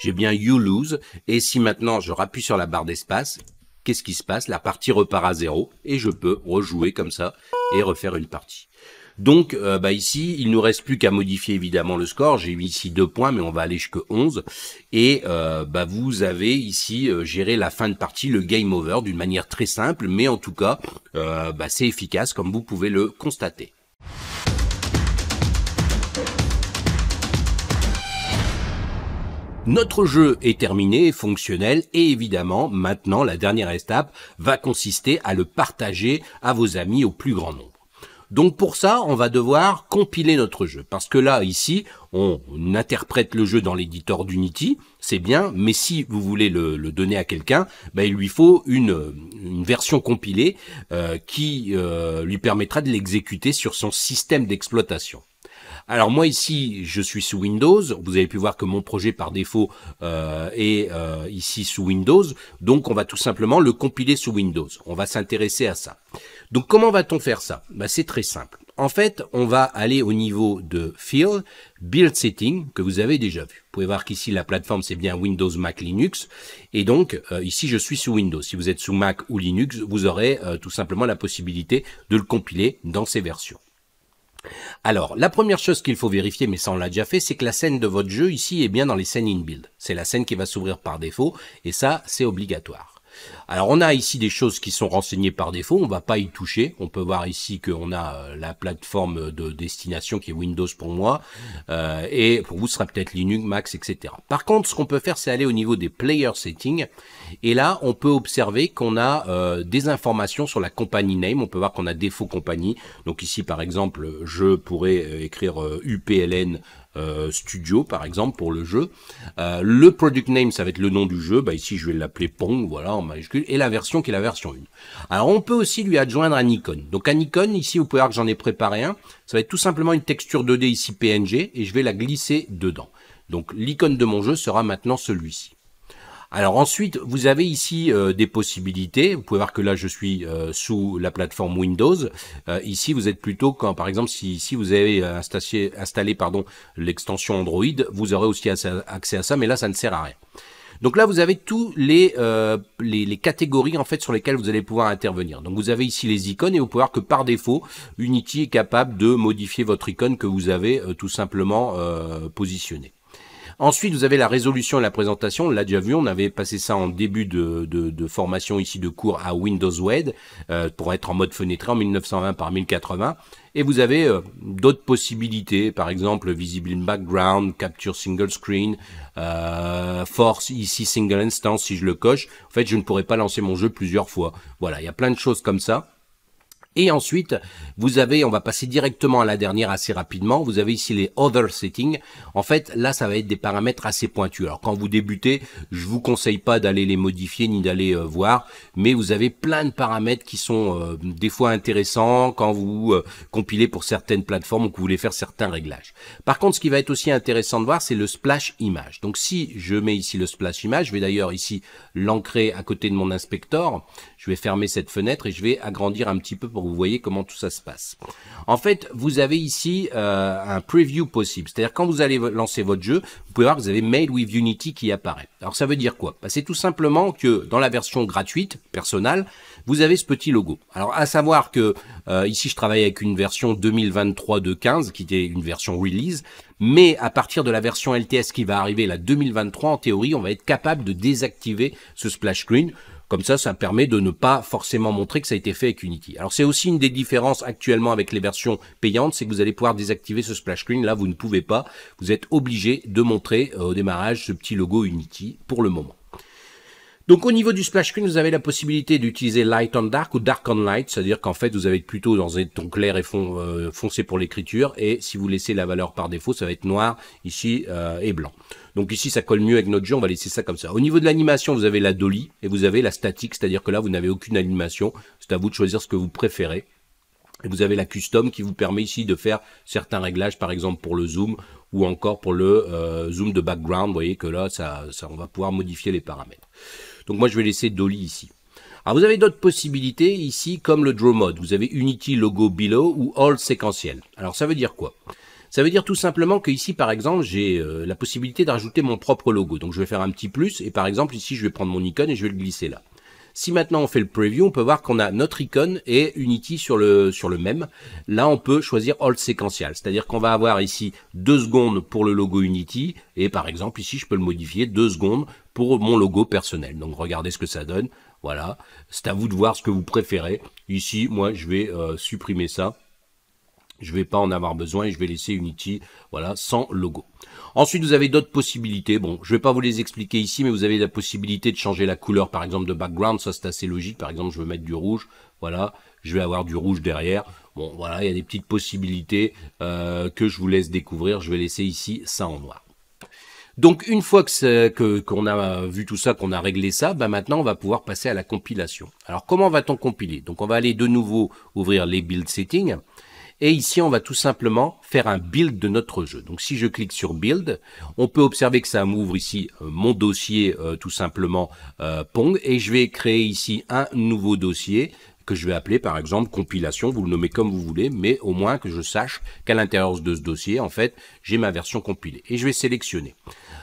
J'ai bien you lose. Et si maintenant je rappuie sur la barre d'espace, qu'est-ce qui se passe La partie repart à zéro et je peux rejouer comme ça et refaire une partie. Donc euh, bah ici, il nous reste plus qu'à modifier évidemment le score. J'ai mis ici deux points, mais on va aller jusque 11. Et euh, bah vous avez ici euh, géré la fin de partie, le game over, d'une manière très simple, mais en tout cas, bah, c'est efficace comme vous pouvez le constater. Notre jeu est terminé, fonctionnel, et évidemment, maintenant, la dernière étape va consister à le partager à vos amis au plus grand nombre. Donc pour ça, on va devoir compiler notre jeu. Parce que là, ici, on interprète le jeu dans l'éditeur d'Unity, c'est bien, mais si vous voulez le, donner à quelqu'un, ben, il lui faut une, version compilée euh, qui euh, lui permettra de l'exécuter sur son système d'exploitation. Alors moi ici, je suis sous Windows. Vous avez pu voir que mon projet par défaut euh, est ici sous Windows. Donc on va tout simplement le compiler sous Windows. On va s'intéresser à ça. Donc comment va-t-on faire ça bah, C'est très simple. En fait, on va aller au niveau de Field, Build Setting, que vous avez déjà vu. Vous pouvez voir qu'ici, la plateforme, c'est bien Windows, Mac, Linux. Et donc, euh, ici, je suis sous Windows. Si vous êtes sous Mac ou Linux, vous aurez euh, tout simplement la possibilité de le compiler dans ces versions. Alors, la première chose qu'il faut vérifier, mais ça on l'a déjà fait, c'est que la scène de votre jeu ici est bien dans les scènes in-build. C'est la scène qui va s'ouvrir par défaut, et ça, c'est obligatoire. Alors on a ici des choses qui sont renseignées par défaut, on va pas y toucher. On peut voir ici qu'on a euh, la plateforme de destination qui est Windows pour moi, euh, et pour vous ce sera peut-être Linux, Max, etc. Par contre, ce qu'on peut faire, c'est aller au niveau des player settings, et là on peut observer qu'on a euh, des informations sur la compagnie name. On peut voir qu'on a défaut compagnie. Donc ici par exemple, je pourrais écrire UPLN euh, studio par exemple pour le jeu. Euh, le product name ça va être le nom du jeu, bah ici je vais l'appeler Pong, voilà en majuscule, et la version qui est la version 1. Alors on peut aussi lui adjoindre un icône. Donc un icône, ici vous pouvez voir que j'en ai préparé un, ça va être tout simplement une texture 2D ici PNG, et je vais la glisser dedans. Donc l'icône de mon jeu sera maintenant celui-ci. Alors ensuite, vous avez ici euh, des possibilités. Vous pouvez voir que là, je suis euh, sous la plateforme Windows. Euh, ici, vous êtes plutôt quand, par exemple, si, si vous avez installé, installé pardon, l'extension Android, vous aurez aussi accès à ça, mais là, ça ne sert à rien. Donc là, vous avez tous les, les, catégories en fait sur lesquelles vous allez pouvoir intervenir. Donc vous avez ici les icônes et vous pouvez voir que par défaut, Unity est capable de modifier votre icône que vous avez tout simplement positionnée. Ensuite, vous avez la résolution et la présentation. l'a déjà vu, on avait passé ça en début de, formation ici de cours à Windows Wed euh, pour être en mode fenêtré en 1920 par 1080. Et vous avez euh, d'autres possibilités, par exemple visible in background, capture single screen, euh, force ici single instance si je le coche. En fait, je ne pourrais pas lancer mon jeu plusieurs fois. Voilà, il y a plein de choses comme ça. Et ensuite, vous avez, on va passer directement à la dernière assez rapidement, vous avez ici les Other Settings. En fait, là, ça va être des paramètres assez pointus. Alors, quand vous débutez, je vous conseille pas d'aller les modifier ni d'aller euh, voir, mais vous avez plein de paramètres qui sont euh, des fois intéressants quand vous euh, compilez pour certaines plateformes ou que vous voulez faire certains réglages. Par contre, ce qui va être aussi intéressant de voir, c'est le Splash Image. Donc, si je mets ici le Splash Image, je vais d'ailleurs ici l'ancrer à côté de mon inspecteur, je vais fermer cette fenêtre et je vais agrandir un petit peu pour vous voyez comment tout ça se passe. En fait, vous avez ici euh, un preview possible, c'est-à-dire quand vous allez lancer votre jeu, vous pouvez voir que vous avez Made with Unity qui apparaît. Alors ça veut dire quoi bah, C'est tout simplement que dans la version gratuite, personnelle, vous avez ce petit logo. Alors à savoir que euh, ici je travaille avec une version 2023 de 15 qui était une version release, mais à partir de la version LTS qui va arriver la 2023 en théorie, on va être capable de désactiver ce splash screen. Comme ça, ça permet de ne pas forcément montrer que ça a été fait avec Unity. Alors c'est aussi une des différences actuellement avec les versions payantes, c'est que vous allez pouvoir désactiver ce splash screen. Là, vous ne pouvez pas. Vous êtes obligé de montrer euh, au démarrage ce petit logo Unity pour le moment. Donc au niveau du splash screen, vous avez la possibilité d'utiliser light on dark ou dark on light, c'est-à-dire qu'en fait vous avez plutôt dans un ton clair et euh, foncé pour l'écriture, et si vous laissez la valeur par défaut, ça va être noir ici euh, et blanc. Donc ici, ça colle mieux avec notre jeu, on va laisser ça comme ça. Au niveau de l'animation, vous avez la dolly et vous avez la statique, c'est-à-dire que là, vous n'avez aucune animation. C'est à vous de choisir ce que vous préférez. Et vous avez la custom qui vous permet ici de faire certains réglages, par exemple pour le zoom ou encore pour le euh, zoom de background. Vous voyez que là, ça, on va pouvoir modifier les paramètres. Donc moi, je vais laisser Dolly ici. Alors vous avez d'autres possibilités ici, comme le Draw Mode. Vous avez Unity Logo Below ou All Séquentiel. Alors ça veut dire quoi ça veut dire tout simplement que ici, par exemple, j'ai euh, la possibilité d'ajouter mon propre logo. Donc je vais faire un petit plus et par exemple ici, je vais prendre mon icône et je vais le glisser là. Si maintenant on fait le preview, on peut voir qu'on a notre icône et Unity sur le, sur le même. Là, on peut choisir All séquentiel. c'est-à-dire qu'on va avoir ici deux secondes pour le logo Unity et par exemple ici, je peux le modifier deux secondes pour mon logo personnel. Donc regardez ce que ça donne. Voilà, c'est à vous de voir ce que vous préférez. Ici, moi, je vais euh, supprimer ça je ne vais pas en avoir besoin et je vais laisser Unity voilà, sans logo. Ensuite, vous avez d'autres possibilités. Bon, je ne vais pas vous les expliquer ici, mais vous avez la possibilité de changer la couleur, par exemple, de background. Ça, c'est assez logique. Par exemple, je veux mettre du rouge. Voilà, je vais avoir du rouge derrière. Bon, voilà, il y a des petites possibilités euh, que je vous laisse découvrir. Je vais laisser ici ça en noir. Donc une fois que qu'on a vu tout ça, qu'on a réglé ça, ben maintenant on va pouvoir passer à la compilation. Alors comment va-t-on compiler Donc on va aller de nouveau ouvrir les build settings. Et ici, on va tout simplement faire un build de notre jeu. Donc si je clique sur build, on peut observer que ça m'ouvre ici euh, mon dossier euh, tout simplement euh, Pong. Et je vais créer ici un nouveau dossier que je vais appeler par exemple compilation, vous le nommez comme vous voulez, mais au moins que je sache qu'à l'intérieur de ce dossier, en fait, j'ai ma version compilée. Et je vais sélectionner.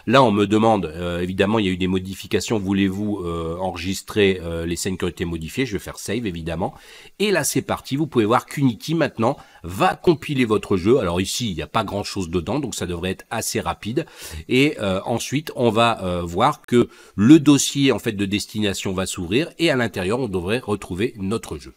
Là, on me demande, euh, évidemment, il y a eu des modifications, voulez-vous euh, enregistrer euh, les scènes qui ont été modifiées Je vais faire save, évidemment. Et là, c'est parti, vous pouvez voir qu'Unity, maintenant, va compiler votre jeu. Alors ici, il n'y a pas grand-chose dedans, donc ça devrait être assez rapide. Et ensuite, on va voir que le dossier, en fait, de destination va s'ouvrir, et à l'intérieur, on devrait retrouver notre jeu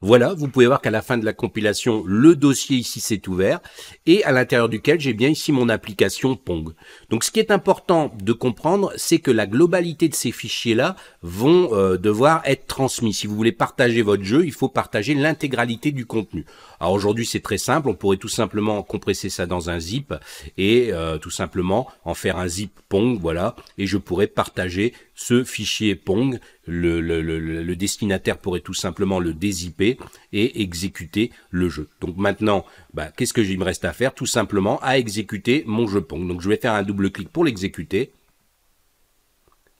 Voilà, vous pouvez voir qu'à la fin de la compilation, le dossier ici s'est ouvert et à l'intérieur duquel j'ai bien ici mon application Pong. Donc ce qui est important de comprendre, c'est que la globalité de ces fichiers-là vont euh, devoir être transmis. Si vous voulez partager votre jeu, il faut partager l'intégralité du contenu. Alors aujourd'hui c'est très simple, on pourrait tout simplement compresser ça dans un zip et euh, tout simplement en faire un zip Pong, voilà, et je pourrais partager ce fichier Pong, le, destinataire pourrait tout simplement le dézipper et exécuter le jeu. Donc maintenant, bah, qu'est-ce que il me reste à faire Tout simplement à exécuter mon jeu Pong. Donc je vais faire un double clic pour l'exécuter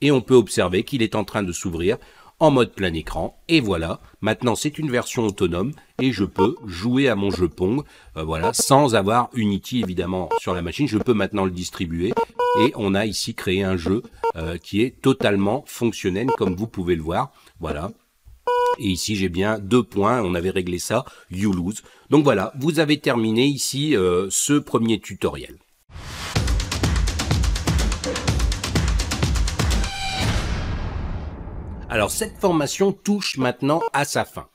et on peut observer qu'il est en train de s'ouvrir en mode plein écran. Et voilà, maintenant c'est une version autonome et je peux jouer à mon jeu Pong, euh, voilà, sans avoir Unity évidemment sur la machine. Je peux maintenant le distribuer et on a ici créé un jeu euh, qui est totalement fonctionnel comme vous pouvez le voir. Voilà, et ici, j'ai bien deux points. On avait réglé ça. You lose. Donc voilà, vous avez terminé ici euh, ce premier tutoriel. Alors cette formation touche maintenant à sa fin.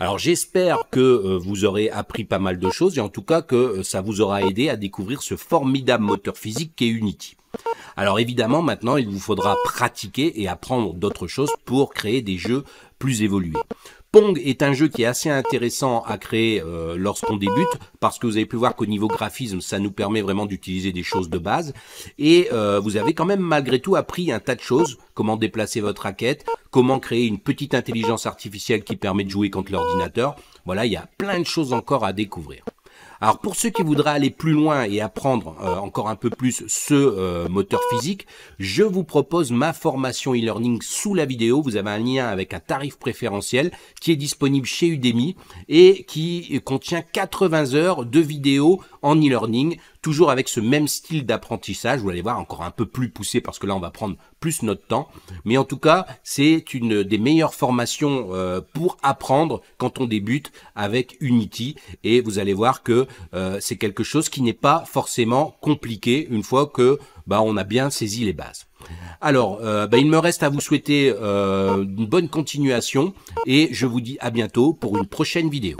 Alors j'espère que euh, vous aurez appris pas mal de choses et en tout cas que euh, ça vous aura aidé à découvrir ce formidable moteur physique qu'est Unity. Alors évidemment maintenant il vous faudra pratiquer et apprendre d'autres choses pour créer des jeux plus évolués. Pong est un jeu qui est assez intéressant à créer euh, lorsqu'on débute, parce que vous avez pu voir qu'au niveau graphisme, ça nous permet vraiment d'utiliser des choses de base. Et euh, vous avez quand même malgré tout appris un tas de choses, comment déplacer votre raquette, comment créer une petite intelligence artificielle qui permet de jouer contre l'ordinateur. Voilà, il y a plein de choses encore à découvrir. Alors pour ceux qui voudraient aller plus loin et apprendre euh, encore un peu plus ce euh, moteur physique, je vous propose ma formation e-learning sous la vidéo. Vous avez un lien avec un tarif préférentiel qui est disponible chez Udemy et qui contient 80 heures de vidéos en e-learning, toujours avec ce même style d'apprentissage. Vous allez voir encore un peu plus poussé parce que là, on va prendre plus notre temps. Mais en tout cas, c'est une des meilleures formations euh, pour apprendre quand on débute avec Unity. Et vous allez voir que euh, c'est quelque chose qui n'est pas forcément compliqué une fois que bah, on a bien saisi les bases. Alors, euh, bah, il me reste à vous souhaiter une bonne continuation et je vous dis à bientôt pour une prochaine vidéo.